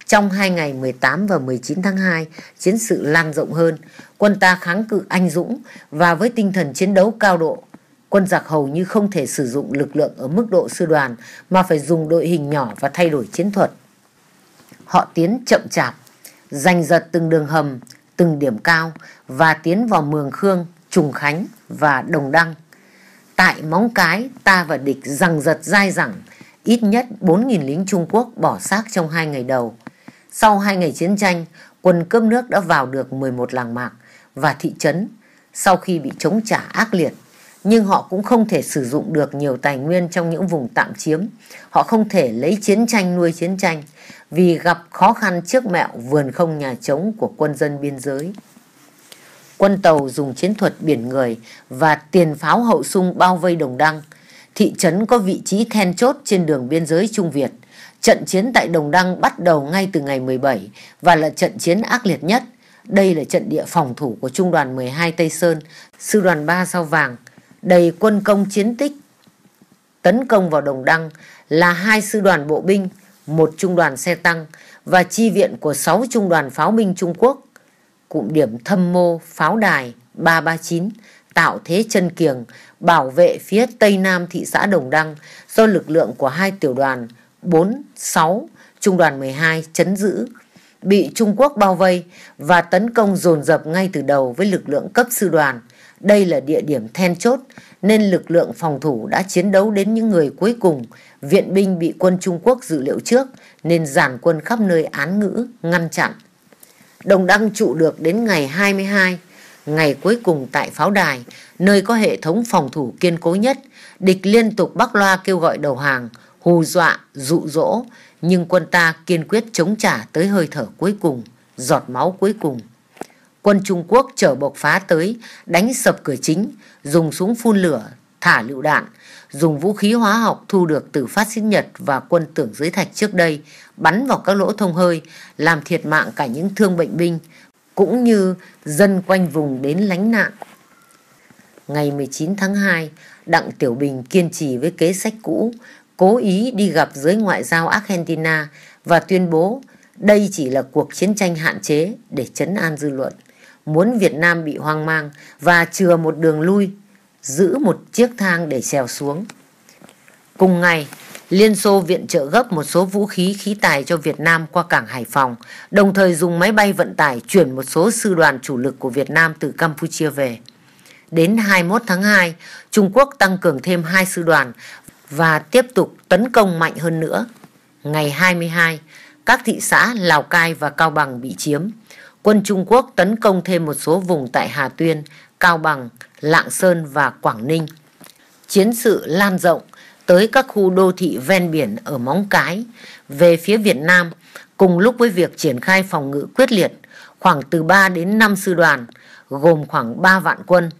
Trong hai ngày 18 và 19 tháng 2, chiến sự lan rộng hơn, quân ta kháng cự anh dũng và với tinh thần chiến đấu cao độ. Quân giặc hầu như không thể sử dụng lực lượng ở mức độ sư đoàn mà phải dùng đội hình nhỏ và thay đổi chiến thuật. Họ tiến chậm chạp, giành giật từng đường hầm, từng điểm cao và tiến vào Mường Khương, Trùng Khánh và Đồng Đăng. Tại Móng Cái, ta và địch giằng giật dai dẳng, ít nhất 4.000 lính Trung Quốc bỏ xác trong hai ngày đầu. Sau hai ngày chiến tranh, quân cướp nước đã vào được 11 làng mạc và thị trấn sau khi bị chống trả ác liệt. Nhưng họ cũng không thể sử dụng được nhiều tài nguyên trong những vùng tạm chiếm. Họ không thể lấy chiến tranh nuôi chiến tranh vì gặp khó khăn trước mẹo vườn không nhà trống của quân dân biên giới. Quân tàu dùng chiến thuật biển người và tiền pháo hậu sung bao vây đồng đăng. Thị trấn có vị trí then chốt trên đường biên giới Trung Việt Trận chiến tại Đồng Đăng bắt đầu ngay từ ngày 17 và là trận chiến ác liệt nhất. Đây là trận địa phòng thủ của Trung đoàn 12 Tây Sơn, Sư đoàn 3 Sao Vàng, đầy quân công chiến tích. Tấn công vào Đồng Đăng là hai sư đoàn bộ binh, một trung đoàn xe tăng và chi viện của 6 trung đoàn pháo binh Trung Quốc. Cụm điểm thâm mô pháo đài 339 tạo thế chân kiềng bảo vệ phía tây nam thị xã Đồng Đăng do lực lượng của hai tiểu đoàn 46 Trung đoàn 12 chấn giữ, bị Trung Quốc bao vây và tấn công dồn dập ngay từ đầu với lực lượng cấp sư đoàn. Đây là địa điểm then chốt nên lực lượng phòng thủ đã chiến đấu đến những người cuối cùng. Viện binh bị quân Trung Quốc dự liệu trước nên giản quân khắp nơi án ngữ, ngăn chặn. Đồng đăng trụ được đến ngày 22, ngày cuối cùng tại pháo đài, nơi có hệ thống phòng thủ kiên cố nhất. Địch liên tục bắc loa kêu gọi đầu hàng, hù dọa, dụ dỗ, nhưng quân ta kiên quyết chống trả tới hơi thở cuối cùng, giọt máu cuối cùng. Quân Trung Quốc chở bộc phá tới, đánh sập cửa chính, dùng súng phun lửa, thả lựu đạn, dùng vũ khí hóa học thu được từ phát xít Nhật và quân tưởng dưới thạch trước đây, bắn vào các lỗ thông hơi, làm thiệt mạng cả những thương bệnh binh, cũng như dân quanh vùng đến lánh nạn. Ngày 19 tháng 2, Đặng Tiểu Bình kiên trì với kế sách cũ, cố ý đi gặp giới ngoại giao Argentina và tuyên bố đây chỉ là cuộc chiến tranh hạn chế để chấn an dư luận, muốn Việt Nam bị hoang mang và chừa một đường lui, giữ một chiếc thang để xèo xuống. Cùng ngày, Liên Xô viện trợ gấp một số vũ khí khí tài cho Việt Nam qua cảng Hải Phòng, đồng thời dùng máy bay vận tải chuyển một số sư đoàn chủ lực của Việt Nam từ Campuchia về. Đến 21 tháng 2, Trung Quốc tăng cường thêm hai sư đoàn và tiếp tục tấn công mạnh hơn nữa. Ngày 22, các thị xã Lào Cai và Cao Bằng bị chiếm. Quân Trung Quốc tấn công thêm một số vùng tại Hà Tuyên, Cao Bằng, Lạng Sơn và Quảng Ninh. Chiến sự lan rộng tới các khu đô thị ven biển ở Móng Cái. Về phía Việt Nam, cùng lúc với việc triển khai phòng ngự quyết liệt, khoảng từ 3 đến 5 sư đoàn, gồm khoảng 3 vạn quân,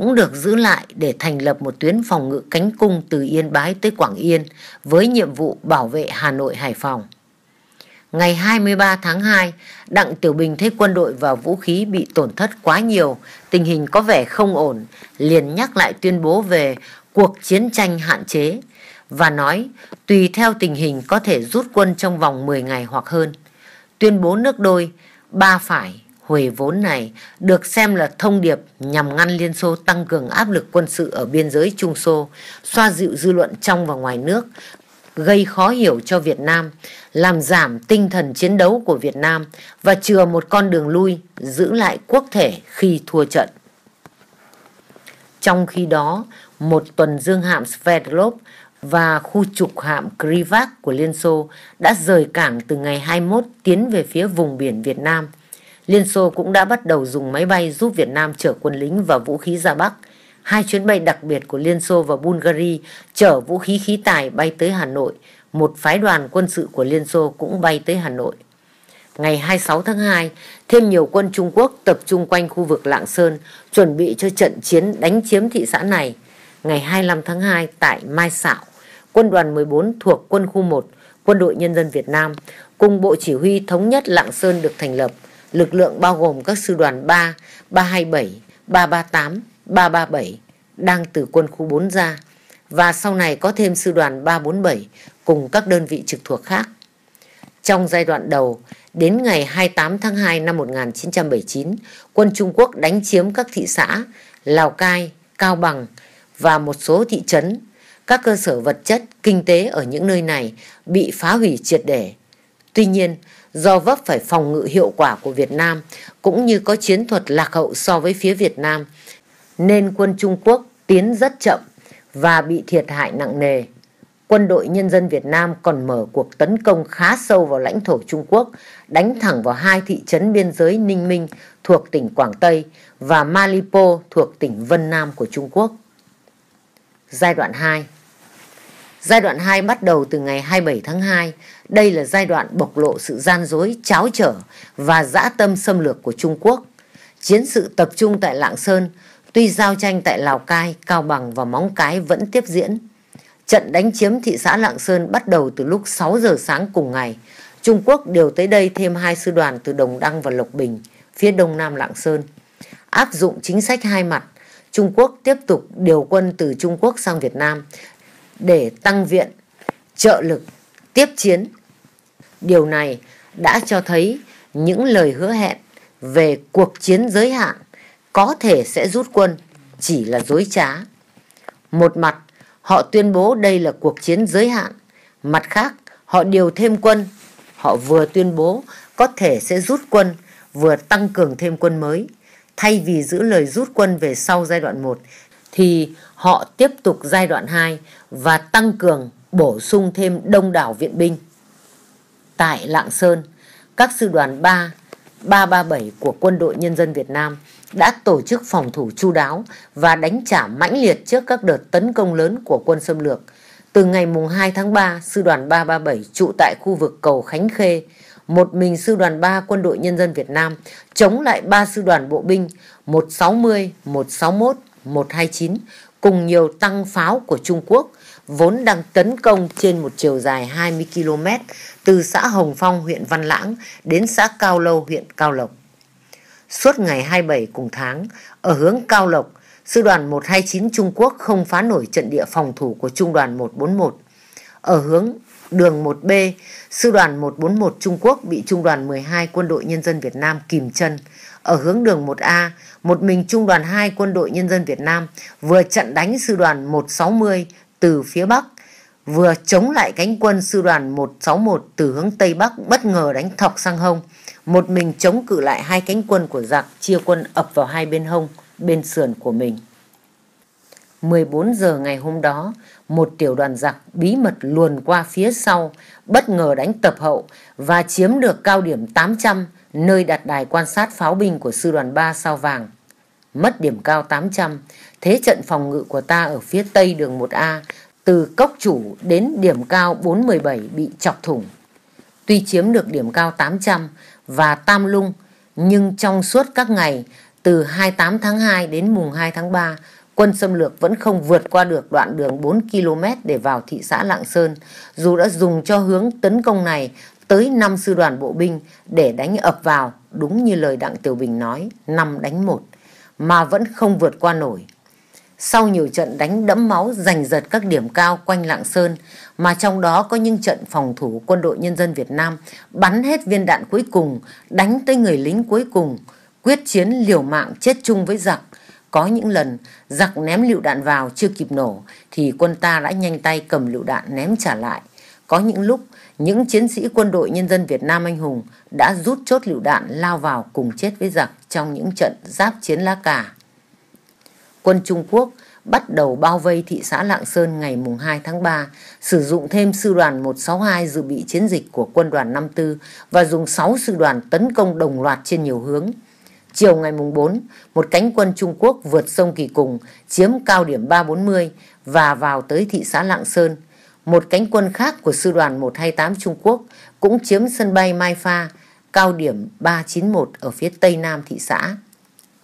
cũng được giữ lại để thành lập một tuyến phòng ngự cánh cung từ Yên Bái tới Quảng Yên với nhiệm vụ bảo vệ Hà Nội Hải Phòng. Ngày 23 tháng 2, Đặng Tiểu Bình thấy quân đội và vũ khí bị tổn thất quá nhiều, tình hình có vẻ không ổn, liền nhắc lại tuyên bố về cuộc chiến tranh hạn chế và nói tùy theo tình hình có thể rút quân trong vòng 10 ngày hoặc hơn. Tuyên bố nước đôi, ba phải hủy vốn này được xem là thông điệp nhằm ngăn Liên Xô tăng cường áp lực quân sự ở biên giới Trung Xô, xoa dịu dư luận trong và ngoài nước, gây khó hiểu cho Việt Nam, làm giảm tinh thần chiến đấu của Việt Nam và chừa một con đường lui, giữ lại quốc thể khi thua trận. Trong khi đó, một tuần dương hạm Sverdlov và khu trục hạm Krivac của Liên Xô đã rời cảng từ ngày 21 tiến về phía vùng biển Việt Nam Liên Xô cũng đã bắt đầu dùng máy bay giúp Việt Nam chở quân lính và vũ khí ra Bắc. Hai chuyến bay đặc biệt của Liên Xô và Bulgaria chở vũ khí khí tài bay tới Hà Nội. Một phái đoàn quân sự của Liên Xô cũng bay tới Hà Nội. Ngày 26 tháng 2, thêm nhiều quân Trung Quốc tập trung quanh khu vực Lạng Sơn chuẩn bị cho trận chiến đánh chiếm thị xã này. Ngày 25 tháng 2 tại Mai Sạo, quân đoàn 14 thuộc quân khu 1, quân đội nhân dân Việt Nam cùng Bộ Chỉ huy Thống nhất Lạng Sơn được thành lập. Lực lượng bao gồm các sư đoàn 3, 327, 338, 337 đang từ quân khu 4 ra và sau này có thêm sư đoàn 347 cùng các đơn vị trực thuộc khác. Trong giai đoạn đầu, đến ngày 28 tháng 2 năm 1979, quân Trung Quốc đánh chiếm các thị xã Lào Cai, Cao Bằng và một số thị trấn. Các cơ sở vật chất, kinh tế ở những nơi này bị phá hủy triệt để. Tuy nhiên, do vấp phải phòng ngự hiệu quả của Việt Nam cũng như có chiến thuật lạc hậu so với phía Việt Nam nên quân Trung Quốc tiến rất chậm và bị thiệt hại nặng nề. Quân đội nhân dân Việt Nam còn mở cuộc tấn công khá sâu vào lãnh thổ Trung Quốc, đánh thẳng vào hai thị trấn biên giới Ninh Minh thuộc tỉnh Quảng Tây và Malipo thuộc tỉnh Vân Nam của Trung Quốc. Giai đoạn 2 Giai đoạn 2 bắt đầu từ ngày 27 tháng 2 đây là giai đoạn bộc lộ sự gian dối, cháo trở và dã tâm xâm lược của Trung Quốc. Chiến sự tập trung tại Lạng Sơn, tuy giao tranh tại Lào Cai, Cao Bằng và Móng Cái vẫn tiếp diễn. Trận đánh chiếm thị xã Lạng Sơn bắt đầu từ lúc 6 giờ sáng cùng ngày. Trung Quốc điều tới đây thêm hai sư đoàn từ Đồng Đăng và Lộc Bình, phía đông nam Lạng Sơn. Áp dụng chính sách hai mặt, Trung Quốc tiếp tục điều quân từ Trung Quốc sang Việt Nam để tăng viện, trợ lực, tiếp chiến Điều này đã cho thấy những lời hứa hẹn về cuộc chiến giới hạn có thể sẽ rút quân chỉ là dối trá. Một mặt, họ tuyên bố đây là cuộc chiến giới hạn. Mặt khác, họ điều thêm quân. Họ vừa tuyên bố có thể sẽ rút quân, vừa tăng cường thêm quân mới. Thay vì giữ lời rút quân về sau giai đoạn 1, thì họ tiếp tục giai đoạn 2 và tăng cường bổ sung thêm đông đảo viện binh tại Lạng Sơn, các sư đoàn 3, 337 của Quân đội Nhân dân Việt Nam đã tổ chức phòng thủ chu đáo và đánh trả mãnh liệt trước các đợt tấn công lớn của quân xâm lược. Từ ngày 2 tháng 3, Sư đoàn 337 trụ tại khu vực cầu Khánh Khê, một mình Sư đoàn 3 Quân đội Nhân dân Việt Nam chống lại ba Sư đoàn Bộ binh 160, 161, 129 cùng nhiều tăng pháo của Trung Quốc vốn đang tấn công trên một chiều dài 20 km từ xã Hồng Phong huyện Văn Lãng đến xã Cao Lâu huyện Cao Lộc. Suốt ngày 27 cùng tháng, ở hướng Cao Lộc, Sư đoàn 129 Trung Quốc không phá nổi trận địa phòng thủ của Trung đoàn 141. Ở hướng đường 1B, Sư đoàn 141 Trung Quốc bị Trung đoàn 12 Quân đội Nhân dân Việt Nam kìm chân. Ở hướng đường 1A, một mình Trung đoàn 2 Quân đội Nhân dân Việt Nam vừa chặn đánh Sư đoàn 160 từ phía Bắc vừa chống lại cánh quân sư đoàn 161 từ hướng Tây Bắc bất ngờ đánh thọc sang hông. Một mình chống cự lại hai cánh quân của giặc chia quân ập vào hai bên hông, bên sườn của mình. 14 giờ ngày hôm đó, một tiểu đoàn giặc bí mật luồn qua phía sau, bất ngờ đánh tập hậu và chiếm được cao điểm 800 nơi đặt đài quan sát pháo binh của sư đoàn 3 sao vàng. Mất điểm cao 800, thế trận phòng ngự của ta ở phía tây đường 1A từ cốc chủ đến điểm cao 417 bị chọc thủng. Tuy chiếm được điểm cao 800 và Tam Lung, nhưng trong suốt các ngày từ 28 tháng 2 đến mùng 2 tháng 3, quân xâm lược vẫn không vượt qua được đoạn đường 4 km để vào thị xã Lạng Sơn, dù đã dùng cho hướng tấn công này tới 5 sư đoàn bộ binh để đánh ập vào, đúng như lời Đặng Tiểu Bình nói, 5 đánh 1, mà vẫn không vượt qua nổi. Sau nhiều trận đánh đẫm máu giành giật các điểm cao quanh Lạng Sơn mà trong đó có những trận phòng thủ quân đội nhân dân Việt Nam bắn hết viên đạn cuối cùng, đánh tới người lính cuối cùng, quyết chiến liều mạng chết chung với giặc. Có những lần giặc ném lựu đạn vào chưa kịp nổ thì quân ta đã nhanh tay cầm lựu đạn ném trả lại. Có những lúc những chiến sĩ quân đội nhân dân Việt Nam anh hùng đã rút chốt lựu đạn lao vào cùng chết với giặc trong những trận giáp chiến lá cà quân Trung Quốc bắt đầu bao vây thị xã Lạng Sơn ngày 2 tháng 3, sử dụng thêm sư đoàn 162 dự bị chiến dịch của quân đoàn 54 và dùng 6 sư đoàn tấn công đồng loạt trên nhiều hướng. Chiều ngày 4, một cánh quân Trung Quốc vượt sông Kỳ Cùng, chiếm cao điểm 340 và vào tới thị xã Lạng Sơn. Một cánh quân khác của sư đoàn 128 Trung Quốc cũng chiếm sân bay Mai Pha, cao điểm 391 ở phía tây nam thị xã.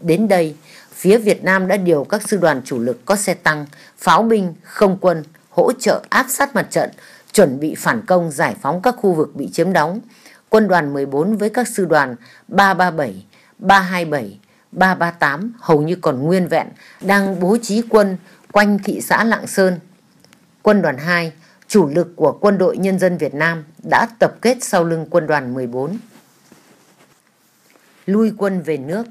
Đến đây, phía Việt Nam đã điều các sư đoàn chủ lực có xe tăng, pháo binh, không quân, hỗ trợ áp sát mặt trận, chuẩn bị phản công giải phóng các khu vực bị chiếm đóng. Quân đoàn 14 với các sư đoàn 337, 327, 338 hầu như còn nguyên vẹn đang bố trí quân quanh thị xã Lạng Sơn. Quân đoàn 2, chủ lực của quân đội nhân dân Việt Nam đã tập kết sau lưng quân đoàn 14. Lui quân về nước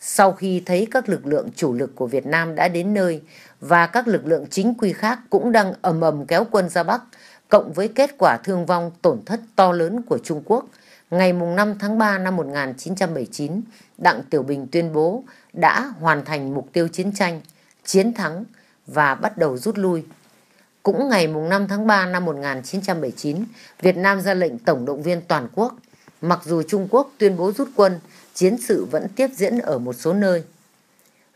sau khi thấy các lực lượng chủ lực của Việt Nam đã đến nơi và các lực lượng chính quy khác cũng đang ầm ầm kéo quân ra Bắc, cộng với kết quả thương vong tổn thất to lớn của Trung Quốc, ngày 5 tháng 3 năm 1979, Đặng Tiểu Bình tuyên bố đã hoàn thành mục tiêu chiến tranh, chiến thắng và bắt đầu rút lui. Cũng ngày 5 tháng 3 năm 1979, Việt Nam ra lệnh tổng động viên toàn quốc. Mặc dù Trung Quốc tuyên bố rút quân, chiến sự vẫn tiếp diễn ở một số nơi.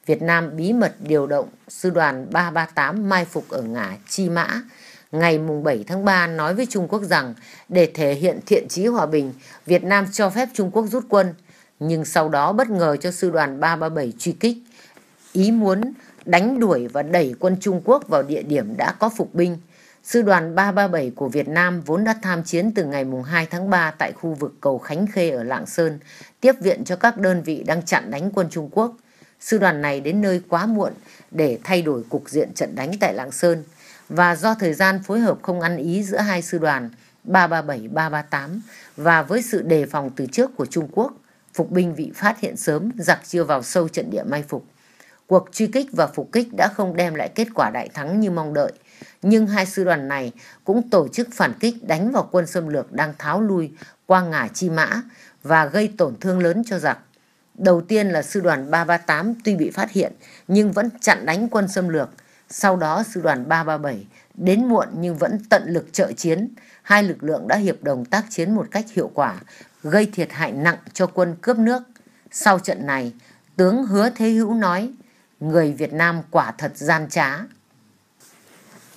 Việt Nam bí mật điều động sư đoàn 338 mai phục ở ngã Chi Mã. Ngày 7 tháng 3 nói với Trung Quốc rằng để thể hiện thiện chí hòa bình, Việt Nam cho phép Trung Quốc rút quân. Nhưng sau đó bất ngờ cho sư đoàn 337 truy kích. Ý muốn đánh đuổi và đẩy quân Trung Quốc vào địa điểm đã có phục binh. Sư đoàn 337 của Việt Nam vốn đã tham chiến từ ngày 2 tháng 3 tại khu vực cầu Khánh Khê ở Lạng Sơn, tiếp viện cho các đơn vị đang chặn đánh quân Trung Quốc. Sư đoàn này đến nơi quá muộn để thay đổi cục diện trận đánh tại Lạng Sơn và do thời gian phối hợp không ăn ý giữa hai sư đoàn 337-338 và với sự đề phòng từ trước của Trung Quốc, phục binh bị phát hiện sớm giặc chưa vào sâu trận địa mai phục. Cuộc truy kích và phục kích đã không đem lại kết quả đại thắng như mong đợi – nhưng hai sư đoàn này cũng tổ chức phản kích đánh vào quân xâm lược đang tháo lui qua ngả Chi Mã và gây tổn thương lớn cho giặc. Đầu tiên là sư đoàn 338 tuy bị phát hiện nhưng vẫn chặn đánh quân xâm lược. Sau đó sư đoàn 337 đến muộn nhưng vẫn tận lực trợ chiến. Hai lực lượng đã hiệp đồng tác chiến một cách hiệu quả, gây thiệt hại nặng cho quân cướp nước. Sau trận này, tướng Hứa Thế Hữu nói, người Việt Nam quả thật gian trá.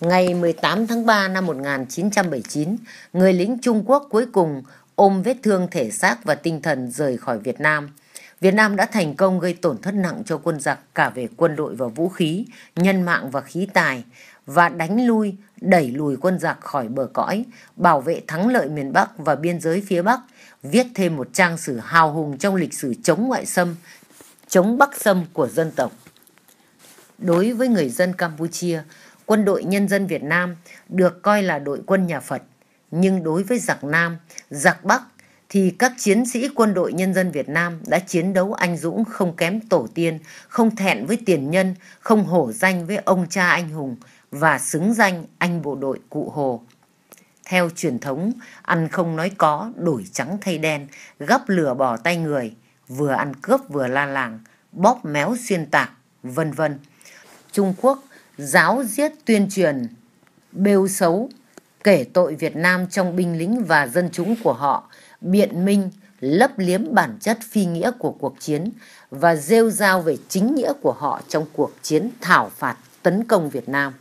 Ngày 18 tháng 3 năm 1979, người lính Trung Quốc cuối cùng ôm vết thương thể xác và tinh thần rời khỏi Việt Nam. Việt Nam đã thành công gây tổn thất nặng cho quân giặc cả về quân đội và vũ khí, nhân mạng và khí tài và đánh lui, đẩy lùi quân giặc khỏi bờ cõi, bảo vệ thắng lợi miền Bắc và biên giới phía Bắc, viết thêm một trang sử hào hùng trong lịch sử chống ngoại xâm, chống Bắc xâm của dân tộc. Đối với người dân Campuchia, quân đội nhân dân Việt Nam được coi là đội quân nhà Phật. Nhưng đối với giặc Nam, giặc Bắc thì các chiến sĩ quân đội nhân dân Việt Nam đã chiến đấu anh dũng không kém tổ tiên, không thẹn với tiền nhân, không hổ danh với ông cha anh hùng và xứng danh anh bộ đội cụ Hồ. Theo truyền thống, ăn không nói có, đổi trắng thay đen, gắp lửa bỏ tay người, vừa ăn cướp vừa la làng, bóp méo xuyên tạc, vân vân. Trung Quốc giáo diết tuyên truyền, bêu xấu, kể tội Việt Nam trong binh lính và dân chúng của họ, biện minh, lấp liếm bản chất phi nghĩa của cuộc chiến và rêu rao về chính nghĩa của họ trong cuộc chiến thảo phạt tấn công Việt Nam.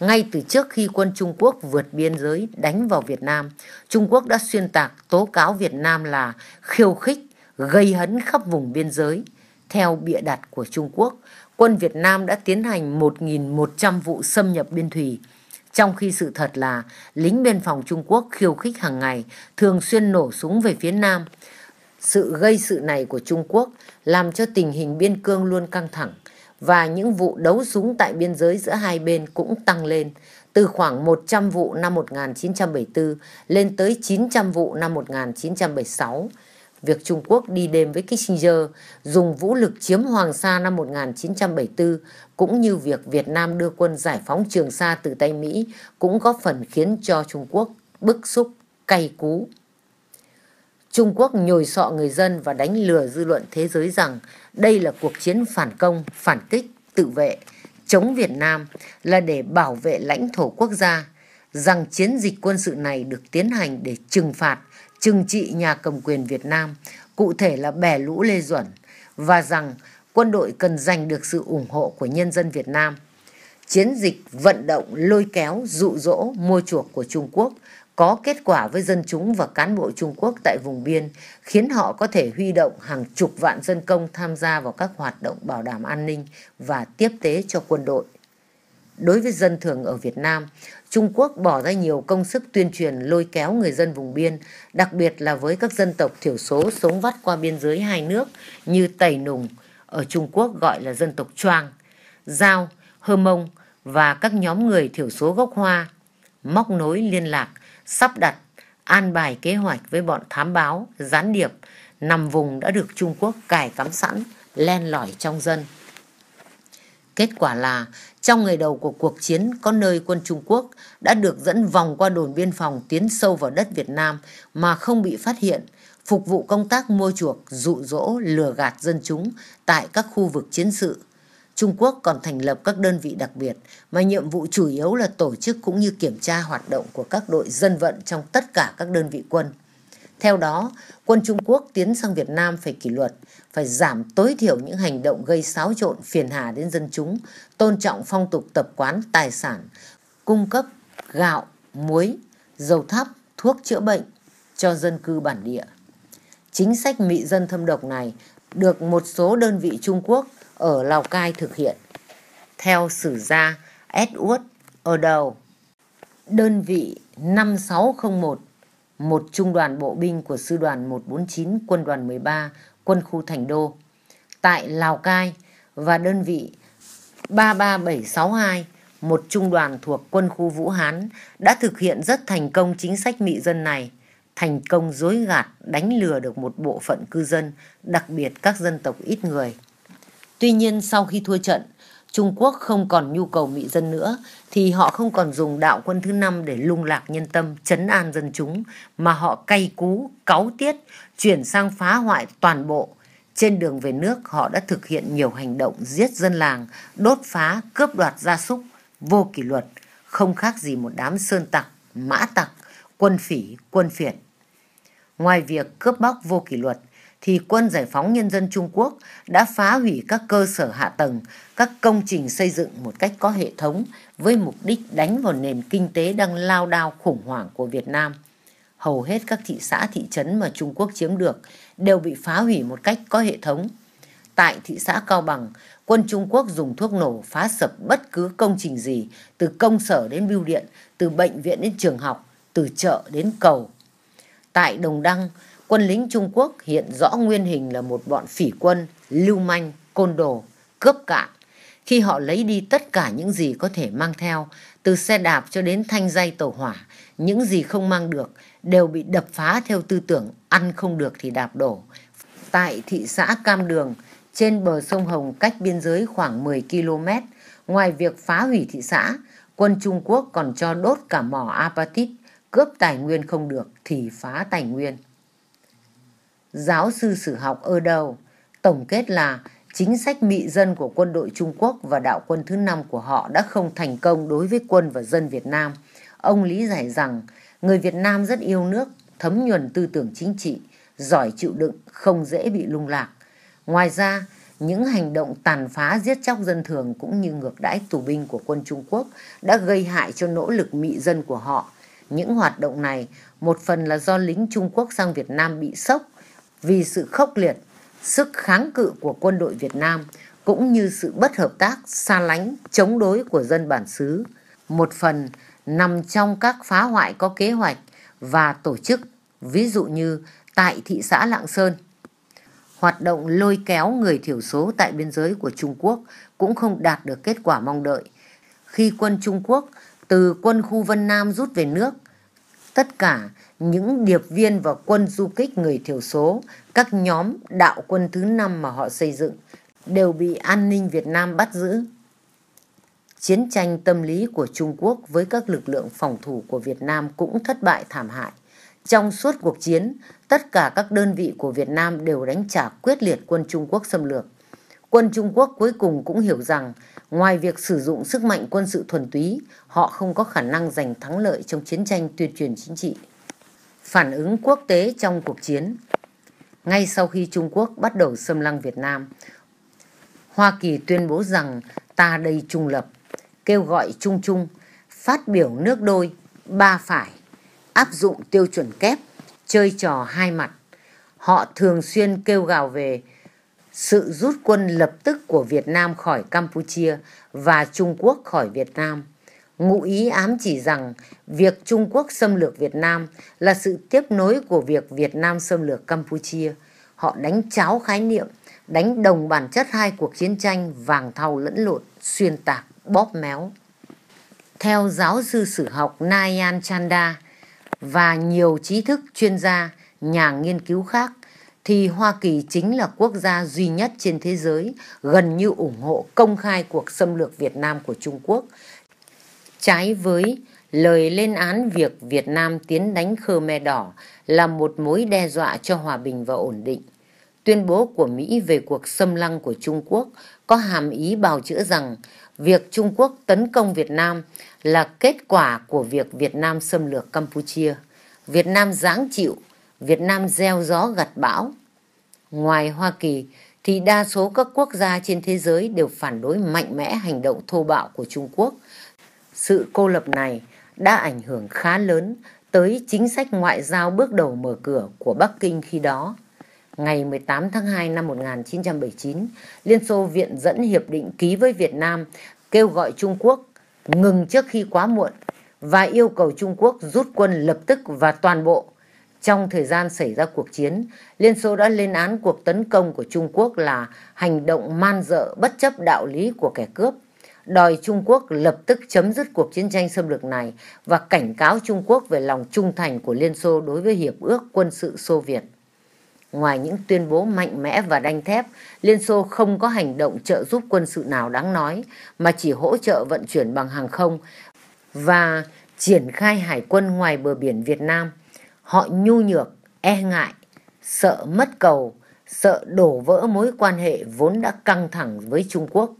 Ngay từ trước khi quân Trung Quốc vượt biên giới đánh vào Việt Nam, Trung Quốc đã xuyên tạc tố cáo Việt Nam là khiêu khích, gây hấn khắp vùng biên giới. Theo bịa đặt của Trung Quốc, quân Việt Nam đã tiến hành 1.100 vụ xâm nhập biên thủy, trong khi sự thật là lính biên phòng Trung Quốc khiêu khích hàng ngày thường xuyên nổ súng về phía Nam. Sự gây sự này của Trung Quốc làm cho tình hình biên cương luôn căng thẳng và những vụ đấu súng tại biên giới giữa hai bên cũng tăng lên từ khoảng 100 vụ năm 1974 lên tới 900 vụ năm 1976 việc Trung Quốc đi đêm với Kissinger dùng vũ lực chiếm Hoàng Sa năm 1974 cũng như việc Việt Nam đưa quân giải phóng Trường Sa từ tay Mỹ cũng góp phần khiến cho Trung Quốc bức xúc, cay cú. Trung Quốc nhồi sọ người dân và đánh lừa dư luận thế giới rằng đây là cuộc chiến phản công, phản kích, tự vệ, chống Việt Nam là để bảo vệ lãnh thổ quốc gia, rằng chiến dịch quân sự này được tiến hành để trừng phạt trừng trị nhà cầm quyền Việt Nam, cụ thể là bẻ lũ Lê Duẩn, và rằng quân đội cần giành được sự ủng hộ của nhân dân Việt Nam. Chiến dịch vận động lôi kéo, dụ dỗ, mua chuộc của Trung Quốc có kết quả với dân chúng và cán bộ Trung Quốc tại vùng biên, khiến họ có thể huy động hàng chục vạn dân công tham gia vào các hoạt động bảo đảm an ninh và tiếp tế cho quân đội. Đối với dân thường ở Việt Nam, Trung Quốc bỏ ra nhiều công sức tuyên truyền lôi kéo người dân vùng biên, đặc biệt là với các dân tộc thiểu số sống vắt qua biên giới hai nước như Tây Nùng, ở Trung Quốc gọi là dân tộc Choang, Giao, Hơ Mông và các nhóm người thiểu số gốc Hoa, móc nối liên lạc, sắp đặt, an bài kế hoạch với bọn thám báo, gián điệp, nằm vùng đã được Trung Quốc cài cắm sẵn, len lỏi trong dân. Kết quả là trong ngày đầu của cuộc chiến, có nơi quân Trung Quốc đã được dẫn vòng qua đồn biên phòng tiến sâu vào đất Việt Nam mà không bị phát hiện, phục vụ công tác mua chuộc, dụ dỗ, lừa gạt dân chúng tại các khu vực chiến sự. Trung Quốc còn thành lập các đơn vị đặc biệt mà nhiệm vụ chủ yếu là tổ chức cũng như kiểm tra hoạt động của các đội dân vận trong tất cả các đơn vị quân. Theo đó, quân Trung Quốc tiến sang Việt Nam phải kỷ luật, phải giảm tối thiểu những hành động gây xáo trộn phiền hà đến dân chúng, tôn trọng phong tục tập quán tài sản, cung cấp gạo, muối, dầu thắp, thuốc chữa bệnh cho dân cư bản địa. Chính sách mị dân thâm độc này được một số đơn vị Trung Quốc ở Lào Cai thực hiện. Theo sử gia Edward Odell, đơn vị 5601 một trung đoàn bộ binh của sư đoàn 149 quân đoàn 13 quân khu Thành Đô tại Lào Cai và đơn vị 33762 một trung đoàn thuộc quân khu Vũ Hán đã thực hiện rất thành công chính sách mị dân này, thành công dối gạt đánh lừa được một bộ phận cư dân, đặc biệt các dân tộc ít người. Tuy nhiên sau khi thua trận, Trung Quốc không còn nhu cầu mỹ dân nữa thì họ không còn dùng đạo quân thứ năm để lung lạc nhân tâm, chấn an dân chúng mà họ cay cú, cáu tiết, chuyển sang phá hoại toàn bộ. Trên đường về nước họ đã thực hiện nhiều hành động giết dân làng, đốt phá, cướp đoạt gia súc, vô kỷ luật, không khác gì một đám sơn tặc, mã tặc, quân phỉ, quân phiệt. Ngoài việc cướp bóc vô kỷ luật, thì quân giải phóng nhân dân Trung Quốc đã phá hủy các cơ sở hạ tầng, các công trình xây dựng một cách có hệ thống với mục đích đánh vào nền kinh tế đang lao đao khủng hoảng của Việt Nam. Hầu hết các thị xã thị trấn mà Trung Quốc chiếm được đều bị phá hủy một cách có hệ thống. Tại thị xã Cao Bằng, quân Trung Quốc dùng thuốc nổ phá sập bất cứ công trình gì, từ công sở đến bưu điện, từ bệnh viện đến trường học, từ chợ đến cầu. Tại Đồng Đăng, quân lính Trung Quốc hiện rõ nguyên hình là một bọn phỉ quân, lưu manh, côn đồ, cướp cạn. Khi họ lấy đi tất cả những gì có thể mang theo, từ xe đạp cho đến thanh dây tàu hỏa, những gì không mang được đều bị đập phá theo tư tưởng ăn không được thì đạp đổ. Tại thị xã Cam Đường, trên bờ sông Hồng cách biên giới khoảng 10 km, ngoài việc phá hủy thị xã, quân Trung Quốc còn cho đốt cả mỏ apatit, cướp tài nguyên không được thì phá tài nguyên giáo sư sử học ở đầu. Tổng kết là chính sách mị dân của quân đội Trung Quốc và đạo quân thứ năm của họ đã không thành công đối với quân và dân Việt Nam. Ông lý giải rằng người Việt Nam rất yêu nước, thấm nhuần tư tưởng chính trị, giỏi chịu đựng, không dễ bị lung lạc. Ngoài ra, những hành động tàn phá giết chóc dân thường cũng như ngược đãi tù binh của quân Trung Quốc đã gây hại cho nỗ lực mị dân của họ. Những hoạt động này một phần là do lính Trung Quốc sang Việt Nam bị sốc vì sự khốc liệt, sức kháng cự của quân đội Việt Nam cũng như sự bất hợp tác, xa lánh, chống đối của dân bản xứ. Một phần nằm trong các phá hoại có kế hoạch và tổ chức, ví dụ như tại thị xã Lạng Sơn. Hoạt động lôi kéo người thiểu số tại biên giới của Trung Quốc cũng không đạt được kết quả mong đợi. Khi quân Trung Quốc từ quân khu Vân Nam rút về nước, tất cả những điệp viên và quân du kích người thiểu số, các nhóm đạo quân thứ năm mà họ xây dựng đều bị an ninh Việt Nam bắt giữ. Chiến tranh tâm lý của Trung Quốc với các lực lượng phòng thủ của Việt Nam cũng thất bại thảm hại. Trong suốt cuộc chiến, tất cả các đơn vị của Việt Nam đều đánh trả quyết liệt quân Trung Quốc xâm lược. Quân Trung Quốc cuối cùng cũng hiểu rằng, ngoài việc sử dụng sức mạnh quân sự thuần túy, họ không có khả năng giành thắng lợi trong chiến tranh tuyên truyền chính trị phản ứng quốc tế trong cuộc chiến. Ngay sau khi Trung Quốc bắt đầu xâm lăng Việt Nam, Hoa Kỳ tuyên bố rằng ta đây trung lập, kêu gọi chung chung, phát biểu nước đôi, ba phải, áp dụng tiêu chuẩn kép, chơi trò hai mặt. Họ thường xuyên kêu gào về sự rút quân lập tức của Việt Nam khỏi Campuchia và Trung Quốc khỏi Việt Nam ngụ ý ám chỉ rằng việc Trung Quốc xâm lược Việt Nam là sự tiếp nối của việc Việt Nam xâm lược Campuchia. Họ đánh cháo khái niệm, đánh đồng bản chất hai cuộc chiến tranh vàng thau lẫn lộn, xuyên tạc, bóp méo. Theo giáo sư sử học Nayan Chanda và nhiều trí thức chuyên gia, nhà nghiên cứu khác, thì Hoa Kỳ chính là quốc gia duy nhất trên thế giới gần như ủng hộ công khai cuộc xâm lược Việt Nam của Trung Quốc – trái với lời lên án việc Việt Nam tiến đánh Khmer Đỏ là một mối đe dọa cho hòa bình và ổn định. Tuyên bố của Mỹ về cuộc xâm lăng của Trung Quốc có hàm ý bào chữa rằng việc Trung Quốc tấn công Việt Nam là kết quả của việc Việt Nam xâm lược Campuchia. Việt Nam giáng chịu, Việt Nam gieo gió gặt bão. Ngoài Hoa Kỳ thì đa số các quốc gia trên thế giới đều phản đối mạnh mẽ hành động thô bạo của Trung Quốc – sự cô lập này đã ảnh hưởng khá lớn tới chính sách ngoại giao bước đầu mở cửa của Bắc Kinh khi đó. Ngày 18 tháng 2 năm 1979, Liên Xô viện dẫn hiệp định ký với Việt Nam kêu gọi Trung Quốc ngừng trước khi quá muộn và yêu cầu Trung Quốc rút quân lập tức và toàn bộ. Trong thời gian xảy ra cuộc chiến, Liên Xô đã lên án cuộc tấn công của Trung Quốc là hành động man dợ bất chấp đạo lý của kẻ cướp đòi Trung Quốc lập tức chấm dứt cuộc chiến tranh xâm lược này và cảnh cáo Trung Quốc về lòng trung thành của Liên Xô đối với Hiệp ước quân sự Xô Việt. Ngoài những tuyên bố mạnh mẽ và đanh thép, Liên Xô không có hành động trợ giúp quân sự nào đáng nói, mà chỉ hỗ trợ vận chuyển bằng hàng không và triển khai hải quân ngoài bờ biển Việt Nam. Họ nhu nhược, e ngại, sợ mất cầu, sợ đổ vỡ mối quan hệ vốn đã căng thẳng với Trung Quốc.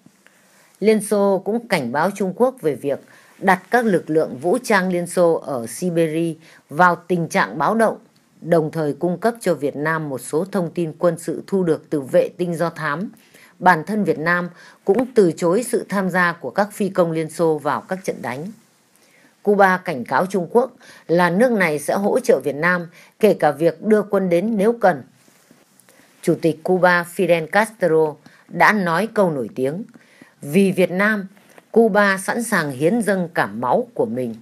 Liên Xô cũng cảnh báo Trung Quốc về việc đặt các lực lượng vũ trang Liên Xô ở Siberia vào tình trạng báo động, đồng thời cung cấp cho Việt Nam một số thông tin quân sự thu được từ vệ tinh do thám. Bản thân Việt Nam cũng từ chối sự tham gia của các phi công Liên Xô vào các trận đánh. Cuba cảnh cáo Trung Quốc là nước này sẽ hỗ trợ Việt Nam, kể cả việc đưa quân đến nếu cần. Chủ tịch Cuba Fidel Castro đã nói câu nổi tiếng – vì Việt Nam, Cuba sẵn sàng hiến dâng cả máu của mình.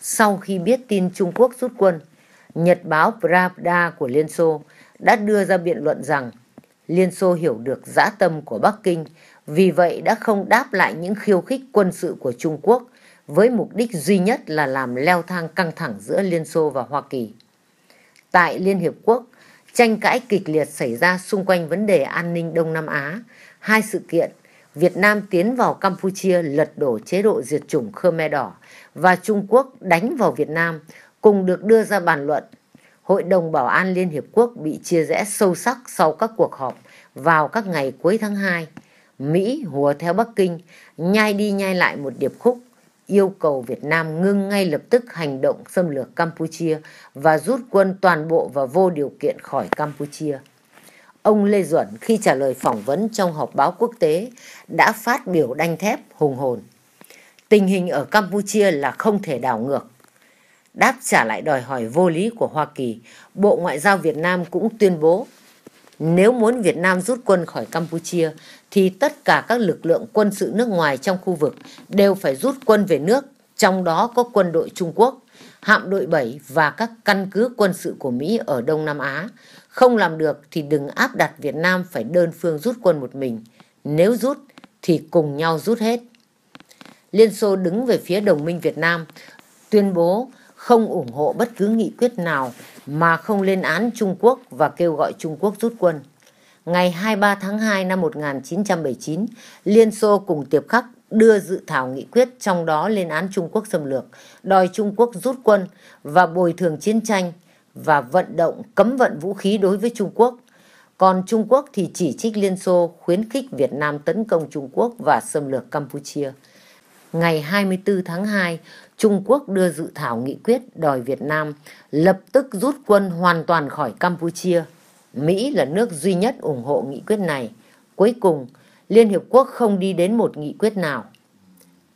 Sau khi biết tin Trung Quốc rút quân, Nhật báo Pravda của Liên Xô đã đưa ra biện luận rằng Liên Xô hiểu được dã tâm của Bắc Kinh, vì vậy đã không đáp lại những khiêu khích quân sự của Trung Quốc với mục đích duy nhất là làm leo thang căng thẳng giữa Liên Xô và Hoa Kỳ. Tại Liên Hiệp Quốc, tranh cãi kịch liệt xảy ra xung quanh vấn đề an ninh Đông Nam Á, hai sự kiện – Việt Nam tiến vào Campuchia lật đổ chế độ diệt chủng Khmer Đỏ và Trung Quốc đánh vào Việt Nam cùng được đưa ra bàn luận. Hội đồng Bảo an Liên Hiệp Quốc bị chia rẽ sâu sắc sau các cuộc họp vào các ngày cuối tháng 2. Mỹ hùa theo Bắc Kinh, nhai đi nhai lại một điệp khúc, yêu cầu Việt Nam ngưng ngay lập tức hành động xâm lược Campuchia và rút quân toàn bộ và vô điều kiện khỏi Campuchia. Ông Lê Duẩn khi trả lời phỏng vấn trong họp báo quốc tế đã phát biểu đanh thép hùng hồn. Tình hình ở Campuchia là không thể đảo ngược. Đáp trả lại đòi hỏi vô lý của Hoa Kỳ, Bộ Ngoại giao Việt Nam cũng tuyên bố nếu muốn Việt Nam rút quân khỏi Campuchia thì tất cả các lực lượng quân sự nước ngoài trong khu vực đều phải rút quân về nước, trong đó có quân đội Trung Quốc, hạm đội 7 và các căn cứ quân sự của Mỹ ở Đông Nam Á. Không làm được thì đừng áp đặt Việt Nam phải đơn phương rút quân một mình. Nếu rút thì cùng nhau rút hết. Liên Xô đứng về phía đồng minh Việt Nam, tuyên bố không ủng hộ bất cứ nghị quyết nào mà không lên án Trung Quốc và kêu gọi Trung Quốc rút quân. Ngày 23 tháng 2 năm 1979, Liên Xô cùng Tiệp Khắc đưa dự thảo nghị quyết trong đó lên án Trung Quốc xâm lược, đòi Trung Quốc rút quân và bồi thường chiến tranh và vận động cấm vận vũ khí đối với Trung Quốc còn Trung Quốc thì chỉ trích Liên Xô khuyến khích Việt Nam tấn công Trung Quốc và xâm lược Campuchia. Ngày 24 tháng 2, Trung Quốc đưa dự thảo nghị quyết đòi Việt Nam lập tức rút quân hoàn toàn khỏi Campuchia. Mỹ là nước duy nhất ủng hộ nghị quyết này. Cuối cùng, Liên Hiệp Quốc không đi đến một nghị quyết nào.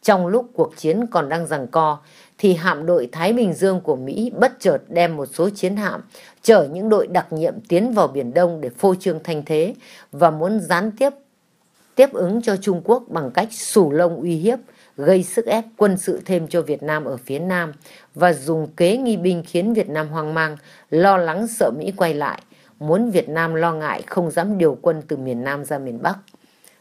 Trong lúc cuộc chiến còn đang giằng co, thì hạm đội Thái Bình Dương của Mỹ bất chợt đem một số chiến hạm chở những đội đặc nhiệm tiến vào Biển Đông để phô trương thanh thế và muốn gián tiếp tiếp ứng cho Trung Quốc bằng cách sủ lông uy hiếp, gây sức ép quân sự thêm cho Việt Nam ở phía Nam và dùng kế nghi binh khiến Việt Nam hoang mang, lo lắng sợ Mỹ quay lại, muốn Việt Nam lo ngại không dám điều quân từ miền Nam ra miền Bắc.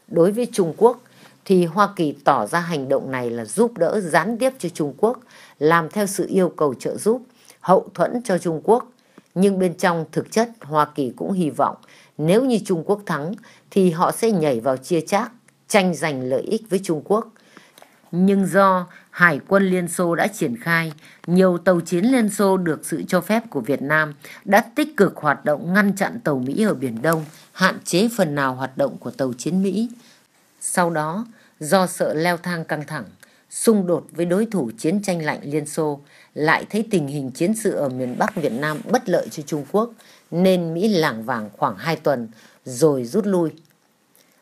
Đối với Trung Quốc thì Hoa Kỳ tỏ ra hành động này là giúp đỡ gián tiếp cho Trung Quốc làm theo sự yêu cầu trợ giúp, hậu thuẫn cho Trung Quốc. Nhưng bên trong thực chất Hoa Kỳ cũng hy vọng nếu như Trung Quốc thắng thì họ sẽ nhảy vào chia chác, tranh giành lợi ích với Trung Quốc. Nhưng do Hải quân Liên Xô đã triển khai, nhiều tàu chiến Liên Xô được sự cho phép của Việt Nam đã tích cực hoạt động ngăn chặn tàu Mỹ ở Biển Đông, hạn chế phần nào hoạt động của tàu chiến Mỹ. Sau đó, do sợ leo thang căng thẳng, xung đột với đối thủ chiến tranh lạnh Liên Xô, lại thấy tình hình chiến sự ở miền Bắc Việt Nam bất lợi cho Trung Quốc, nên Mỹ lảng vảng khoảng 2 tuần rồi rút lui.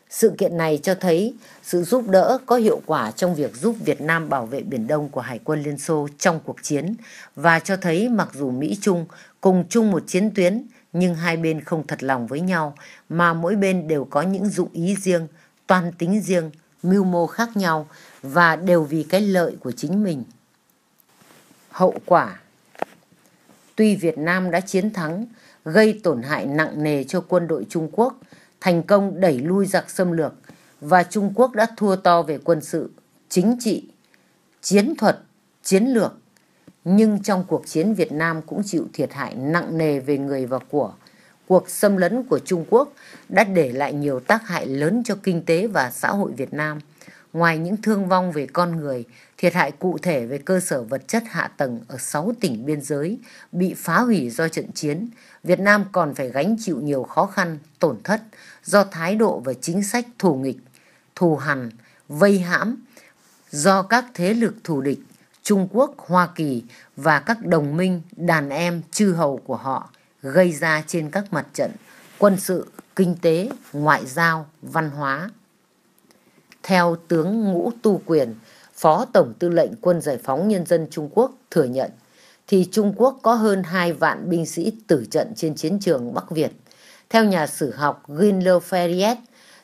Sự kiện này cho thấy sự giúp đỡ có hiệu quả trong việc giúp Việt Nam bảo vệ Biển Đông của Hải quân Liên Xô trong cuộc chiến và cho thấy mặc dù Mỹ-Trung cùng chung một chiến tuyến nhưng hai bên không thật lòng với nhau mà mỗi bên đều có những dụng ý riêng, toàn tính riêng, mưu mô khác nhau và đều vì cái lợi của chính mình. Hậu quả Tuy Việt Nam đã chiến thắng, gây tổn hại nặng nề cho quân đội Trung Quốc, thành công đẩy lui giặc xâm lược và Trung Quốc đã thua to về quân sự, chính trị, chiến thuật, chiến lược. Nhưng trong cuộc chiến Việt Nam cũng chịu thiệt hại nặng nề về người và của. Cuộc xâm lấn của Trung Quốc đã để lại nhiều tác hại lớn cho kinh tế và xã hội Việt Nam ngoài những thương vong về con người, thiệt hại cụ thể về cơ sở vật chất hạ tầng ở 6 tỉnh biên giới bị phá hủy do trận chiến, Việt Nam còn phải gánh chịu nhiều khó khăn, tổn thất do thái độ và chính sách thù nghịch, thù hằn, vây hãm do các thế lực thù địch Trung Quốc, Hoa Kỳ và các đồng minh, đàn em, chư hầu của họ gây ra trên các mặt trận quân sự, kinh tế, ngoại giao, văn hóa theo tướng Ngũ Tu Quyền, Phó Tổng Tư lệnh Quân Giải phóng Nhân dân Trung Quốc thừa nhận, thì Trung Quốc có hơn 2 vạn binh sĩ tử trận trên chiến trường Bắc Việt. Theo nhà sử học Ginlo Ferriet,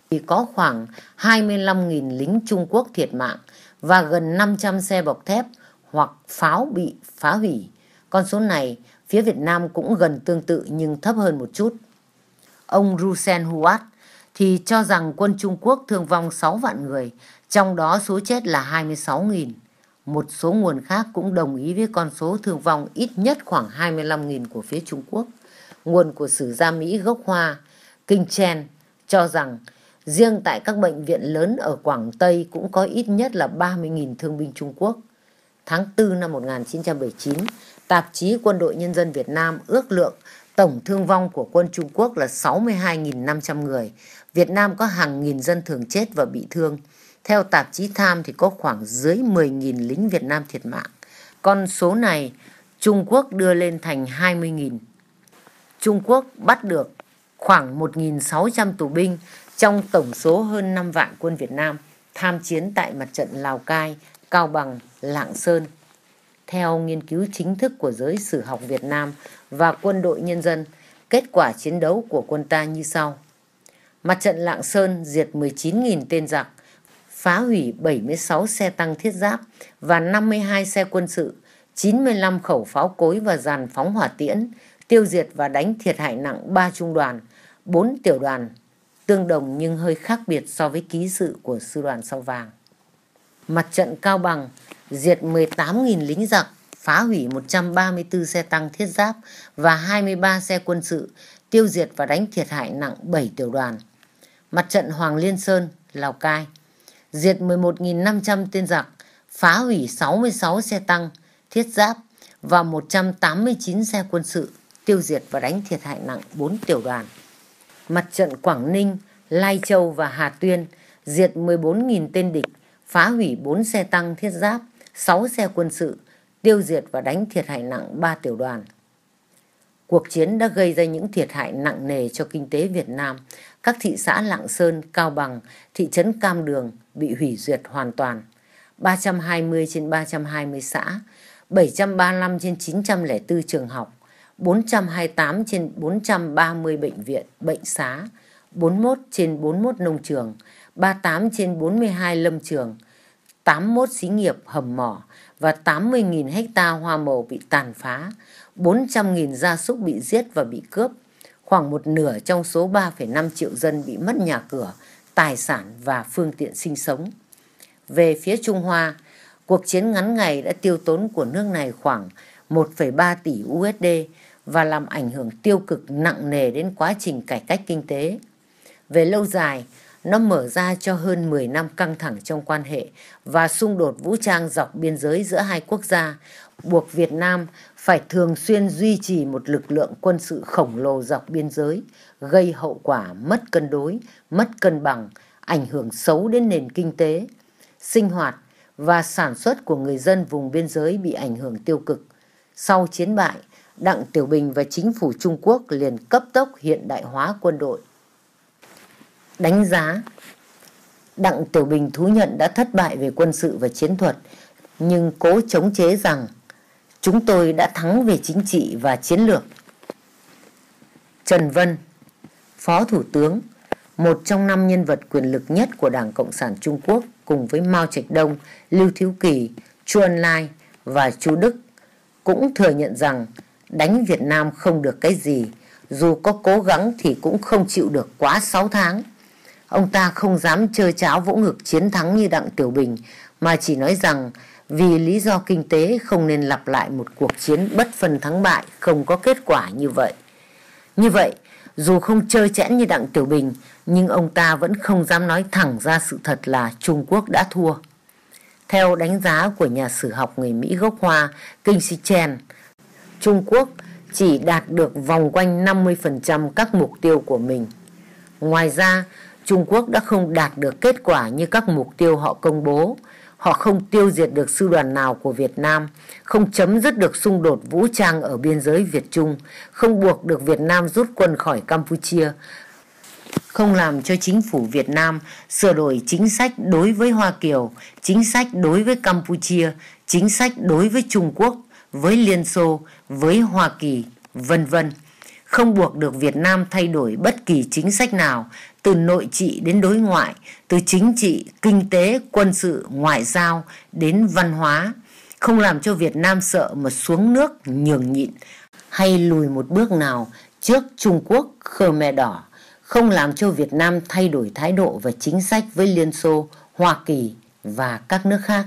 thì có khoảng 25.000 lính Trung Quốc thiệt mạng và gần 500 xe bọc thép hoặc pháo bị phá hủy. Con số này phía Việt Nam cũng gần tương tự nhưng thấp hơn một chút. Ông Rusen Huat, thì cho rằng quân Trung Quốc thương vong 6 vạn người, trong đó số chết là 26.000. Một số nguồn khác cũng đồng ý với con số thương vong ít nhất khoảng 25.000 của phía Trung Quốc. Nguồn của sử gia Mỹ gốc Hoa, Kinh Chen, cho rằng riêng tại các bệnh viện lớn ở Quảng Tây cũng có ít nhất là 30.000 thương binh Trung Quốc. Tháng 4 năm 1979, tạp chí Quân đội Nhân dân Việt Nam ước lượng tổng thương vong của quân Trung Quốc là 62.500 người Việt Nam có hàng nghìn dân thường chết và bị thương. Theo tạp chí Tham thì có khoảng dưới 10.000 lính Việt Nam thiệt mạng. Con số này Trung Quốc đưa lên thành 20.000. Trung Quốc bắt được khoảng 1.600 tù binh trong tổng số hơn 5 vạn quân Việt Nam tham chiến tại mặt trận Lào Cai, Cao Bằng, Lạng Sơn. Theo nghiên cứu chính thức của giới sử học Việt Nam và quân đội nhân dân, kết quả chiến đấu của quân ta như sau. Mặt trận Lạng Sơn diệt 19.000 tên giặc, phá hủy 76 xe tăng thiết giáp và 52 xe quân sự, 95 khẩu pháo cối và dàn phóng hỏa tiễn, tiêu diệt và đánh thiệt hại nặng 3 trung đoàn, 4 tiểu đoàn, tương đồng nhưng hơi khác biệt so với ký sự của sư đoàn sao vàng. Mặt trận Cao Bằng diệt 18.000 lính giặc, phá hủy 134 xe tăng thiết giáp và 23 xe quân sự, tiêu diệt và đánh thiệt hại nặng 7 tiểu đoàn, mặt trận Hoàng Liên Sơn, Lào Cai, diệt 11.500 tên giặc, phá hủy 66 xe tăng, thiết giáp và 189 xe quân sự, tiêu diệt và đánh thiệt hại nặng 4 tiểu đoàn. Mặt trận Quảng Ninh, Lai Châu và Hà Tuyên diệt 14.000 tên địch, phá hủy 4 xe tăng thiết giáp, 6 xe quân sự, tiêu diệt và đánh thiệt hại nặng 3 tiểu đoàn. Cuộc chiến đã gây ra những thiệt hại nặng nề cho kinh tế Việt Nam các thị xã Lạng Sơn, Cao Bằng, thị trấn Cam Đường bị hủy duyệt hoàn toàn. 320 trên 320 xã, 735 trên 904 trường học, 428 trên 430 bệnh viện, bệnh xá, 41 trên 41 nông trường, 38 trên 42 lâm trường, 81 xí nghiệp hầm mỏ và 80.000 hecta hoa màu bị tàn phá, 400.000 gia súc bị giết và bị cướp, khoảng một nửa trong số 3,5 triệu dân bị mất nhà cửa, tài sản và phương tiện sinh sống. Về phía Trung Hoa, cuộc chiến ngắn ngày đã tiêu tốn của nước này khoảng 1,3 tỷ USD và làm ảnh hưởng tiêu cực nặng nề đến quá trình cải cách kinh tế. Về lâu dài, nó mở ra cho hơn 10 năm căng thẳng trong quan hệ và xung đột vũ trang dọc biên giới giữa hai quốc gia, buộc Việt Nam phải thường xuyên duy trì một lực lượng quân sự khổng lồ dọc biên giới, gây hậu quả mất cân đối, mất cân bằng, ảnh hưởng xấu đến nền kinh tế, sinh hoạt và sản xuất của người dân vùng biên giới bị ảnh hưởng tiêu cực. Sau chiến bại, Đặng Tiểu Bình và chính phủ Trung Quốc liền cấp tốc hiện đại hóa quân đội. Đánh giá Đặng Tiểu Bình thú nhận đã thất bại về quân sự và chiến thuật, nhưng cố chống chế rằng chúng tôi đã thắng về chính trị và chiến lược. Trần Vân, Phó Thủ tướng, một trong năm nhân vật quyền lực nhất của Đảng Cộng sản Trung Quốc cùng với Mao Trạch Đông, Lưu Thiếu Kỳ, Chu Ân Lai và Chu Đức cũng thừa nhận rằng đánh Việt Nam không được cái gì, dù có cố gắng thì cũng không chịu được quá 6 tháng. Ông ta không dám chơi cháo vỗ ngực chiến thắng như Đặng Tiểu Bình mà chỉ nói rằng vì lý do kinh tế không nên lặp lại một cuộc chiến bất phân thắng bại không có kết quả như vậy. Như vậy, dù không chơi chẽn như Đặng Tiểu Bình, nhưng ông ta vẫn không dám nói thẳng ra sự thật là Trung Quốc đã thua. Theo đánh giá của nhà sử học người Mỹ gốc Hoa Kinh Si Chen, Trung Quốc chỉ đạt được vòng quanh 50% các mục tiêu của mình. Ngoài ra, Trung Quốc đã không đạt được kết quả như các mục tiêu họ công bố, họ không tiêu diệt được sư đoàn nào của Việt Nam, không chấm dứt được xung đột vũ trang ở biên giới Việt-Trung, không buộc được Việt Nam rút quân khỏi Campuchia, không làm cho chính phủ Việt Nam sửa đổi chính sách đối với Hoa Kiều, chính sách đối với Campuchia, chính sách đối với Trung Quốc, với Liên Xô, với Hoa Kỳ, vân vân. Không buộc được Việt Nam thay đổi bất kỳ chính sách nào từ nội trị đến đối ngoại, từ chính trị, kinh tế, quân sự, ngoại giao đến văn hóa, không làm cho Việt Nam sợ mà xuống nước nhường nhịn hay lùi một bước nào trước Trung Quốc, Khmer Đỏ, không làm cho Việt Nam thay đổi thái độ và chính sách với Liên Xô, Hoa Kỳ và các nước khác,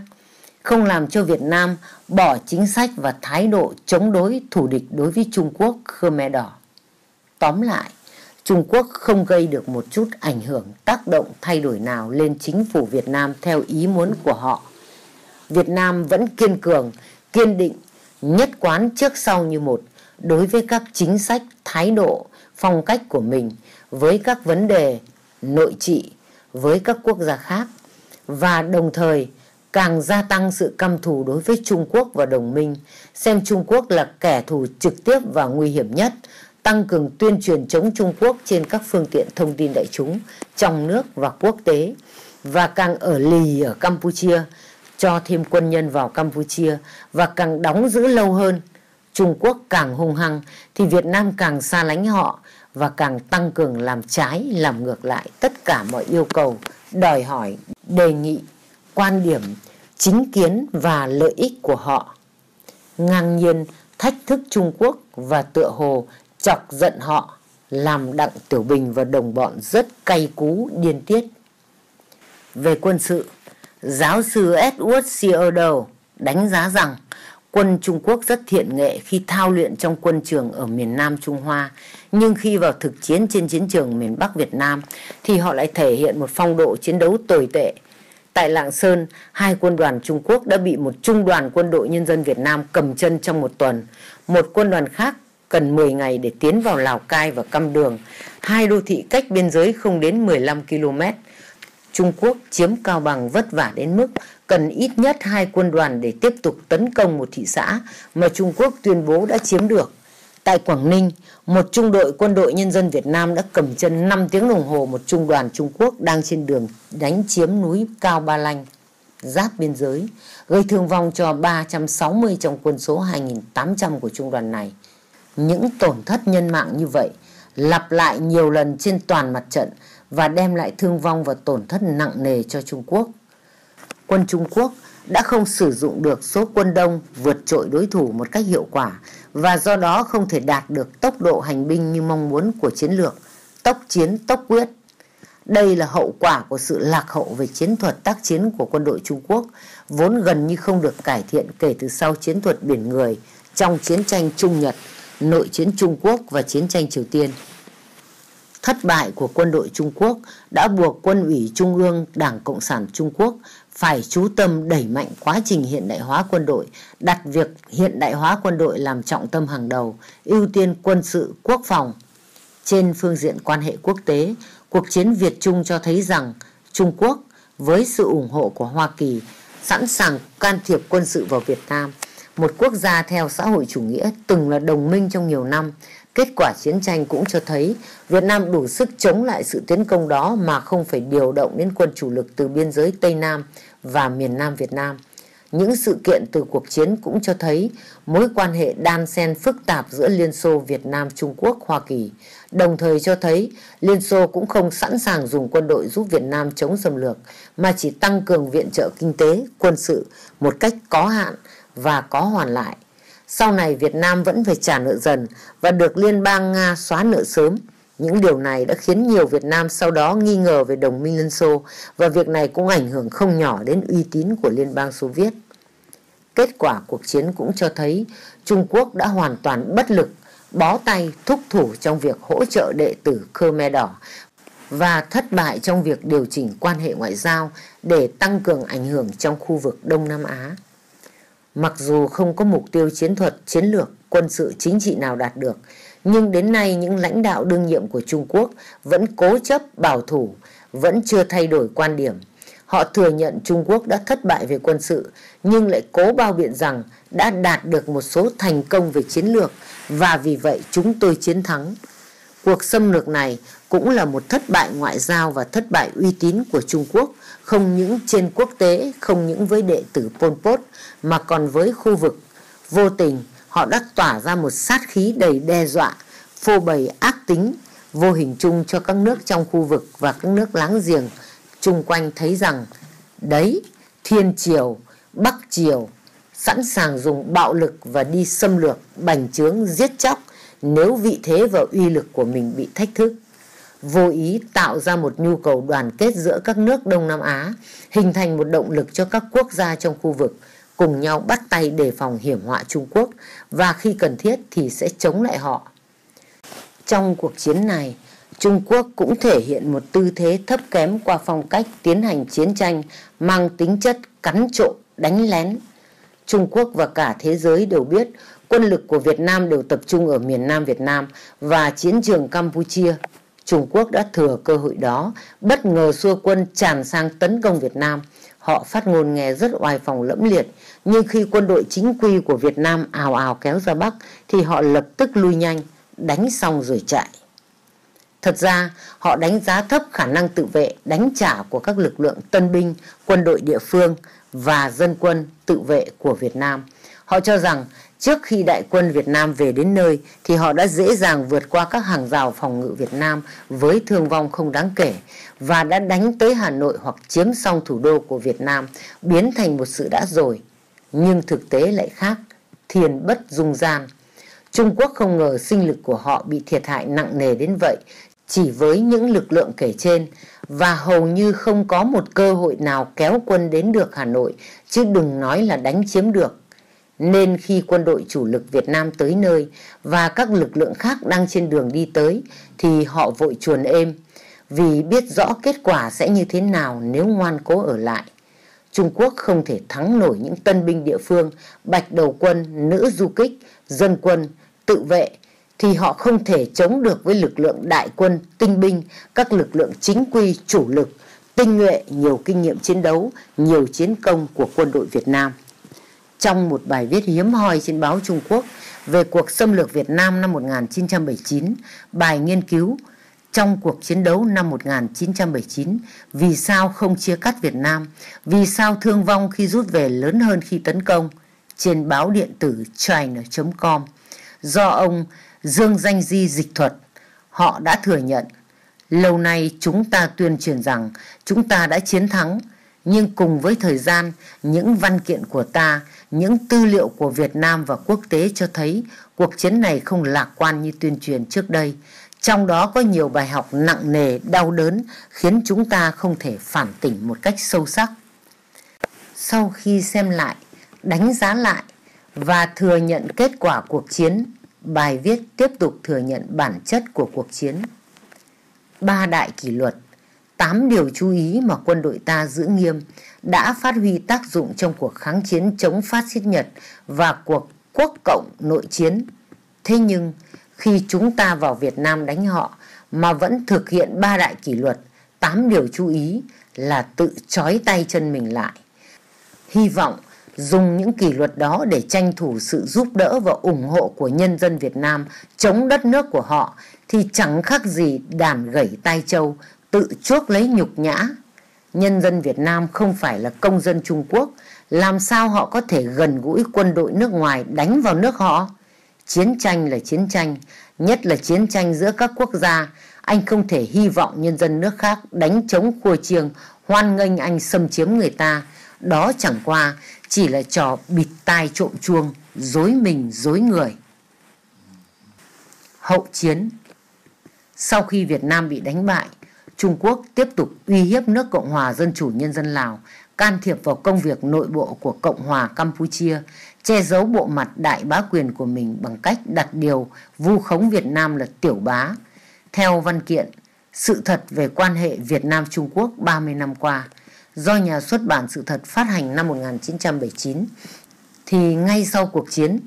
không làm cho Việt Nam bỏ chính sách và thái độ chống đối thù địch đối với Trung Quốc, Khmer Đỏ. Tóm lại, Trung Quốc không gây được một chút ảnh hưởng, tác động thay đổi nào lên chính phủ Việt Nam theo ý muốn của họ. Việt Nam vẫn kiên cường, kiên định, nhất quán trước sau như một đối với các chính sách, thái độ, phong cách của mình với các vấn đề nội trị với các quốc gia khác và đồng thời càng gia tăng sự căm thù đối với Trung Quốc và đồng minh, xem Trung Quốc là kẻ thù trực tiếp và nguy hiểm nhất, tăng cường tuyên truyền chống Trung Quốc trên các phương tiện thông tin đại chúng trong nước và quốc tế và càng ở lì ở Campuchia cho thêm quân nhân vào Campuchia và càng đóng giữ lâu hơn Trung Quốc càng hung hăng thì Việt Nam càng xa lánh họ và càng tăng cường làm trái làm ngược lại tất cả mọi yêu cầu đòi hỏi đề nghị quan điểm chính kiến và lợi ích của họ ngang nhiên thách thức Trung Quốc và tựa hồ chọc giận họ làm đặng tiểu bình và đồng bọn rất cay cú điên tiết về quân sự giáo sư edward searle đánh giá rằng quân trung quốc rất thiện nghệ khi thao luyện trong quân trường ở miền nam trung hoa nhưng khi vào thực chiến trên chiến trường miền bắc việt nam thì họ lại thể hiện một phong độ chiến đấu tồi tệ tại lạng sơn hai quân đoàn trung quốc đã bị một trung đoàn quân đội nhân dân việt nam cầm chân trong một tuần một quân đoàn khác cần 10 ngày để tiến vào Lào Cai và Cam Đường, hai đô thị cách biên giới không đến 15 km. Trung Quốc chiếm Cao Bằng vất vả đến mức cần ít nhất hai quân đoàn để tiếp tục tấn công một thị xã mà Trung Quốc tuyên bố đã chiếm được. Tại Quảng Ninh, một trung đội quân đội nhân dân Việt Nam đã cầm chân 5 tiếng đồng hồ một trung đoàn Trung Quốc đang trên đường đánh chiếm núi Cao Ba Lanh, giáp biên giới, gây thương vong cho 360 trong quân số 2.800 của trung đoàn này những tổn thất nhân mạng như vậy lặp lại nhiều lần trên toàn mặt trận và đem lại thương vong và tổn thất nặng nề cho Trung Quốc. Quân Trung Quốc đã không sử dụng được số quân đông vượt trội đối thủ một cách hiệu quả và do đó không thể đạt được tốc độ hành binh như mong muốn của chiến lược, tốc chiến tốc quyết. Đây là hậu quả của sự lạc hậu về chiến thuật tác chiến của quân đội Trung Quốc, vốn gần như không được cải thiện kể từ sau chiến thuật biển người trong chiến tranh Trung Nhật nội chiến Trung Quốc và chiến tranh Triều Tiên. Thất bại của quân đội Trung Quốc đã buộc quân ủy Trung ương Đảng Cộng sản Trung Quốc phải chú tâm đẩy mạnh quá trình hiện đại hóa quân đội, đặt việc hiện đại hóa quân đội làm trọng tâm hàng đầu, ưu tiên quân sự quốc phòng. Trên phương diện quan hệ quốc tế, cuộc chiến Việt-Trung cho thấy rằng Trung Quốc, với sự ủng hộ của Hoa Kỳ, sẵn sàng can thiệp quân sự vào Việt Nam một quốc gia theo xã hội chủ nghĩa từng là đồng minh trong nhiều năm. Kết quả chiến tranh cũng cho thấy Việt Nam đủ sức chống lại sự tiến công đó mà không phải điều động đến quân chủ lực từ biên giới Tây Nam và miền Nam Việt Nam. Những sự kiện từ cuộc chiến cũng cho thấy mối quan hệ đan xen phức tạp giữa Liên Xô, Việt Nam, Trung Quốc, Hoa Kỳ, đồng thời cho thấy Liên Xô cũng không sẵn sàng dùng quân đội giúp Việt Nam chống xâm lược, mà chỉ tăng cường viện trợ kinh tế, quân sự một cách có hạn và có hoàn lại. Sau này Việt Nam vẫn phải trả nợ dần và được Liên bang Nga xóa nợ sớm. Những điều này đã khiến nhiều Việt Nam sau đó nghi ngờ về đồng minh Liên Xô và việc này cũng ảnh hưởng không nhỏ đến uy tín của Liên bang Xô Viết. Kết quả cuộc chiến cũng cho thấy Trung Quốc đã hoàn toàn bất lực, bó tay, thúc thủ trong việc hỗ trợ đệ tử Khmer Đỏ và thất bại trong việc điều chỉnh quan hệ ngoại giao để tăng cường ảnh hưởng trong khu vực Đông Nam Á. Mặc dù không có mục tiêu chiến thuật, chiến lược, quân sự chính trị nào đạt được, nhưng đến nay những lãnh đạo đương nhiệm của Trung Quốc vẫn cố chấp bảo thủ, vẫn chưa thay đổi quan điểm. Họ thừa nhận Trung Quốc đã thất bại về quân sự, nhưng lại cố bao biện rằng đã đạt được một số thành công về chiến lược và vì vậy chúng tôi chiến thắng. Cuộc xâm lược này cũng là một thất bại ngoại giao và thất bại uy tín của Trung Quốc không những trên quốc tế không những với đệ tử Pol Pot mà còn với khu vực vô tình họ đã tỏa ra một sát khí đầy đe dọa phô bày ác tính vô hình chung cho các nước trong khu vực và các nước láng giềng chung quanh thấy rằng đấy thiên triều bắc triều sẵn sàng dùng bạo lực và đi xâm lược bành trướng giết chóc nếu vị thế và uy lực của mình bị thách thức vô ý tạo ra một nhu cầu đoàn kết giữa các nước Đông Nam Á, hình thành một động lực cho các quốc gia trong khu vực cùng nhau bắt tay đề phòng hiểm họa Trung Quốc và khi cần thiết thì sẽ chống lại họ. Trong cuộc chiến này, Trung Quốc cũng thể hiện một tư thế thấp kém qua phong cách tiến hành chiến tranh mang tính chất cắn trộn, đánh lén. Trung Quốc và cả thế giới đều biết quân lực của Việt Nam đều tập trung ở miền Nam Việt Nam và chiến trường Campuchia Trung Quốc đã thừa cơ hội đó, bất ngờ xua quân tràn sang tấn công Việt Nam. Họ phát ngôn nghe rất oai phòng lẫm liệt, nhưng khi quân đội chính quy của Việt Nam ào ào kéo ra Bắc thì họ lập tức lui nhanh, đánh xong rồi chạy. Thật ra, họ đánh giá thấp khả năng tự vệ đánh trả của các lực lượng tân binh, quân đội địa phương và dân quân tự vệ của Việt Nam. Họ cho rằng Trước khi đại quân Việt Nam về đến nơi thì họ đã dễ dàng vượt qua các hàng rào phòng ngự Việt Nam với thương vong không đáng kể và đã đánh tới Hà Nội hoặc chiếm xong thủ đô của Việt Nam biến thành một sự đã rồi. Nhưng thực tế lại khác, thiền bất dung gian. Trung Quốc không ngờ sinh lực của họ bị thiệt hại nặng nề đến vậy chỉ với những lực lượng kể trên và hầu như không có một cơ hội nào kéo quân đến được Hà Nội chứ đừng nói là đánh chiếm được nên khi quân đội chủ lực Việt Nam tới nơi và các lực lượng khác đang trên đường đi tới thì họ vội chuồn êm vì biết rõ kết quả sẽ như thế nào nếu ngoan cố ở lại. Trung Quốc không thể thắng nổi những tân binh địa phương, bạch đầu quân, nữ du kích, dân quân, tự vệ thì họ không thể chống được với lực lượng đại quân, tinh binh, các lực lượng chính quy, chủ lực, tinh nhuệ, nhiều kinh nghiệm chiến đấu, nhiều chiến công của quân đội Việt Nam trong một bài viết hiếm hoi trên báo Trung Quốc về cuộc xâm lược Việt Nam năm 1979, bài nghiên cứu trong cuộc chiến đấu năm 1979 vì sao không chia cắt Việt Nam, vì sao thương vong khi rút về lớn hơn khi tấn công trên báo điện tử china.com do ông Dương Danh Di dịch thuật. Họ đã thừa nhận, lâu nay chúng ta tuyên truyền rằng chúng ta đã chiến thắng, nhưng cùng với thời gian, những văn kiện của ta những tư liệu của Việt Nam và quốc tế cho thấy cuộc chiến này không lạc quan như tuyên truyền trước đây. Trong đó có nhiều bài học nặng nề, đau đớn khiến chúng ta không thể phản tỉnh một cách sâu sắc. Sau khi xem lại, đánh giá lại và thừa nhận kết quả cuộc chiến, bài viết tiếp tục thừa nhận bản chất của cuộc chiến. Ba đại kỷ luật, tám điều chú ý mà quân đội ta giữ nghiêm – đã phát huy tác dụng trong cuộc kháng chiến chống phát xít Nhật và cuộc quốc cộng nội chiến. Thế nhưng, khi chúng ta vào Việt Nam đánh họ mà vẫn thực hiện ba đại kỷ luật, tám điều chú ý là tự chói tay chân mình lại. Hy vọng dùng những kỷ luật đó để tranh thủ sự giúp đỡ và ủng hộ của nhân dân Việt Nam chống đất nước của họ thì chẳng khác gì đàn gãy tay châu tự chuốc lấy nhục nhã nhân dân Việt Nam không phải là công dân Trung Quốc, làm sao họ có thể gần gũi quân đội nước ngoài đánh vào nước họ? Chiến tranh là chiến tranh, nhất là chiến tranh giữa các quốc gia. Anh không thể hy vọng nhân dân nước khác đánh chống khua chiêng, hoan nghênh anh xâm chiếm người ta. Đó chẳng qua chỉ là trò bịt tai trộm chuông, dối mình dối người. Hậu chiến Sau khi Việt Nam bị đánh bại, Trung Quốc tiếp tục uy hiếp nước Cộng hòa Dân chủ Nhân dân Lào, can thiệp vào công việc nội bộ của Cộng hòa Campuchia, che giấu bộ mặt đại bá quyền của mình bằng cách đặt điều vu khống Việt Nam là tiểu bá. Theo văn kiện, sự thật về quan hệ Việt Nam-Trung Quốc 30 năm qua, do nhà xuất bản sự thật phát hành năm 1979, thì ngay sau cuộc chiến,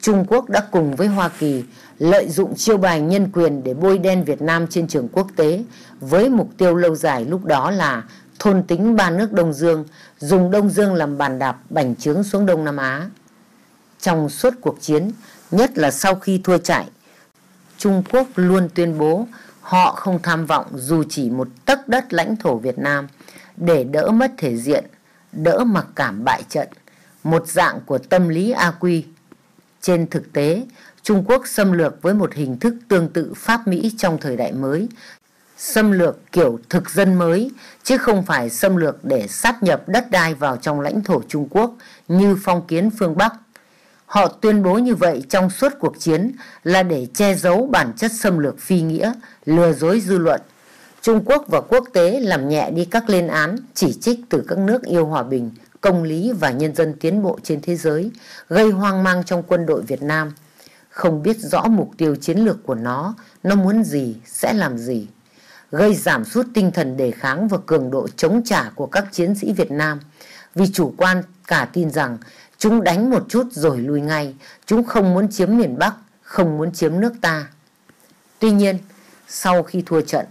Trung Quốc đã cùng với Hoa Kỳ lợi dụng chiêu bài nhân quyền để bôi đen Việt Nam trên trường quốc tế với mục tiêu lâu dài lúc đó là thôn tính ba nước Đông Dương, dùng Đông Dương làm bàn đạp bành trướng xuống Đông Nam Á. Trong suốt cuộc chiến, nhất là sau khi thua chạy, Trung Quốc luôn tuyên bố họ không tham vọng dù chỉ một tấc đất lãnh thổ Việt Nam để đỡ mất thể diện, đỡ mặc cảm bại trận, một dạng của tâm lý A Quy. Trên thực tế, Trung Quốc xâm lược với một hình thức tương tự Pháp Mỹ trong thời đại mới, xâm lược kiểu thực dân mới, chứ không phải xâm lược để sát nhập đất đai vào trong lãnh thổ Trung Quốc như phong kiến phương Bắc. Họ tuyên bố như vậy trong suốt cuộc chiến là để che giấu bản chất xâm lược phi nghĩa, lừa dối dư luận. Trung Quốc và quốc tế làm nhẹ đi các lên án, chỉ trích từ các nước yêu hòa bình, công lý và nhân dân tiến bộ trên thế giới, gây hoang mang trong quân đội Việt Nam không biết rõ mục tiêu chiến lược của nó, nó muốn gì, sẽ làm gì. Gây giảm sút tinh thần đề kháng và cường độ chống trả của các chiến sĩ Việt Nam vì chủ quan cả tin rằng chúng đánh một chút rồi lui ngay, chúng không muốn chiếm miền Bắc, không muốn chiếm nước ta. Tuy nhiên, sau khi thua trận,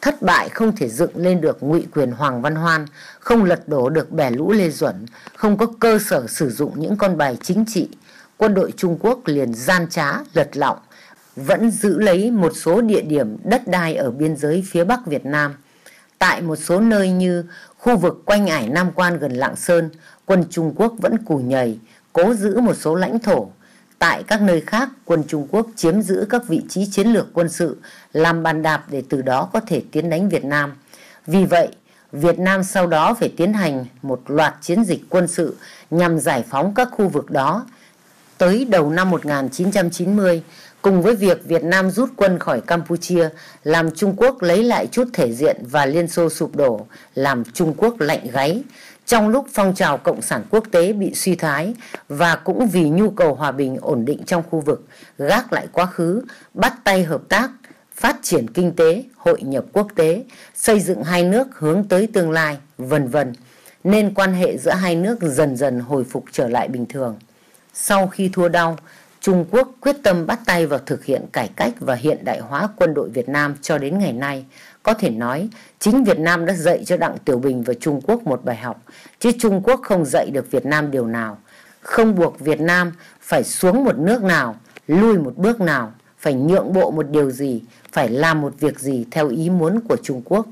thất bại không thể dựng lên được ngụy quyền Hoàng Văn Hoan, không lật đổ được bè lũ Lê Duẩn, không có cơ sở sử dụng những con bài chính trị quân đội Trung Quốc liền gian trá, lật lọng, vẫn giữ lấy một số địa điểm đất đai ở biên giới phía Bắc Việt Nam. Tại một số nơi như khu vực quanh ải Nam Quan gần Lạng Sơn, quân Trung Quốc vẫn củ nhầy, cố giữ một số lãnh thổ. Tại các nơi khác, quân Trung Quốc chiếm giữ các vị trí chiến lược quân sự, làm bàn đạp để từ đó có thể tiến đánh Việt Nam. Vì vậy, Việt Nam sau đó phải tiến hành một loạt chiến dịch quân sự nhằm giải phóng các khu vực đó, tới đầu năm 1990 cùng với việc Việt Nam rút quân khỏi Campuchia làm Trung Quốc lấy lại chút thể diện và Liên Xô sụp đổ, làm Trung Quốc lạnh gáy. Trong lúc phong trào Cộng sản quốc tế bị suy thoái và cũng vì nhu cầu hòa bình ổn định trong khu vực, gác lại quá khứ, bắt tay hợp tác, phát triển kinh tế, hội nhập quốc tế, xây dựng hai nước hướng tới tương lai, vân vân nên quan hệ giữa hai nước dần dần hồi phục trở lại bình thường. Sau khi thua đau, Trung Quốc quyết tâm bắt tay vào thực hiện cải cách và hiện đại hóa quân đội Việt Nam cho đến ngày nay. Có thể nói, chính Việt Nam đã dạy cho Đặng Tiểu Bình và Trung Quốc một bài học, chứ Trung Quốc không dạy được Việt Nam điều nào. Không buộc Việt Nam phải xuống một nước nào, lui một bước nào, phải nhượng bộ một điều gì, phải làm một việc gì theo ý muốn của Trung Quốc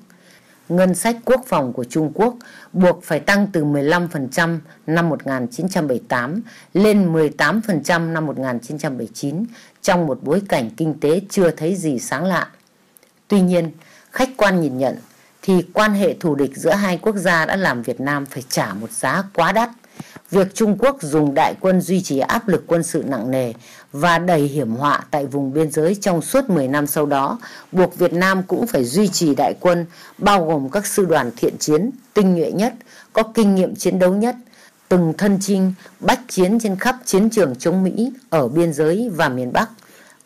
ngân sách quốc phòng của Trung Quốc buộc phải tăng từ 15% năm 1978 lên 18% năm 1979 trong một bối cảnh kinh tế chưa thấy gì sáng lạ. Tuy nhiên, khách quan nhìn nhận thì quan hệ thù địch giữa hai quốc gia đã làm Việt Nam phải trả một giá quá đắt. Việc Trung Quốc dùng đại quân duy trì áp lực quân sự nặng nề và đầy hiểm họa tại vùng biên giới trong suốt 10 năm sau đó, buộc Việt Nam cũng phải duy trì đại quân, bao gồm các sư đoàn thiện chiến, tinh nhuệ nhất, có kinh nghiệm chiến đấu nhất, từng thân chinh, bách chiến trên khắp chiến trường chống Mỹ ở biên giới và miền Bắc,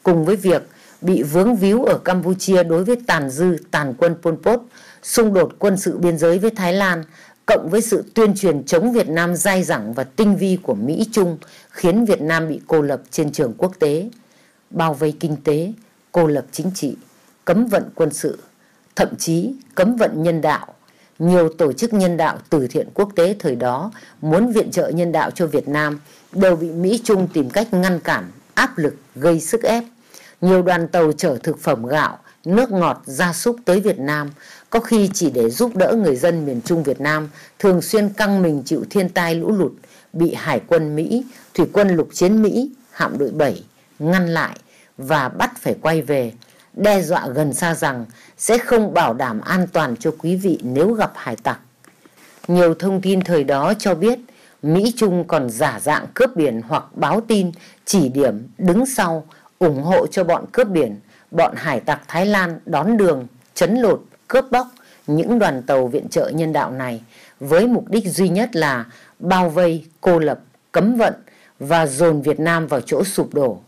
cùng với việc bị vướng víu ở Campuchia đối với tàn dư tàn quân Pol Pot, xung đột quân sự biên giới với Thái Lan cộng với sự tuyên truyền chống Việt Nam dai dẳng và tinh vi của Mỹ Trung khiến Việt Nam bị cô lập trên trường quốc tế, bao vây kinh tế, cô lập chính trị, cấm vận quân sự, thậm chí cấm vận nhân đạo. Nhiều tổ chức nhân đạo từ thiện quốc tế thời đó muốn viện trợ nhân đạo cho Việt Nam đều bị Mỹ Trung tìm cách ngăn cản, áp lực, gây sức ép. Nhiều đoàn tàu chở thực phẩm gạo, nước ngọt, gia súc tới Việt Nam có khi chỉ để giúp đỡ người dân miền Trung Việt Nam thường xuyên căng mình chịu thiên tai lũ lụt, bị hải quân Mỹ, thủy quân lục chiến Mỹ, hạm đội 7 ngăn lại và bắt phải quay về, đe dọa gần xa rằng sẽ không bảo đảm an toàn cho quý vị nếu gặp hải tặc. Nhiều thông tin thời đó cho biết Mỹ Trung còn giả dạng cướp biển hoặc báo tin chỉ điểm đứng sau ủng hộ cho bọn cướp biển, bọn hải tặc Thái Lan đón đường, chấn lột cướp bóc những đoàn tàu viện trợ nhân đạo này với mục đích duy nhất là bao vây, cô lập, cấm vận và dồn Việt Nam vào chỗ sụp đổ.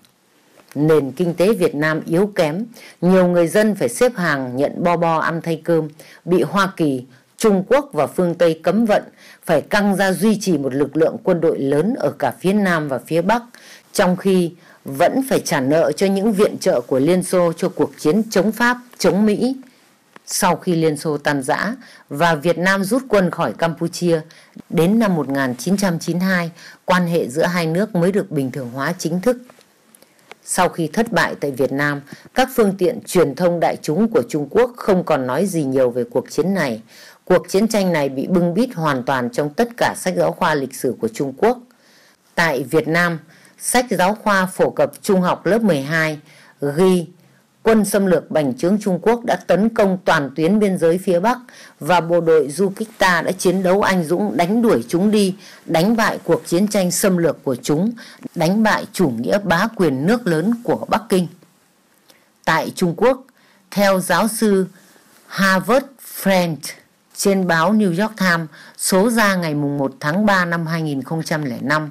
Nền kinh tế Việt Nam yếu kém, nhiều người dân phải xếp hàng nhận bo bo ăn thay cơm, bị Hoa Kỳ, Trung Quốc và phương Tây cấm vận, phải căng ra duy trì một lực lượng quân đội lớn ở cả phía Nam và phía Bắc, trong khi vẫn phải trả nợ cho những viện trợ của Liên Xô cho cuộc chiến chống Pháp, chống Mỹ sau khi Liên Xô tan rã và Việt Nam rút quân khỏi Campuchia, đến năm 1992, quan hệ giữa hai nước mới được bình thường hóa chính thức. Sau khi thất bại tại Việt Nam, các phương tiện truyền thông đại chúng của Trung Quốc không còn nói gì nhiều về cuộc chiến này. Cuộc chiến tranh này bị bưng bít hoàn toàn trong tất cả sách giáo khoa lịch sử của Trung Quốc. Tại Việt Nam, sách giáo khoa phổ cập trung học lớp 12 ghi quân xâm lược bành trướng Trung Quốc đã tấn công toàn tuyến biên giới phía Bắc và bộ đội du kích ta đã chiến đấu anh dũng đánh đuổi chúng đi, đánh bại cuộc chiến tranh xâm lược của chúng, đánh bại chủ nghĩa bá quyền nước lớn của Bắc Kinh. Tại Trung Quốc, theo giáo sư Harvard French trên báo New York Times số ra ngày 1 tháng 3 năm 2005,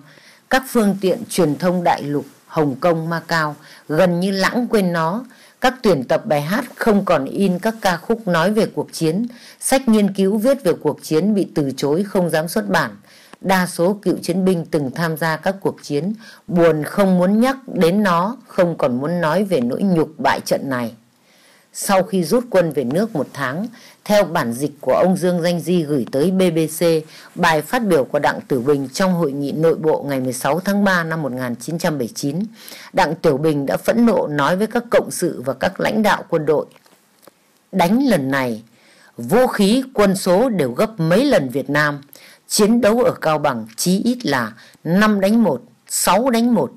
các phương tiện truyền thông đại lục Hồng Kông, Macau gần như lãng quên nó các tuyển tập bài hát không còn in các ca khúc nói về cuộc chiến sách nghiên cứu viết về cuộc chiến bị từ chối không dám xuất bản đa số cựu chiến binh từng tham gia các cuộc chiến buồn không muốn nhắc đến nó không còn muốn nói về nỗi nhục bại trận này sau khi rút quân về nước một tháng theo bản dịch của ông Dương Danh Di gửi tới BBC, bài phát biểu của Đặng Tiểu Bình trong hội nghị nội bộ ngày 16 tháng 3 năm 1979, Đặng Tiểu Bình đã phẫn nộ nói với các cộng sự và các lãnh đạo quân đội. Đánh lần này, vũ khí quân số đều gấp mấy lần Việt Nam, chiến đấu ở Cao Bằng chí ít là 5 đánh 1, 6 đánh 1,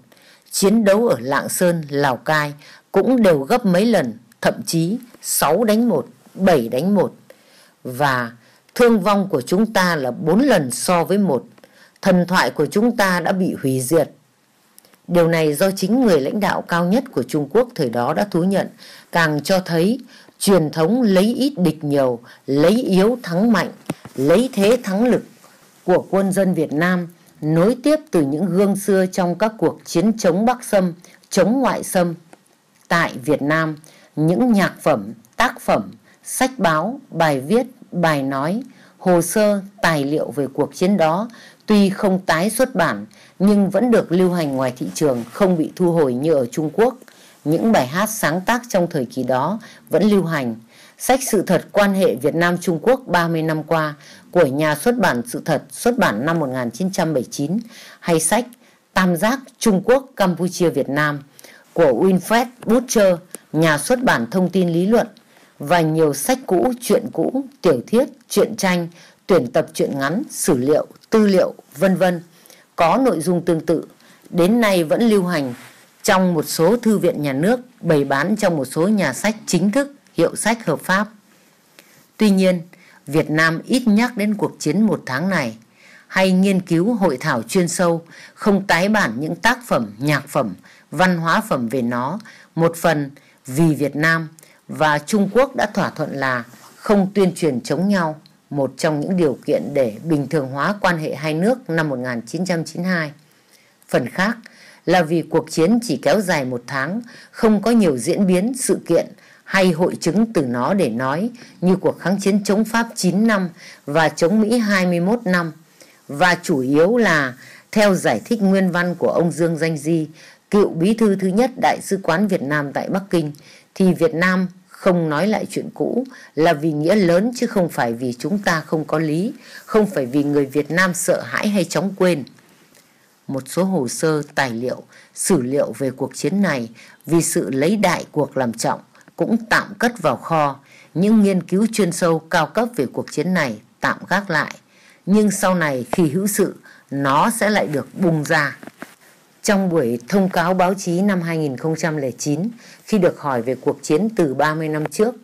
chiến đấu ở Lạng Sơn, Lào Cai cũng đều gấp mấy lần, thậm chí 6 đánh 1. 7 đánh 1 và thương vong của chúng ta là 4 lần so với một Thần thoại của chúng ta đã bị hủy diệt. Điều này do chính người lãnh đạo cao nhất của Trung Quốc thời đó đã thú nhận, càng cho thấy truyền thống lấy ít địch nhiều, lấy yếu thắng mạnh, lấy thế thắng lực của quân dân Việt Nam nối tiếp từ những gương xưa trong các cuộc chiến chống Bắc xâm, chống ngoại xâm. Tại Việt Nam, những nhạc phẩm, tác phẩm sách báo, bài viết, bài nói, hồ sơ, tài liệu về cuộc chiến đó tuy không tái xuất bản nhưng vẫn được lưu hành ngoài thị trường không bị thu hồi như ở Trung Quốc. Những bài hát sáng tác trong thời kỳ đó vẫn lưu hành. Sách sự thật quan hệ Việt Nam-Trung Quốc 30 năm qua của nhà xuất bản sự thật xuất bản năm 1979 hay sách Tam giác Trung Quốc Campuchia Việt Nam của Winfred Butcher, nhà xuất bản thông tin lý luận và nhiều sách cũ, truyện cũ, tiểu thuyết, truyện tranh, tuyển tập truyện ngắn, sử liệu, tư liệu, vân vân có nội dung tương tự đến nay vẫn lưu hành trong một số thư viện nhà nước bày bán trong một số nhà sách chính thức, hiệu sách hợp pháp. Tuy nhiên, Việt Nam ít nhắc đến cuộc chiến một tháng này hay nghiên cứu hội thảo chuyên sâu không tái bản những tác phẩm, nhạc phẩm, văn hóa phẩm về nó một phần vì Việt Nam và Trung Quốc đã thỏa thuận là không tuyên truyền chống nhau, một trong những điều kiện để bình thường hóa quan hệ hai nước năm 1992. Phần khác là vì cuộc chiến chỉ kéo dài một tháng, không có nhiều diễn biến, sự kiện hay hội chứng từ nó để nói như cuộc kháng chiến chống Pháp 9 năm và chống Mỹ 21 năm. Và chủ yếu là, theo giải thích nguyên văn của ông Dương Danh Di, cựu bí thư thứ nhất Đại sứ quán Việt Nam tại Bắc Kinh, thì Việt Nam không nói lại chuyện cũ là vì nghĩa lớn chứ không phải vì chúng ta không có lý, không phải vì người Việt Nam sợ hãi hay chóng quên. Một số hồ sơ, tài liệu, sử liệu về cuộc chiến này vì sự lấy đại cuộc làm trọng cũng tạm cất vào kho, những nghiên cứu chuyên sâu cao cấp về cuộc chiến này tạm gác lại. Nhưng sau này khi hữu sự, nó sẽ lại được bùng ra. Trong buổi thông cáo báo chí năm 2009, khi được hỏi về cuộc chiến từ 30 năm trước,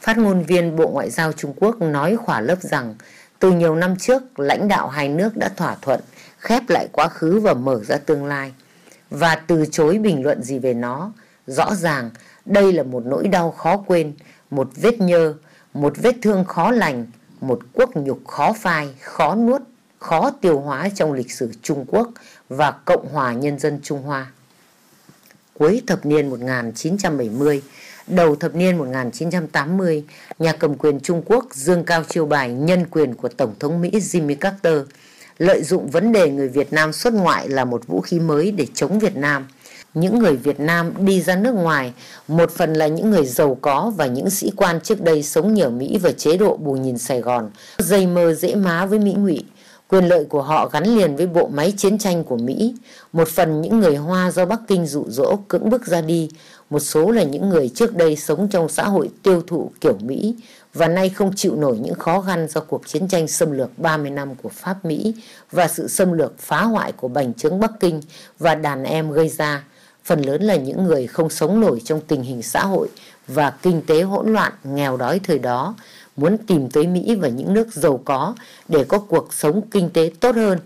phát ngôn viên Bộ Ngoại giao Trung Quốc nói khỏa lớp rằng từ nhiều năm trước, lãnh đạo hai nước đã thỏa thuận khép lại quá khứ và mở ra tương lai và từ chối bình luận gì về nó. Rõ ràng, đây là một nỗi đau khó quên, một vết nhơ, một vết thương khó lành, một quốc nhục khó phai, khó nuốt, khó tiêu hóa trong lịch sử Trung Quốc và Cộng hòa Nhân dân Trung Hoa cuối thập niên 1970, đầu thập niên 1980, nhà cầm quyền Trung Quốc dương cao chiêu bài nhân quyền của Tổng thống Mỹ Jimmy Carter, lợi dụng vấn đề người Việt Nam xuất ngoại là một vũ khí mới để chống Việt Nam. Những người Việt Nam đi ra nước ngoài, một phần là những người giàu có và những sĩ quan trước đây sống nhờ Mỹ và chế độ bù nhìn Sài Gòn, dây mơ dễ má với Mỹ ngụy Quyền lợi của họ gắn liền với bộ máy chiến tranh của Mỹ. Một phần những người Hoa do Bắc Kinh dụ dỗ cưỡng bức ra đi, một số là những người trước đây sống trong xã hội tiêu thụ kiểu Mỹ và nay không chịu nổi những khó khăn do cuộc chiến tranh xâm lược 30 năm của Pháp Mỹ và sự xâm lược phá hoại của bành trướng Bắc Kinh và đàn em gây ra. Phần lớn là những người không sống nổi trong tình hình xã hội và kinh tế hỗn loạn, nghèo đói thời đó, muốn tìm tới Mỹ và những nước giàu có để có cuộc sống kinh tế tốt hơn.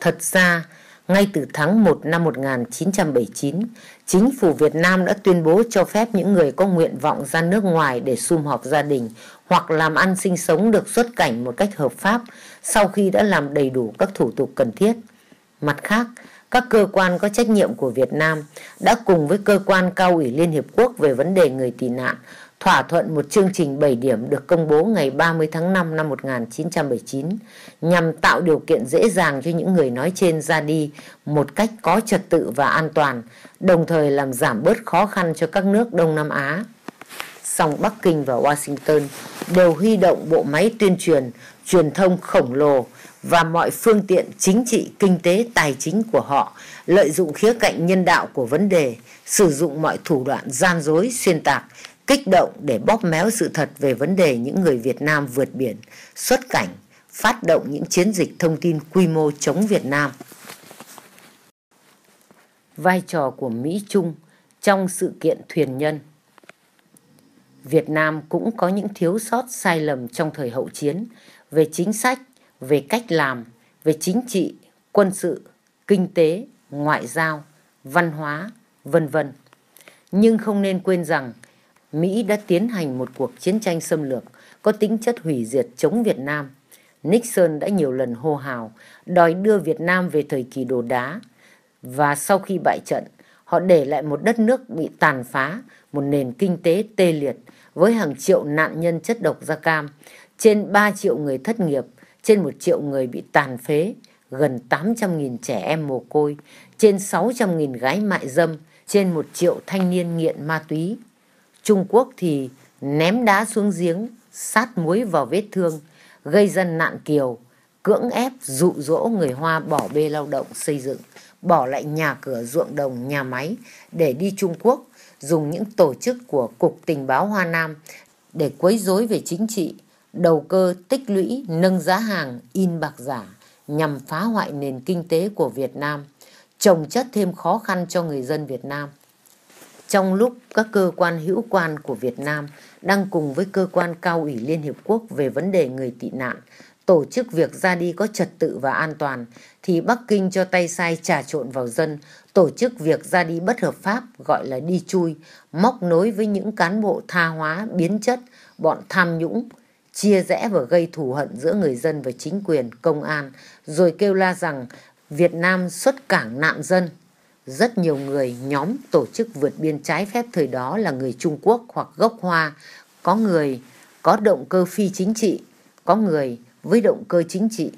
Thật ra, ngay từ tháng 1 năm 1979, chính phủ Việt Nam đã tuyên bố cho phép những người có nguyện vọng ra nước ngoài để sum họp gia đình hoặc làm ăn sinh sống được xuất cảnh một cách hợp pháp sau khi đã làm đầy đủ các thủ tục cần thiết. Mặt khác, các cơ quan có trách nhiệm của Việt Nam đã cùng với cơ quan cao ủy Liên Hiệp Quốc về vấn đề người tị nạn thỏa thuận một chương trình 7 điểm được công bố ngày 30 tháng 5 năm 1979 nhằm tạo điều kiện dễ dàng cho những người nói trên ra đi một cách có trật tự và an toàn, đồng thời làm giảm bớt khó khăn cho các nước Đông Nam Á. Song Bắc Kinh và Washington đều huy động bộ máy tuyên truyền, truyền thông khổng lồ và mọi phương tiện chính trị, kinh tế, tài chính của họ lợi dụng khía cạnh nhân đạo của vấn đề, sử dụng mọi thủ đoạn gian dối, xuyên tạc kích động để bóp méo sự thật về vấn đề những người Việt Nam vượt biển, xuất cảnh, phát động những chiến dịch thông tin quy mô chống Việt Nam. Vai trò của Mỹ Trung trong sự kiện thuyền nhân Việt Nam cũng có những thiếu sót sai lầm trong thời hậu chiến về chính sách, về cách làm, về chính trị, quân sự, kinh tế, ngoại giao, văn hóa, vân vân. Nhưng không nên quên rằng Mỹ đã tiến hành một cuộc chiến tranh xâm lược có tính chất hủy diệt chống Việt Nam. Nixon đã nhiều lần hô hào đòi đưa Việt Nam về thời kỳ đồ đá và sau khi bại trận, họ để lại một đất nước bị tàn phá, một nền kinh tế tê liệt với hàng triệu nạn nhân chất độc da cam, trên 3 triệu người thất nghiệp, trên 1 triệu người bị tàn phế, gần 800.000 trẻ em mồ côi, trên 600.000 gái mại dâm, trên 1 triệu thanh niên nghiện ma túy. Trung Quốc thì ném đá xuống giếng, sát muối vào vết thương, gây dân nạn kiều, cưỡng ép dụ dỗ người Hoa bỏ bê lao động xây dựng, bỏ lại nhà cửa ruộng đồng, nhà máy để đi Trung Quốc, dùng những tổ chức của Cục Tình báo Hoa Nam để quấy rối về chính trị, đầu cơ tích lũy nâng giá hàng in bạc giả nhằm phá hoại nền kinh tế của Việt Nam, trồng chất thêm khó khăn cho người dân Việt Nam trong lúc các cơ quan hữu quan của Việt Nam đang cùng với cơ quan cao ủy Liên Hiệp Quốc về vấn đề người tị nạn tổ chức việc ra đi có trật tự và an toàn, thì Bắc Kinh cho tay sai trà trộn vào dân, tổ chức việc ra đi bất hợp pháp gọi là đi chui, móc nối với những cán bộ tha hóa, biến chất, bọn tham nhũng, chia rẽ và gây thù hận giữa người dân và chính quyền, công an, rồi kêu la rằng Việt Nam xuất cảng nạn dân. Rất nhiều người nhóm tổ chức vượt biên trái phép thời đó là người Trung Quốc hoặc gốc Hoa, có người có động cơ phi chính trị, có người với động cơ chính trị.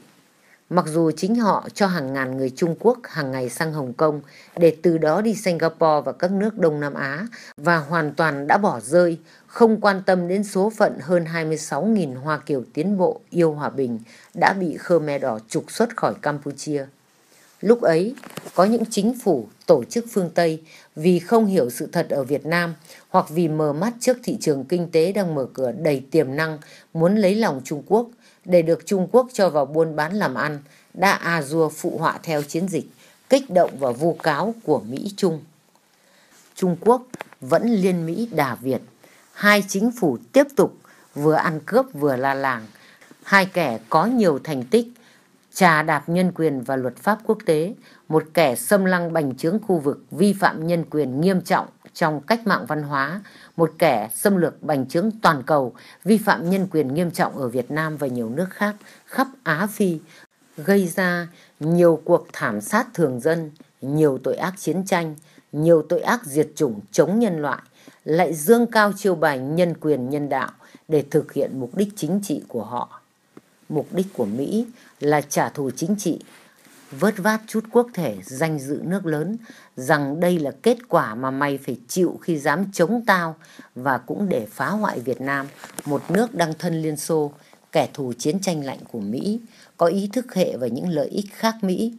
Mặc dù chính họ cho hàng ngàn người Trung Quốc hàng ngày sang Hồng Kông để từ đó đi Singapore và các nước Đông Nam Á và hoàn toàn đã bỏ rơi, không quan tâm đến số phận hơn 26.000 Hoa Kiều tiến bộ yêu hòa bình đã bị Khmer Đỏ trục xuất khỏi Campuchia. Lúc ấy, có những chính phủ tổ chức phương Tây vì không hiểu sự thật ở Việt Nam hoặc vì mờ mắt trước thị trường kinh tế đang mở cửa đầy tiềm năng muốn lấy lòng Trung Quốc để được Trung Quốc cho vào buôn bán làm ăn đã a dua phụ họa theo chiến dịch kích động và vu cáo của Mỹ Trung. Trung Quốc vẫn liên Mỹ đà Việt. Hai chính phủ tiếp tục vừa ăn cướp vừa la làng. Hai kẻ có nhiều thành tích trà đạp nhân quyền và luật pháp quốc tế một kẻ xâm lăng bành trướng khu vực vi phạm nhân quyền nghiêm trọng trong cách mạng văn hóa, một kẻ xâm lược bành trướng toàn cầu, vi phạm nhân quyền nghiêm trọng ở Việt Nam và nhiều nước khác khắp Á Phi, gây ra nhiều cuộc thảm sát thường dân, nhiều tội ác chiến tranh, nhiều tội ác diệt chủng chống nhân loại, lại dương cao chiêu bài nhân quyền nhân đạo để thực hiện mục đích chính trị của họ. Mục đích của Mỹ là trả thù chính trị vớt vát chút quốc thể danh dự nước lớn rằng đây là kết quả mà mày phải chịu khi dám chống tao và cũng để phá hoại Việt Nam, một nước đang thân Liên Xô, kẻ thù chiến tranh lạnh của Mỹ, có ý thức hệ và những lợi ích khác Mỹ.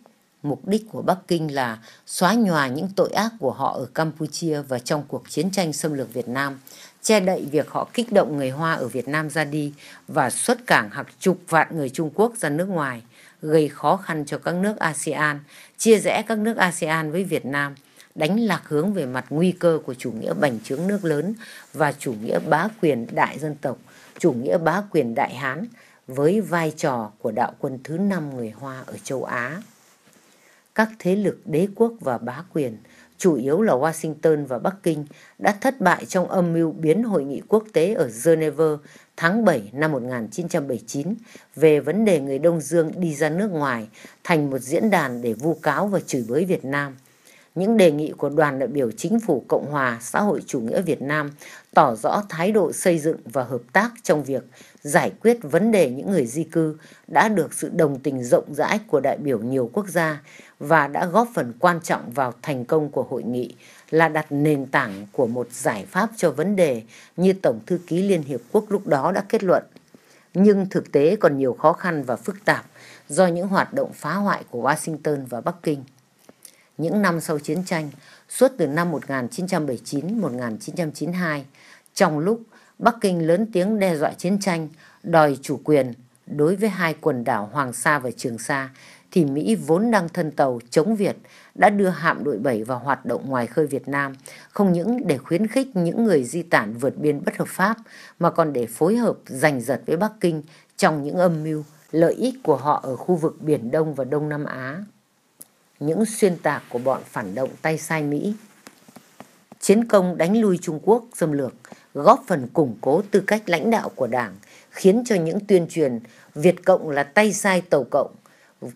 Mục đích của Bắc Kinh là xóa nhòa những tội ác của họ ở Campuchia và trong cuộc chiến tranh xâm lược Việt Nam, che đậy việc họ kích động người Hoa ở Việt Nam ra đi và xuất cảng hàng chục vạn người Trung Quốc ra nước ngoài – gây khó khăn cho các nước ASEAN, chia rẽ các nước ASEAN với Việt Nam, đánh lạc hướng về mặt nguy cơ của chủ nghĩa bành trướng nước lớn và chủ nghĩa bá quyền đại dân tộc, chủ nghĩa bá quyền đại Hán với vai trò của đạo quân thứ năm người Hoa ở châu Á. Các thế lực đế quốc và bá quyền, chủ yếu là Washington và Bắc Kinh, đã thất bại trong âm mưu biến hội nghị quốc tế ở Geneva tháng 7 năm 1979 về vấn đề người Đông Dương đi ra nước ngoài thành một diễn đàn để vu cáo và chửi bới Việt Nam. Những đề nghị của đoàn đại biểu chính phủ Cộng hòa xã hội chủ nghĩa Việt Nam tỏ rõ thái độ xây dựng và hợp tác trong việc giải quyết vấn đề những người di cư đã được sự đồng tình rộng rãi của đại biểu nhiều quốc gia và đã góp phần quan trọng vào thành công của hội nghị là đặt nền tảng của một giải pháp cho vấn đề như Tổng Thư ký Liên Hiệp Quốc lúc đó đã kết luận. Nhưng thực tế còn nhiều khó khăn và phức tạp do những hoạt động phá hoại của Washington và Bắc Kinh. Những năm sau chiến tranh, suốt từ năm 1979-1992, trong lúc Bắc Kinh lớn tiếng đe dọa chiến tranh, đòi chủ quyền đối với hai quần đảo Hoàng Sa và Trường Sa, thì Mỹ vốn đang thân tàu chống Việt đã đưa hạm đội 7 vào hoạt động ngoài khơi Việt Nam, không những để khuyến khích những người di tản vượt biên bất hợp pháp, mà còn để phối hợp giành giật với Bắc Kinh trong những âm mưu lợi ích của họ ở khu vực Biển Đông và Đông Nam Á. Những xuyên tạc của bọn phản động tay sai Mỹ. Chiến công đánh lui Trung Quốc xâm lược góp phần củng cố tư cách lãnh đạo của Đảng, khiến cho những tuyên truyền Việt Cộng là tay sai Tàu Cộng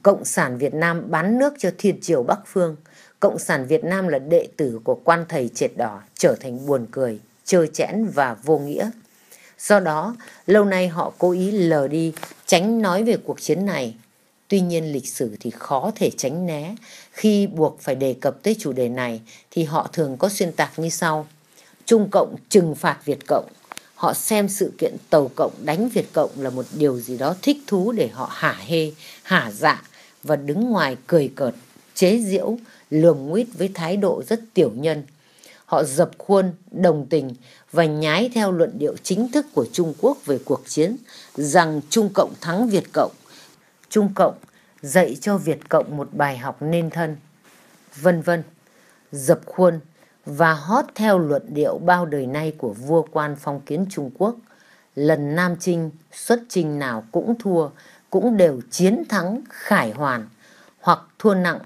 Cộng sản Việt Nam bán nước cho thiên triều Bắc Phương. Cộng sản Việt Nam là đệ tử của quan thầy triệt đỏ, trở thành buồn cười, chơi chẽn và vô nghĩa. Do đó, lâu nay họ cố ý lờ đi, tránh nói về cuộc chiến này. Tuy nhiên lịch sử thì khó thể tránh né. Khi buộc phải đề cập tới chủ đề này thì họ thường có xuyên tạc như sau. Trung Cộng trừng phạt Việt Cộng họ xem sự kiện tàu cộng đánh việt cộng là một điều gì đó thích thú để họ hả hê hả dạ và đứng ngoài cười cợt chế giễu lườm nguyết với thái độ rất tiểu nhân họ dập khuôn đồng tình và nhái theo luận điệu chính thức của trung quốc về cuộc chiến rằng trung cộng thắng việt cộng trung cộng dạy cho việt cộng một bài học nên thân vân vân dập khuôn và hót theo luận điệu bao đời nay của vua quan phong kiến Trung Quốc. Lần Nam Trinh, xuất trinh nào cũng thua, cũng đều chiến thắng khải hoàn, hoặc thua nặng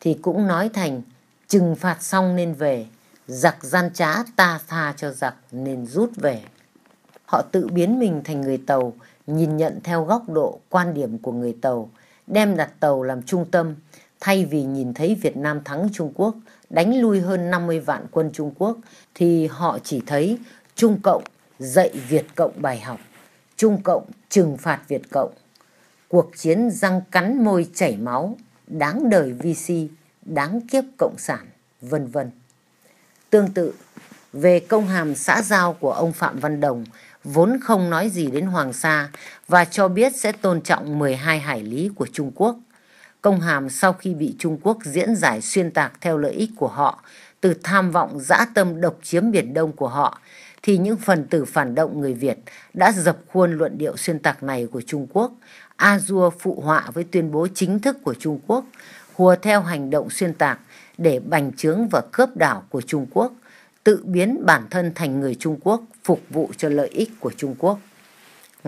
thì cũng nói thành trừng phạt xong nên về, giặc gian trá ta tha cho giặc nên rút về. Họ tự biến mình thành người Tàu, nhìn nhận theo góc độ quan điểm của người Tàu, đem đặt Tàu làm trung tâm, thay vì nhìn thấy Việt Nam thắng Trung Quốc – đánh lui hơn 50 vạn quân Trung Quốc thì họ chỉ thấy Trung Cộng dạy Việt Cộng bài học, Trung Cộng trừng phạt Việt Cộng. Cuộc chiến răng cắn môi chảy máu, đáng đời VC, đáng kiếp Cộng sản, vân vân. Tương tự, về công hàm xã giao của ông Phạm Văn Đồng vốn không nói gì đến Hoàng Sa và cho biết sẽ tôn trọng 12 hải lý của Trung Quốc Công hàm sau khi bị Trung Quốc diễn giải xuyên tạc theo lợi ích của họ, từ tham vọng dã tâm độc chiếm Biển Đông của họ, thì những phần tử phản động người Việt đã dập khuôn luận điệu xuyên tạc này của Trung Quốc. A Dua phụ họa với tuyên bố chính thức của Trung Quốc, hùa theo hành động xuyên tạc để bành trướng và cướp đảo của Trung Quốc, tự biến bản thân thành người Trung Quốc phục vụ cho lợi ích của Trung Quốc.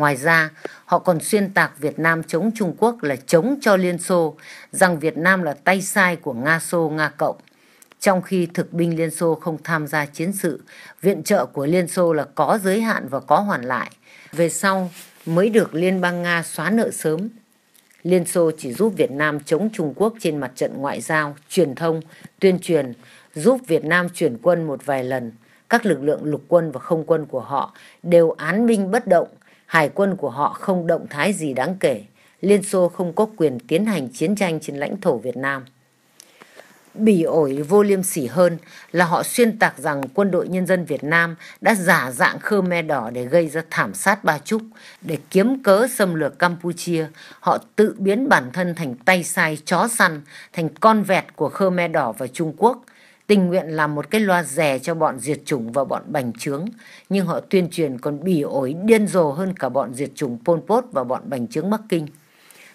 Ngoài ra, họ còn xuyên tạc Việt Nam chống Trung Quốc là chống cho Liên Xô, rằng Việt Nam là tay sai của Nga Xô, Nga Cộng. Trong khi thực binh Liên Xô không tham gia chiến sự, viện trợ của Liên Xô là có giới hạn và có hoàn lại. Về sau mới được Liên bang Nga xóa nợ sớm. Liên Xô chỉ giúp Việt Nam chống Trung Quốc trên mặt trận ngoại giao, truyền thông, tuyên truyền, giúp Việt Nam chuyển quân một vài lần. Các lực lượng lục quân và không quân của họ đều án binh bất động, hải quân của họ không động thái gì đáng kể. Liên Xô không có quyền tiến hành chiến tranh trên lãnh thổ Việt Nam. Bỉ ổi vô liêm sỉ hơn là họ xuyên tạc rằng quân đội nhân dân Việt Nam đã giả dạng Khmer Đỏ để gây ra thảm sát Ba Trúc, để kiếm cớ xâm lược Campuchia. Họ tự biến bản thân thành tay sai chó săn, thành con vẹt của Khmer Đỏ và Trung Quốc, tình nguyện làm một cái loa rè cho bọn diệt chủng và bọn bành trướng, nhưng họ tuyên truyền còn bỉ ổi điên rồ hơn cả bọn diệt chủng Pol Pot và bọn bành trướng Bắc Kinh.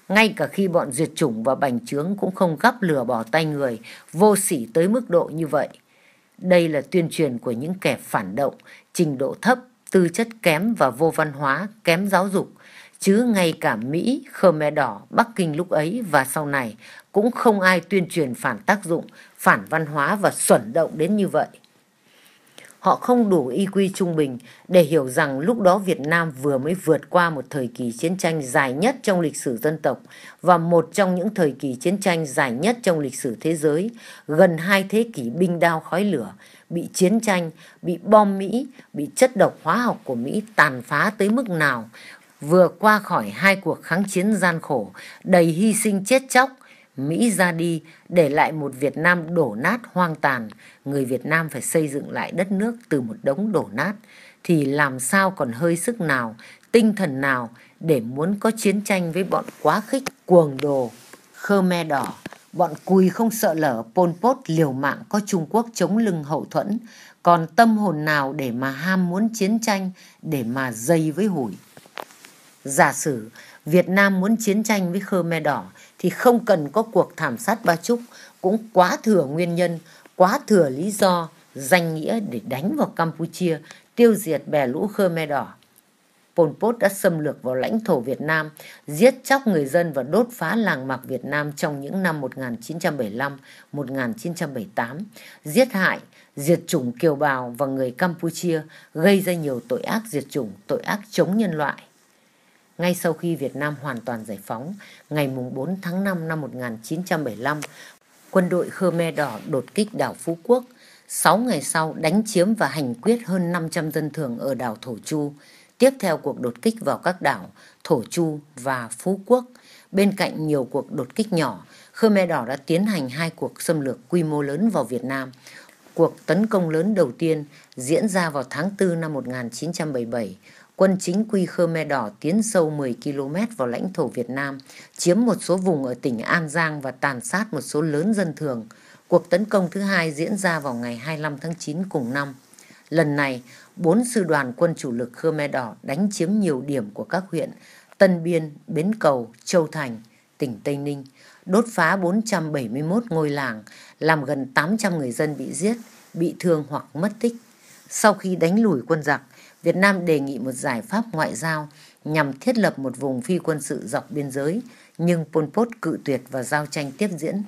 Ngay cả khi bọn diệt chủng và bành trướng cũng không gắp lửa bỏ tay người, vô sỉ tới mức độ như vậy. Đây là tuyên truyền của những kẻ phản động, trình độ thấp, tư chất kém và vô văn hóa, kém giáo dục, chứ ngay cả Mỹ, Khmer Đỏ, Bắc Kinh lúc ấy và sau này cũng không ai tuyên truyền phản tác dụng phản văn hóa và xuẩn động đến như vậy. Họ không đủ IQ trung bình để hiểu rằng lúc đó Việt Nam vừa mới vượt qua một thời kỳ chiến tranh dài nhất trong lịch sử dân tộc và một trong những thời kỳ chiến tranh dài nhất trong lịch sử thế giới, gần hai thế kỷ binh đao khói lửa, bị chiến tranh, bị bom Mỹ, bị chất độc hóa học của Mỹ tàn phá tới mức nào, vừa qua khỏi hai cuộc kháng chiến gian khổ, đầy hy sinh chết chóc, Mỹ ra đi, để lại một Việt Nam đổ nát hoang tàn, người Việt Nam phải xây dựng lại đất nước từ một đống đổ nát, thì làm sao còn hơi sức nào, tinh thần nào để muốn có chiến tranh với bọn quá khích, cuồng đồ, Khmer đỏ, bọn cùi không sợ lở Pol Pot liều mạng có Trung Quốc chống lưng hậu thuẫn, còn tâm hồn nào để mà ham muốn chiến tranh, để mà dây với hủi. Giả sử Việt Nam muốn chiến tranh với Khmer đỏ thì không cần có cuộc thảm sát ba trúc cũng quá thừa nguyên nhân quá thừa lý do danh nghĩa để đánh vào campuchia tiêu diệt bè lũ khmer đỏ Pol Pot đã xâm lược vào lãnh thổ Việt Nam, giết chóc người dân và đốt phá làng mạc Việt Nam trong những năm 1975-1978, giết hại, diệt chủng kiều bào và người Campuchia, gây ra nhiều tội ác diệt chủng, tội ác chống nhân loại. Ngay sau khi Việt Nam hoàn toàn giải phóng, ngày 4 tháng 5 năm 1975, quân đội Khmer Đỏ đột kích đảo Phú Quốc. Sáu ngày sau đánh chiếm và hành quyết hơn 500 dân thường ở đảo Thổ Chu. Tiếp theo cuộc đột kích vào các đảo Thổ Chu và Phú Quốc. Bên cạnh nhiều cuộc đột kích nhỏ, Khmer Đỏ đã tiến hành hai cuộc xâm lược quy mô lớn vào Việt Nam. Cuộc tấn công lớn đầu tiên diễn ra vào tháng 4 năm 1977 quân chính quy Khmer Đỏ tiến sâu 10 km vào lãnh thổ Việt Nam, chiếm một số vùng ở tỉnh An Giang và tàn sát một số lớn dân thường. Cuộc tấn công thứ hai diễn ra vào ngày 25 tháng 9 cùng năm. Lần này, bốn sư đoàn quân chủ lực Khmer Đỏ đánh chiếm nhiều điểm của các huyện Tân Biên, Bến Cầu, Châu Thành, tỉnh Tây Ninh, đốt phá 471 ngôi làng, làm gần 800 người dân bị giết, bị thương hoặc mất tích. Sau khi đánh lùi quân giặc, Việt Nam đề nghị một giải pháp ngoại giao nhằm thiết lập một vùng phi quân sự dọc biên giới, nhưng Pol Pot cự tuyệt và giao tranh tiếp diễn.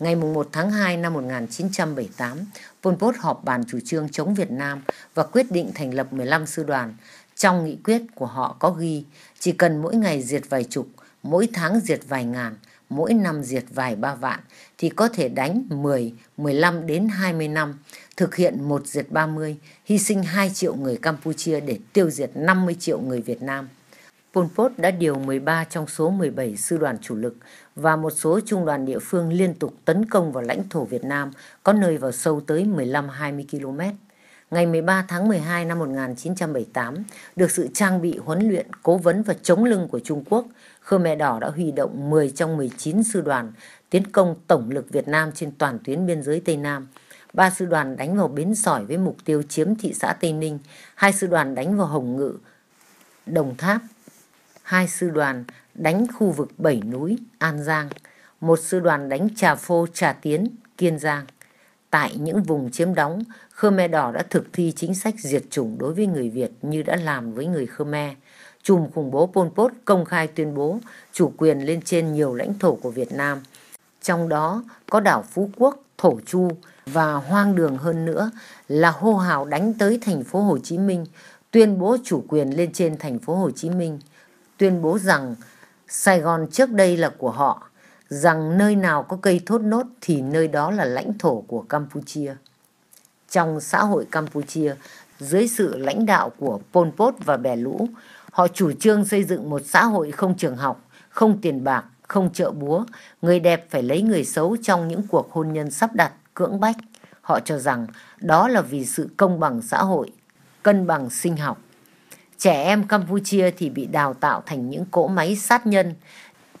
Ngày 1 tháng 2 năm 1978, Pol Pot họp bàn chủ trương chống Việt Nam và quyết định thành lập 15 sư đoàn. Trong nghị quyết của họ có ghi, chỉ cần mỗi ngày diệt vài chục, mỗi tháng diệt vài ngàn, mỗi năm diệt vài ba vạn thì có thể đánh 10, 15 đến 20 năm, thực hiện một diệt 30, hy sinh 2 triệu người Campuchia để tiêu diệt 50 triệu người Việt Nam. Pol Pot đã điều 13 trong số 17 sư đoàn chủ lực và một số trung đoàn địa phương liên tục tấn công vào lãnh thổ Việt Nam, có nơi vào sâu tới 15-20 km. Ngày 13 tháng 12 năm 1978, được sự trang bị huấn luyện, cố vấn và chống lưng của Trung Quốc, Khmer Đỏ đã huy động 10 trong 19 sư đoàn tiến công tổng lực Việt Nam trên toàn tuyến biên giới Tây Nam – ba sư đoàn đánh vào Bến Sỏi với mục tiêu chiếm thị xã Tây Ninh, hai sư đoàn đánh vào Hồng Ngự, Đồng Tháp, hai sư đoàn đánh khu vực Bảy Núi, An Giang, một sư đoàn đánh Trà Phô, Trà Tiến, Kiên Giang. Tại những vùng chiếm đóng, Khmer Đỏ đã thực thi chính sách diệt chủng đối với người Việt như đã làm với người Khmer. Chùm khủng bố Pol Pot công khai tuyên bố chủ quyền lên trên nhiều lãnh thổ của Việt Nam, trong đó có đảo Phú Quốc, Thổ Chu, và hoang đường hơn nữa là hô hào đánh tới thành phố Hồ Chí Minh, tuyên bố chủ quyền lên trên thành phố Hồ Chí Minh, tuyên bố rằng Sài Gòn trước đây là của họ, rằng nơi nào có cây thốt nốt thì nơi đó là lãnh thổ của Campuchia. Trong xã hội Campuchia, dưới sự lãnh đạo của Pol Pot và bè lũ, họ chủ trương xây dựng một xã hội không trường học, không tiền bạc, không chợ búa, người đẹp phải lấy người xấu trong những cuộc hôn nhân sắp đặt cưỡng bách. Họ cho rằng đó là vì sự công bằng xã hội, cân bằng sinh học. Trẻ em Campuchia thì bị đào tạo thành những cỗ máy sát nhân.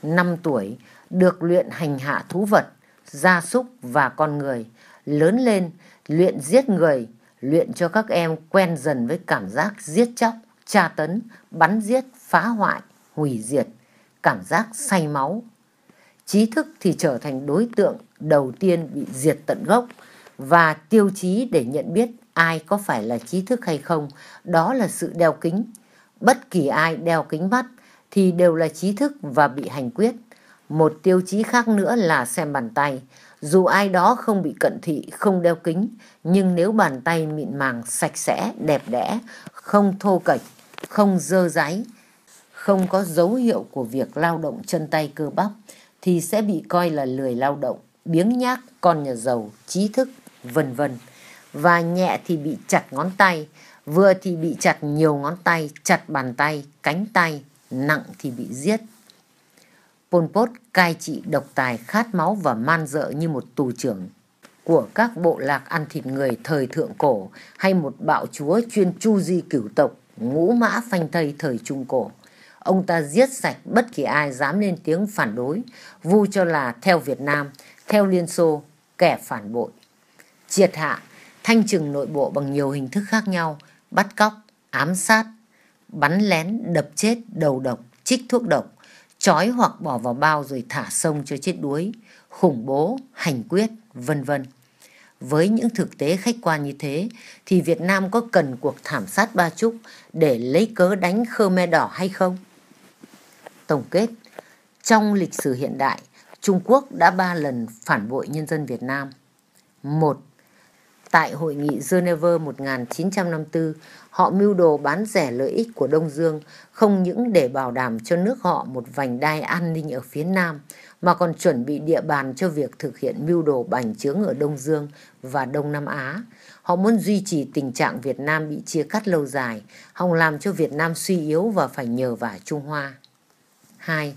năm tuổi được luyện hành hạ thú vật, gia súc và con người. Lớn lên, luyện giết người, luyện cho các em quen dần với cảm giác giết chóc, tra tấn, bắn giết, phá hoại, hủy diệt, cảm giác say máu, trí thức thì trở thành đối tượng đầu tiên bị diệt tận gốc và tiêu chí để nhận biết ai có phải là trí thức hay không đó là sự đeo kính bất kỳ ai đeo kính mắt thì đều là trí thức và bị hành quyết một tiêu chí khác nữa là xem bàn tay dù ai đó không bị cận thị không đeo kính nhưng nếu bàn tay mịn màng sạch sẽ đẹp đẽ không thô kệch không dơ dáy không có dấu hiệu của việc lao động chân tay cơ bắp thì sẽ bị coi là lười lao động, biếng nhác, con nhà giàu, trí thức, vân vân. Và nhẹ thì bị chặt ngón tay, vừa thì bị chặt nhiều ngón tay, chặt bàn tay, cánh tay, nặng thì bị giết. Pol Pot cai trị độc tài khát máu và man dợ như một tù trưởng của các bộ lạc ăn thịt người thời thượng cổ hay một bạo chúa chuyên chu di cửu tộc ngũ mã phanh thây thời trung cổ. Ông ta giết sạch bất kỳ ai dám lên tiếng phản đối, vu cho là theo Việt Nam, theo Liên Xô, kẻ phản bội. Triệt hạ, thanh trừng nội bộ bằng nhiều hình thức khác nhau, bắt cóc, ám sát, bắn lén, đập chết, đầu độc, trích thuốc độc, trói hoặc bỏ vào bao rồi thả sông cho chết đuối, khủng bố, hành quyết, vân vân. Với những thực tế khách quan như thế thì Việt Nam có cần cuộc thảm sát Ba Trúc để lấy cớ đánh Khmer Đỏ hay không? Tổng kết, trong lịch sử hiện đại, Trung Quốc đã ba lần phản bội nhân dân Việt Nam. Một, tại hội nghị Geneva một nghìn chín trăm năm 1954, họ mưu đồ bán rẻ lợi ích của Đông Dương không những để bảo đảm cho nước họ một vành đai an ninh ở phía Nam, mà còn chuẩn bị địa bàn cho việc thực hiện mưu đồ bành trướng ở Đông Dương và Đông Nam Á. Họ muốn duy trì tình trạng Việt Nam bị chia cắt lâu dài, hòng làm cho Việt Nam suy yếu và phải nhờ vả Trung Hoa. 2.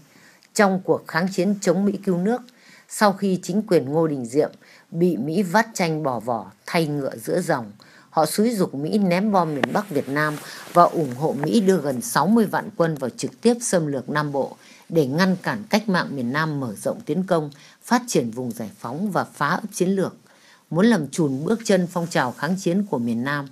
Trong cuộc kháng chiến chống Mỹ cứu nước, sau khi chính quyền Ngô Đình Diệm bị Mỹ vắt chanh bỏ vỏ thay ngựa giữa dòng, họ xúi dục Mỹ ném bom miền Bắc Việt Nam và ủng hộ Mỹ đưa gần 60 vạn quân vào trực tiếp xâm lược Nam Bộ để ngăn cản cách mạng miền Nam mở rộng tiến công, phát triển vùng giải phóng và phá ấp chiến lược, muốn làm chùn bước chân phong trào kháng chiến của miền Nam.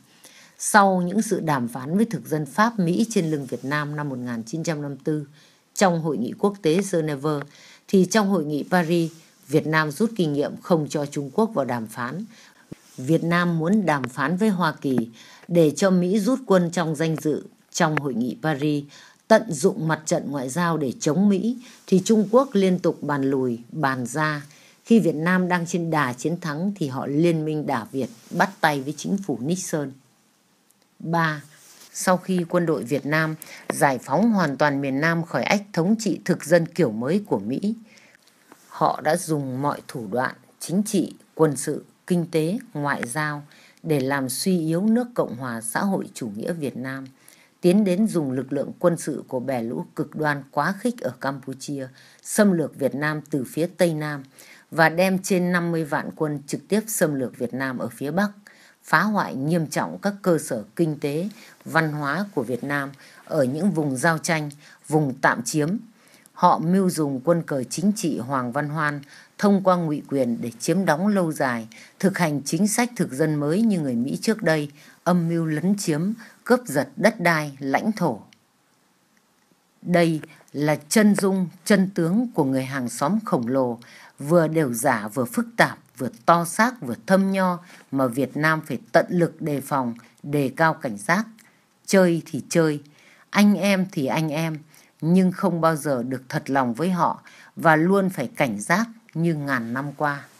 Sau những sự đàm phán với thực dân Pháp Mỹ trên lưng Việt Nam năm 1954, trong hội nghị quốc tế Geneva thì trong hội nghị Paris, Việt Nam rút kinh nghiệm không cho Trung Quốc vào đàm phán. Việt Nam muốn đàm phán với Hoa Kỳ để cho Mỹ rút quân trong danh dự trong hội nghị Paris, tận dụng mặt trận ngoại giao để chống Mỹ thì Trung Quốc liên tục bàn lùi, bàn ra. Khi Việt Nam đang trên đà chiến thắng thì họ liên minh đả Việt bắt tay với chính phủ Nixon. 3 sau khi quân đội Việt Nam giải phóng hoàn toàn miền Nam khỏi ách thống trị thực dân kiểu mới của Mỹ. Họ đã dùng mọi thủ đoạn chính trị, quân sự, kinh tế, ngoại giao để làm suy yếu nước Cộng hòa xã hội chủ nghĩa Việt Nam, tiến đến dùng lực lượng quân sự của bè lũ cực đoan quá khích ở Campuchia, xâm lược Việt Nam từ phía Tây Nam và đem trên 50 vạn quân trực tiếp xâm lược Việt Nam ở phía Bắc phá hoại nghiêm trọng các cơ sở kinh tế văn hóa của Việt Nam ở những vùng giao tranh, vùng tạm chiếm. Họ mưu dùng quân cờ chính trị Hoàng Văn Hoan thông qua ngụy quyền để chiếm đóng lâu dài, thực hành chính sách thực dân mới như người Mỹ trước đây, âm mưu lấn chiếm, cướp giật đất đai, lãnh thổ. Đây là chân dung, chân tướng của người hàng xóm khổng lồ, vừa đều giả vừa phức tạp, vừa to xác vừa thâm nho mà Việt Nam phải tận lực đề phòng, đề cao cảnh giác, chơi thì chơi, anh em thì anh em, nhưng không bao giờ được thật lòng với họ và luôn phải cảnh giác như ngàn năm qua.